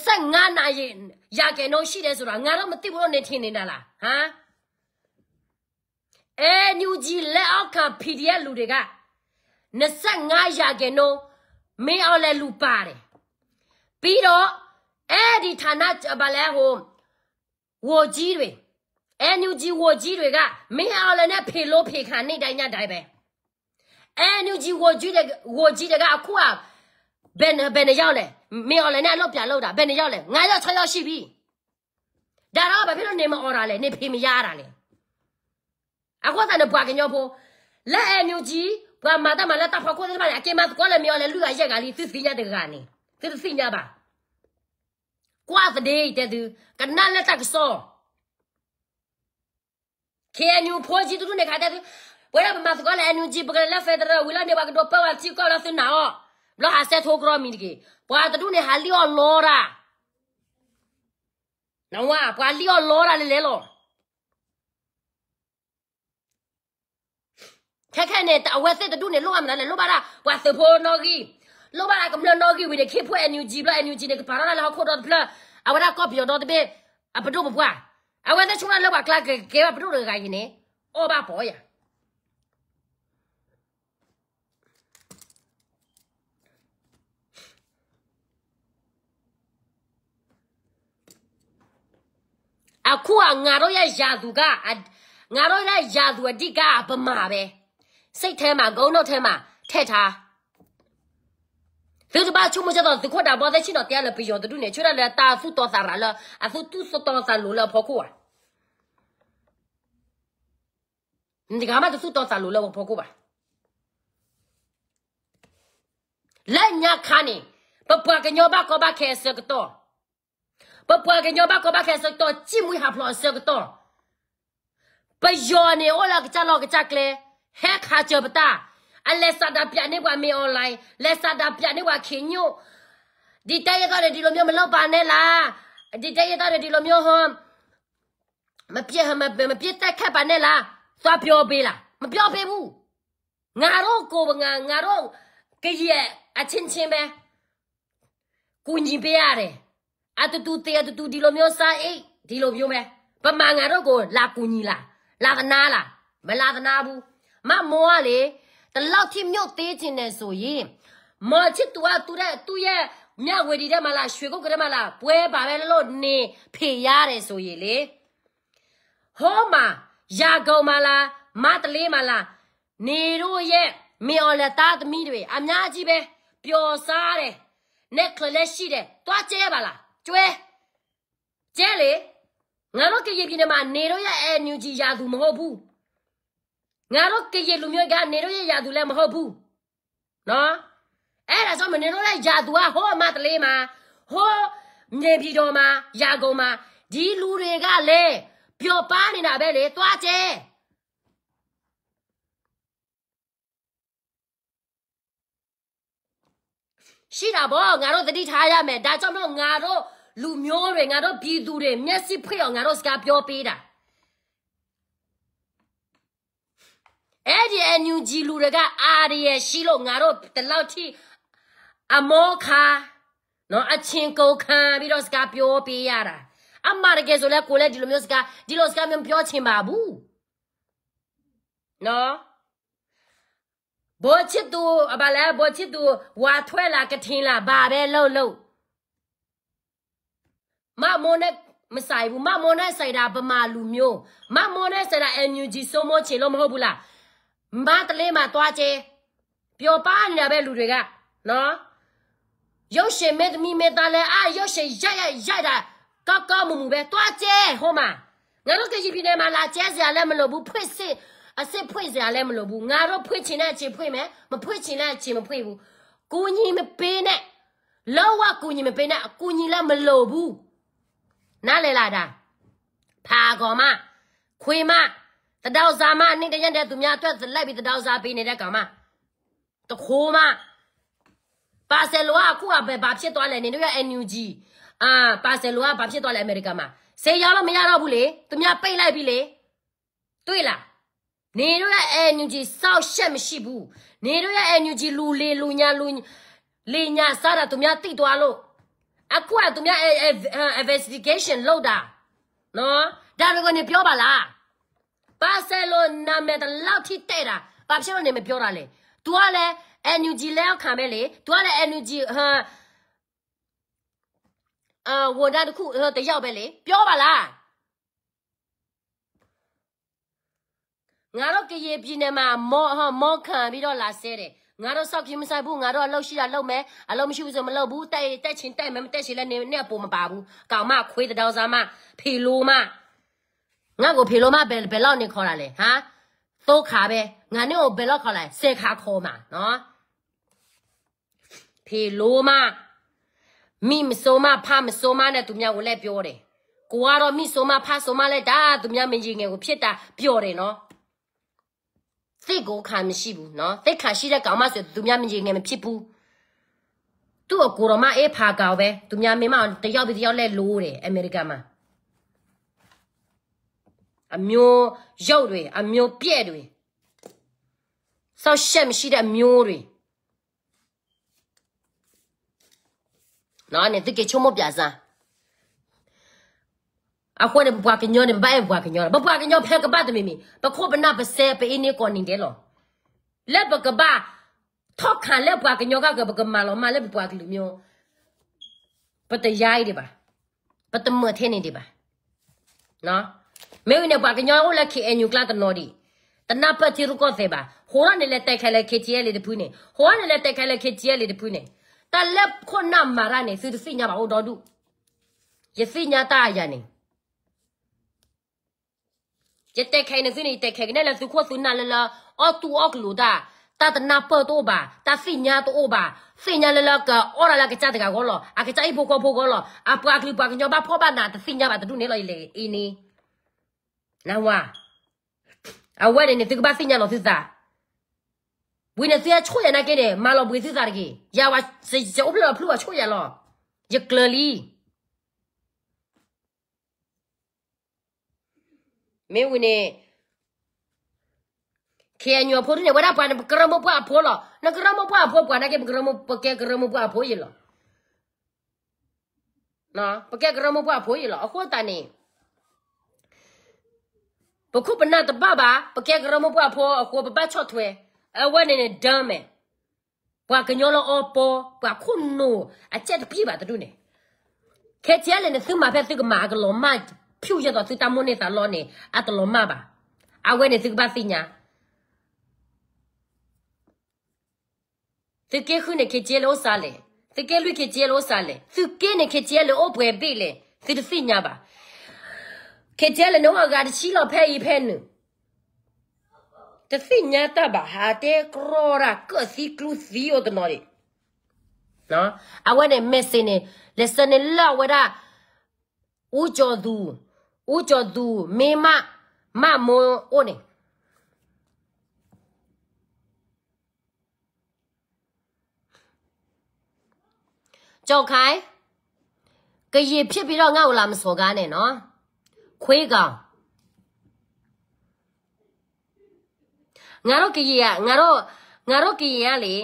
25နာရီရခဲ့တော့ရှိတယ်ဆိုတာငါတော့မသိဘူးလို့နေထင်နေတာလားဟမ် NUG လက်အောက်ခံ PDF လူတွေက25ရာခိုင်နှုန်းမင်းအောင်လဲလူပါတယ်ပြီးတော့အဲ့ဒီဌာနဘာလဲဟိုဝကြီးတွေ NUG ဝကြီးတွေကမင်းအောင်လဲနဲ့ဖေလို့ဖေခံနေတိုင်းညတိုင်းပဲအန်ယူဂျီဝိုကြီးတဲ့ဝိုကြီးတဲ့ကအခုကဘယ်နဲ့ဘယ်နဲ့ရောက်လဲမင်းအော်လည်းနဲ့အလုပ်ပြန်လုပ်တာဘယ်နဲ့ရောက်လဲ9ရောက်6ရောက်ရှိပြီဒါတော့ဘာဖြစ်လို့နေမအော်တာလဲနေဖေမရတာလဲအခုကတည်းကဘာကညောဖို့လက်အန်ယူဂျီဘာမတမလက်တဖကိုတယ်မလားအကေမတ်ကောလည်းမရောလည်းလူရရက်ကလေးသစ်စီရတဲ့ကနေသစ်စီညပါကွာတဲ့တဲ့သူကနလက်တက်ဆော KNU ဖော်ကြည့်သူတို့နဲ့ခါတဲ့ kwera ba matgola enu ji bagala la federa wila ne bagdo pawa ti ko la sina o blo ha set ho gro mi ge pa ta du ne hali o lora na wa pa li o lora le le lo kha kha ne ta wa set ta du ne lo am na le lo ba ra pa se pho no gi lo ba ra kam lo no gi wi de ki pho enu ji blo enu ji ne pa ra la ho ko do blo awara ko bi do de be a pa do bo bwa awa ta chuna lo ba kla ke ke ba do ga gi ne o ba po ya akua ngaro ya jadu ga ngaro ya jadu di ga apama be sei tema go no tema teta ဒါကြပါချုံမကြတော့သခွတာပေါ်သက်ချင်တော့တရားလည်းပြီးရောတူနေချွရလည်းတာဖူတော်စားရလားအဖူတူစတော်စားလို့လားဖောက်ကွာညီကမတူတော်စားလို့လားဖောက်ကွာလက်ညာခါနေပပကညောဘကောဘခဲဆက်တော့ papua ke nyoba ko ba ke so to chimui ha plo se to pa yone ola ke chalo ke chakle he kha che bata alessandra pya ne wa me online lessandra pya ne wa kinyo ဒီတက်ရတာတွေဒီလိုမျိုးမလုပ်ပါနဲ့လားဒီတက်ရတာတွေဒီလိုမျိုးဟောမပြက်မမပြက်တက်ခတ်ပါနဲ့လားသွားပြောပေးလားမပြောပေးဘူးငါတို့ကိုငါငါတို့ကြည့်ရအချင်းချင်းပဲကုညီပေးရတယ်အတူတူတရတူတူဒီလိုမျိုးစားအိတ်ဒီလိုမျိုးပဲဗမာငါတို့ကိုလာကူညီလာလာကနာလာမလာကနာဘူးမမောကလေတလောက်ထိမြုပ်သေးခြင်းနဲ့ဆိုရင်မော်ချစ်သူကသူတဲ့သူ့ရဲ့မြဝေဒီတဲ့မလားရွှေကုတ်ကတဲ့မလားပွဲပါပဲလို့နေဖေရတယ်ဆိုရင်လေဟောမှာရာကုန်မလားမတလေးမလားနေတို့ရဲ့မေော်လက်သားသမီးတွေအများကြီးပဲပျော်စားတယ် necklace ရှိတယ်တွားကျဲပါလားကျွဲကျဲလေငါတို့ကရင်ပြည်နယ်မှာနေတော့ရအဲနျူဂျီယာသူမဟုတ်ဘူးငါတို့ကရင်လူမျိုးကနေတော့ရယာသူလည်းမဟုတ်ဘူးနော်အဲ့ဒါဆိုမနေတော့ရယာသူကဟိုအမတလေးမှာဟိုနေပြည်တော်မှာယာကုန်မှာဒီလူတွေကလည်းပျော်ပါနေတာပဲလေသွားကျဲရှိတာဗောငါတို့သတိထားရမယ်ဒါကြောင့်မလို့ငါတို့လူမျိုးတွေငါတို့ပြည်သူတွေမျက်စိဖွင့်အောင်ငါတို့စကားပြောပေးတာအဲ့ဒီအန်ယူဂျီလူတွေကအာရီယရှိလို့ငါတို့ဒီလောက်ထိအမောခါနော်အချင်းကိုခံပြီးတော့စကားပြောပေးရတာအမရကယ်ဆိုလဲကိုလည်းဒီလိုမျိုးစကားဒီလိုစကားမျိုးပြောချင်ပါဘူးနော်ဘောချစ်သူဘာလဲဘောချစ်သူဝါထွက်လာကထင်းလာဘာပဲလှုပ်လှုပ်မမုံနဲ့မဆိုင်ဘူးမမုံနဲ့ဆိုင်တာဗမာလူမျိုးမမုံနဲ့ဆိုင်တာ NUG စိုးမိုးချေလို့မဟုတ်ဘူးလားမတလေးမှာသွားကျဲပျော်ပါနေတာပဲလူတွေကနော်ရုပ်ရှင်မေတ္တိမေတ္တာလဲအာရုပ်ရှင်ရိုက်ရိုက်ရိုက်တာကောက်ကောက်မူမူပဲသွားကျဲဟိုမှာငါတို့ကကြီးပြည်နယ်မှာလာကျဲစရာလည်းမလိုဘူးဖွင့်စစ်အစ်စ်ဖွင့်စရာလည်းမလိုဘူးငါတို့ဖွင့်ချင်တဲ့အချိန်ဖွင့်မယ်မဖွင့်ချင်တဲ့အချိန်မဖွင့်ဘူးကိုကြီးမပေးနဲ့လောကကိုကြီးမပေးနဲ့အကူကြီးလည်းမလိုဘူးနားလေလားဒါဖာကောမခွေမတတောက်စားမအနှိမ့်တရက်တဲ့သူများအတွက်လိုက်ပြီးတတောက်စားပေးနေတဲ့ကောင်မတခိုးမပါဆယ်လိုကအခုကပဲဘာဖြစ်သွားလဲနေတို့ရဲ့ NUG အာပါဆယ်လိုကဘာဖြစ်သွားလဲအမေရိကန်မှာဆေးရောလို့မရတော့ဘူးလေသူများပိတ်လိုက်ပြီလေတွေ့လားနေတို့ရဲ့ NUG စောက်ရှက်မရှိဘူးနေတို့ရဲ့ NUG လူလေလူညာလူလေညာစားတာသူများတိသွားလို့အခုကသူများ investigation လုပ်တာနော်ဒါတော့ကနေပြောပါလားဘာဆေလိုနာမည်တလောက်ထိတဲ့တာဘာဖြစ်လို့နေမပြောတာလဲ तू ကလည်း NUG လဲခံပဲလေ तू ကလည်း NUG ဟာအာဝန်တာတစ်ခုတယောက်ပဲလေပြောပါလားငါတို့ကရေပြည်နယ်မှာမော်ဟောမော်ခံပြီးတော့လာဆဲတယ်ငါတို့စောက်ကြီးမဆိုင်ဘူးငါတို့အလုပ်ရှိတာလုပ်မယ်အလုပ်မရှိဘူးဆိုမလုပ်ဘူးတက်တက်ချင်းတက်မယ်မတက်ချင်လည်းနေနဲ့ပုံမပါဘူးကောင်မခွေးတောင်စားမဖေလိုမငါ့ကိုဖေလိုမဘယ်ဘယ်လောက်နေခေါ်တာလဲဟာသုံးခါပဲငါနဲ့ကိုဘယ်လောက်ခေါ်လိုက်ဆယ်ခါခေါ်မှာနော်ဖေလိုမမိမဆိုမဖမဆိုမနဲ့သူများကိုလည်းပြောတယ်ကိုကတော့မိဆိုမဖဆိုမလည်းဒါသူများမင်းကြီးငယ်ကိုဖြစ်တာပြောတယ်နော်သိကိုခံမရှိဘူးနော်သိခံရှိတဲ့ကောင်မဆိုသူများမကြီးငယ်မဖြစ်ဘူးသူ့အကိုတော်မအေးဖာကောင်ပဲသူများမိမတယောက်ပြီးတယောက်လဲလိုးတယ်အမေရိကန်မှာအမျိုးရုပ်တွေအမျိုးပြည့်တွေဆောက်ရှက်မရှိတဲ့အမျိုးတွေနော်နဲ့တကယ်ချုံမပြစားအခုနေဘွားကညောနေဘဲဘွားကညောဘဘွားကညောဖဲကပတ်တမီမီပခုပနာပစဲပင်းနေကောနေတယ်လောလက်ပကဘာထောက်ခံလက်ဘွားကညောကကပကမာလောမလက်ဘွားကလူမျိုးပတရိုက်တယ်ပါပတမထဲနေတယ်ပါနော်မဲဝင်နေဘွားကညောလက်ခေအညူကလာတနော်ဒီတနပတ်ချီရကောသေးပါဟိုရနေလက်တိုက်ခိုင်လက်ခေတီရလေတပူးနေဟိုရနေလက်တိုက်ခိုင်လက်ခေတီရလေတပူးနေတလက်ခုနမာရနေစစ်စစ်ညပါဟိုတော်ဒုရစစ်ညတာရနေจะแต่ใครนะสินี่แต่ใครกันแล้วสุขวสุนันละละออตัวออกหลุดาตาตนาเปิดตัวบ่าตาสิญญาตัวบ่าสิญญาละละก็ออละละก็จัดกะกอลออะก็จัดอีพวกพวกอลออะปากลิปากญอบ่าพ่อบ้านน่ะตาสิญญาบ่าตะดุเนี่ยเลยเลยอีนี่นะว่าအဝဲနဲ့တကဘာစညာလို့သစ္စာဝိနေစရချွေရနာကဲတယ်မာလောဘွေသစ္စာတကေရာဝစေရုပ်လောဖလူချွေရလောယကလလီမင်းဝင်နေခေညောဖို့နေဝရပါကရမပွားဖို့လားနကရမပွားဖို့ကွာနကေကရမပကေကရမပွားဖို့ရလားနော်ပကေကရမပွားဖို့ရလားအခုတန်နေပခုပနာတပပါပကေကရမပွားဖို့အခုပပချော့ထွဲအဝနေနေဒမ်းမယ်ပွားကညောလောအပေါ်ပွားခုနိုအချက်ပြပါတူနေခေချဲလည်းနေသူ့မှာဖက်သူ့ကမာကလောမတ်ဖြူရတော့သူတမုန်နေတာလောနေအတလုံးမပါအဝဲနေသူကပါစညာသူကခုနေခေကျဲလို့စားလေသူကလူခေကျဲလို့စားလေသူကနေခေကျဲလို့အပွဲပေးလေသူတစညာပါခေကျဲလည်းတော့ကတချီလောက်ဖဲဤဖဲနူတစညာတပါဟာတဲ့ကရောရာကစီကလူစီယိုတနော်နော်အဝဲနေမက်စင်နေလက်စနေလောက်ဝဲတာဦးကျော်သူဦးကျော်သူမေမမမွန်အိုနေကြောက်ခိုင်ကရေဖြစ်ပြီးတော့ငါ့ကိုလာမစော်ကားနဲ့နော်ခွေးကောင်ငါတို့ကရေကငါတို့ငါတို့ကရေကလေ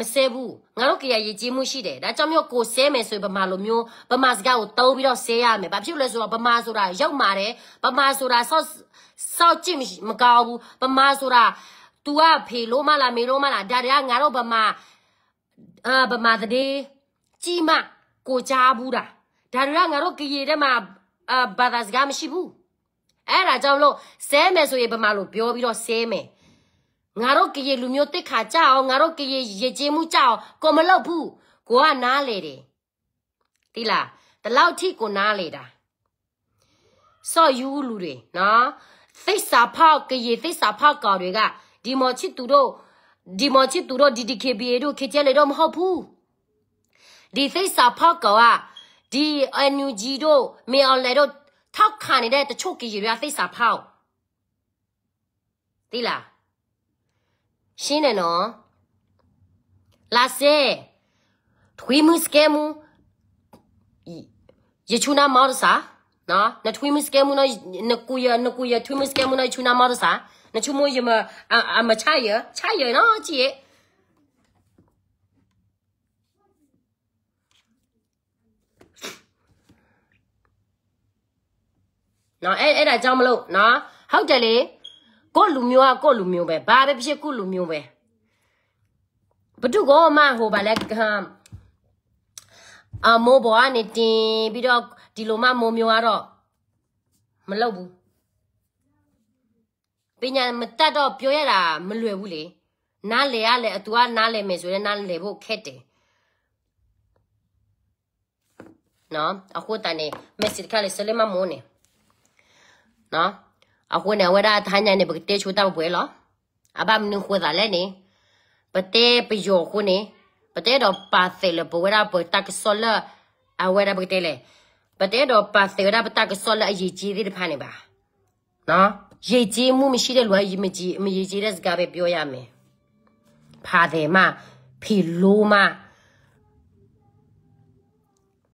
မဆဲဘူးငါတို့ကရရည်ကြီးမှုရှိတယ်ဒါကြောင့်မျိုးကိုဆဲမယ်ဆိုရင်ဗမာလိုမျိုးဗမာစကားကိုတုံးပြီးတော့ဆဲရမယ်ဘာဖြစ်လဲဆိုတော့ဗမာဆိုတာရောက်မာတယ်ဗမာဆိုတာဆော့ဆော့ကြည့်မကောင်းဘူးဗမာဆိုတာ तू ကဖေလို့မလားမေလို့မလားဒါတွေကငါတို့ဗမာအာဗမာတည်းကြီးမကိုကြားဘူးတာဒါတွေကငါတို့ကရည်ထဲမှာအာဘာသာစကားမရှိဘူးအဲ့ဒါကြောင့်လို့ဆဲမယ်ဆိုရင်ဗမာလိုပြောပြီးတော့ဆဲမယ်ငါတို့ကရေလူမျိုးတစ်ခါကြအောင်ငါတို့ကရေရည်ကြီးမှုကြအောင်ကိုမလုပ်ဘူးကိုကနားလေတယ်တိလားဒီလောက်ထိကိုနားလေတာဆော့ယူလူတွေနော်သိစာဖောက်ကရေသိစာဖောက်ကောင်တွေကဒီမော်ချစ်သူတို့ဒီမော်ချစ်သူတို့ဒီဒီ KBA တို့ခေကျလေတော့မဟုတ်ဘူးဒီသိစာဖောက်ကောင်ကဒီ NUG တို့မေအောင်လေတို့ထောက်ခံနေတဲ့တချို့ကရေတွေကသိစာဖောက်တိလား xin này nó là xe thui mu ske mu y chu na ma sa nó na thui mu ske mu na na cùi à, na cùi à thui mu ske mu na chu na ma sa na chu mu ye à a e, e ma cha ye cha ye nó chị nó ấy ấy là trong luôn nó hậu trợ lý ကိုလူမျိုးကကိုလူမျိုးပဲဘာပဲဖြစ်ခုလူမျိုးပဲဘဒုကောမဟိုဗာလဲအမိုးဘောကနေတင်ပြီးတော့ဒီလိုမှမိုးမျိုးကတော့မလုပ်ဘူးပညာမတတ်တော့ပြောရတာမလွယ်ဘူးလေနားလေရလေအတူကနားလေမယ်ဆိုရင်နားလေဖို့ခက်တယ်နော်အခုတန်နေမက်ဆေ့ခါလေးဆလမမိုးနေနော်အခုနေဝရထာညာနေပတေချူတာပွဲလောအဘမနခွေတာလဲနေပတေပယောခုနေပတေတော့ပါသေးလပဝရပတက်ဆောလအဝရပတေလေပတေတော့ပါသေးရပတက်ဆောလအရေးကြီးတဲ့ဖာနေပါနော်ရေးကြီးမှုမရှိတဲ့လူအရေးမကြီးအမရေးကြီးတဲ့စကားပဲပြောရမယ်ဖာတယ်မဖီလိုမ